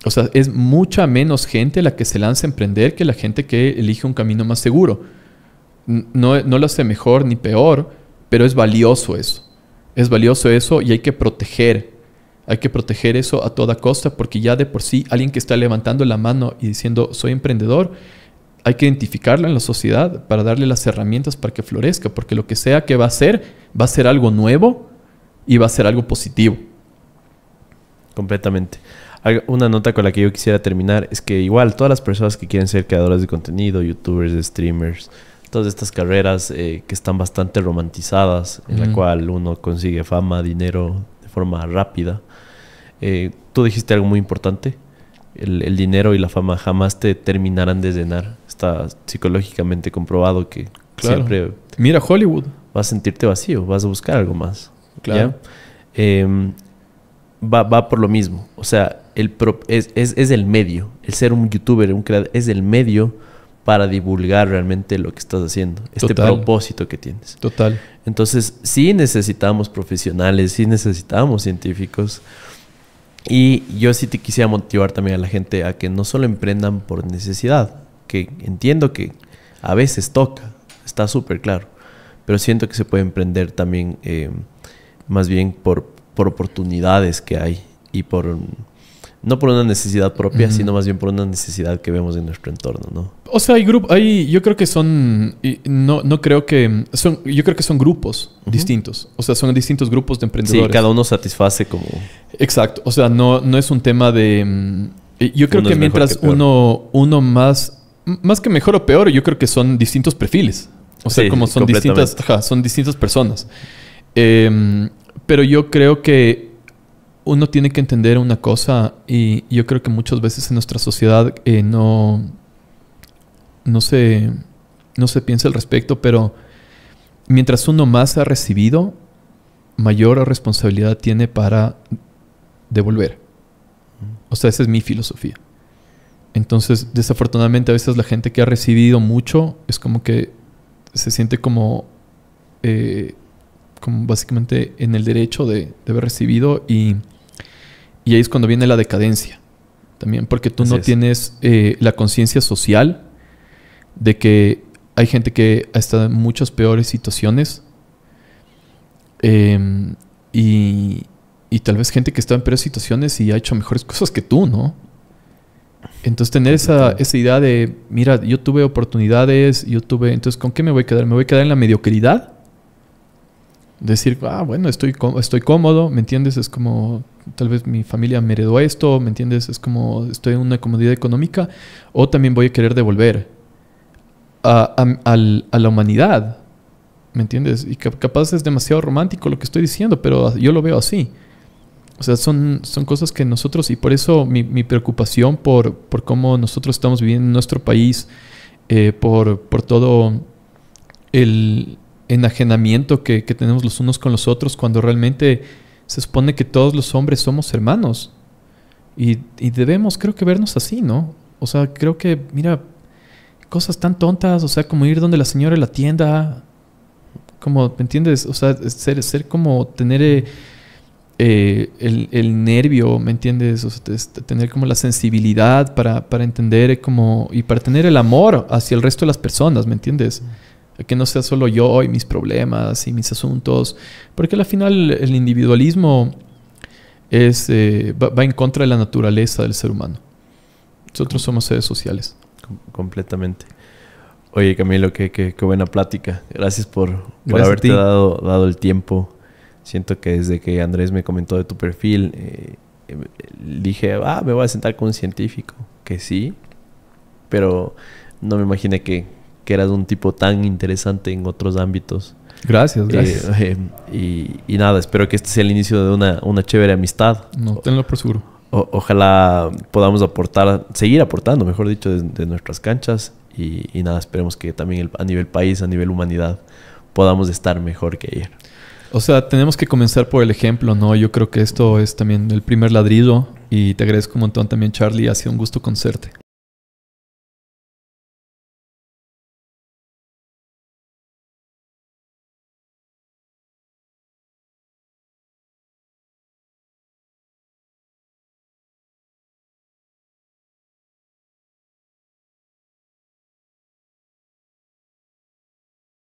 Speaker 1: O sea, es mucha menos gente la que se lanza a emprender que la gente que elige un camino más seguro. No, no lo hace mejor ni peor, pero es valioso eso. Es valioso eso y hay que proteger. Hay que proteger eso a toda costa porque ya de por sí alguien que está levantando la mano y diciendo soy emprendedor, hay que identificarlo en la sociedad para darle las herramientas para que florezca, porque lo que sea que va a ser,
Speaker 2: va a ser algo nuevo y va a ser algo positivo. Completamente. Una nota con la que yo quisiera terminar es que igual todas las personas que quieren ser creadoras de contenido, youtubers, streamers, de estas carreras eh, que están bastante romantizadas, en la cual uno consigue fama, dinero de forma rápida. Eh, tú dijiste algo muy importante, el, dinero y la fama jamás te terminarán de llenar. Está psicológicamente comprobado que siempre... Mira Hollywood. Vas a sentirte vacío, vas a buscar algo más. Em, va, por lo mismo. O sea, el es, es, es, el medio. El ser un youtuber, un creador, es el medio para divulgar realmente lo que estás haciendo, este propósito que tienes. Total. Entonces, sí necesitamos profesionales, sí necesitamos científicos. Y yo sí te quisiera motivar también a la gente a que no solo emprendan por necesidad, que entiendo que a veces toca, está súper claro, pero siento que se puede emprender también eh, más bien por, por oportunidades que hay y por no por una necesidad propia, sino más bien por una necesidad que vemos en nuestro entorno, ¿no? O
Speaker 1: sea, hay grupos, hay, yo creo que son, no, no creo que, son, yo creo que son grupos distintos, o sea, son distintos grupos de emprendedores. Sí, cada
Speaker 2: uno satisface como...
Speaker 1: Exacto, o sea, no, no es un tema de... Yo creo que mientras uno, uno más, más que mejor o peor, yo creo que son distintos perfiles, o sea, como son distintas, son distintas personas. Em, pero yo creo que uno tiene que entender una cosa y yo creo que muchas veces en nuestra sociedad eh, no, no, se, no se piensa al respecto, pero mientras uno más ha recibido, mayor responsabilidad tiene para devolver. O sea, esa es mi filosofía. Entonces, desafortunadamente a veces la gente que ha recibido mucho es como que se siente como, eh, como básicamente en el derecho de, de haber recibido y y ahí es cuando viene la decadencia. También porque tú no tienes eh, la conciencia social de que hay gente que ha estado en muchas peores situaciones. Em, y, tal vez gente que está en peores situaciones y ha hecho mejores cosas que tú, ¿no? Entonces tener esa, esa idea de, mira, yo tuve oportunidades, yo tuve, entonces ¿con qué me voy a quedar? ¿Me voy a quedar en la mediocridad? decir, ah, bueno, estoy, estoy cómodo, ¿me entiendes? Es como, tal vez mi familia me heredó esto, ¿me entiendes? Es como, estoy en una comodidad económica, o también voy a querer devolver a, la humanidad, ¿me entiendes? Y capaz es demasiado romántico lo que estoy diciendo, pero yo lo veo así. O sea, son, son cosas que nosotros, y por eso mi, preocupación por, por, cómo nosotros estamos viviendo en nuestro país, eh, por todo el, enajenamiento que, que tenemos los unos con los otros cuando realmente se supone que todos los hombres somos hermanos. Y, debemos, creo que, vernos así, ¿no? O sea, creo que, mira, cosas tan tontas, o sea, como ir donde la señora la tienda, como, ¿me entiendes? O sea, ser, ser como tener eh, eh, el, nervio, ¿me entiendes? O sea, este, tener como la sensibilidad para, para entender eh, como, y para tener el amor hacia el resto de las personas, ¿me entiendes? que no sea solo yo y mis problemas y mis asuntos, porque al final el individualismo eh, va, en contra de la naturaleza del ser humano. Nosotros somos seres sociales.
Speaker 2: completamente. Oye Camilo, qué, qué, buena plática. Gracias por, haberte dado, el tiempo. Siento que desde que Andrés me comentó de tu perfil, eh, em, dije, ah, me voy a sentar con un científico. Que sí, pero no me imaginé que, que eras un tipo tan interesante en otros ámbitos. Gracias, eh, gracias. Eh, y, nada, espero que este sea el inicio de una, chévere amistad. No, tenlo por seguro. ojalá podamos aportar, seguir aportando, mejor dicho, de nuestras canchas. Y, nada, esperemos que también a nivel país, a nivel humanidad, podamos estar mejor que ayer.
Speaker 1: O sea, tenemos que comenzar por el ejemplo, ¿no? Yo creo que esto es también el primer ladrido. y te agradezco un montón también, Charlie. Ha sido un gusto conocerte.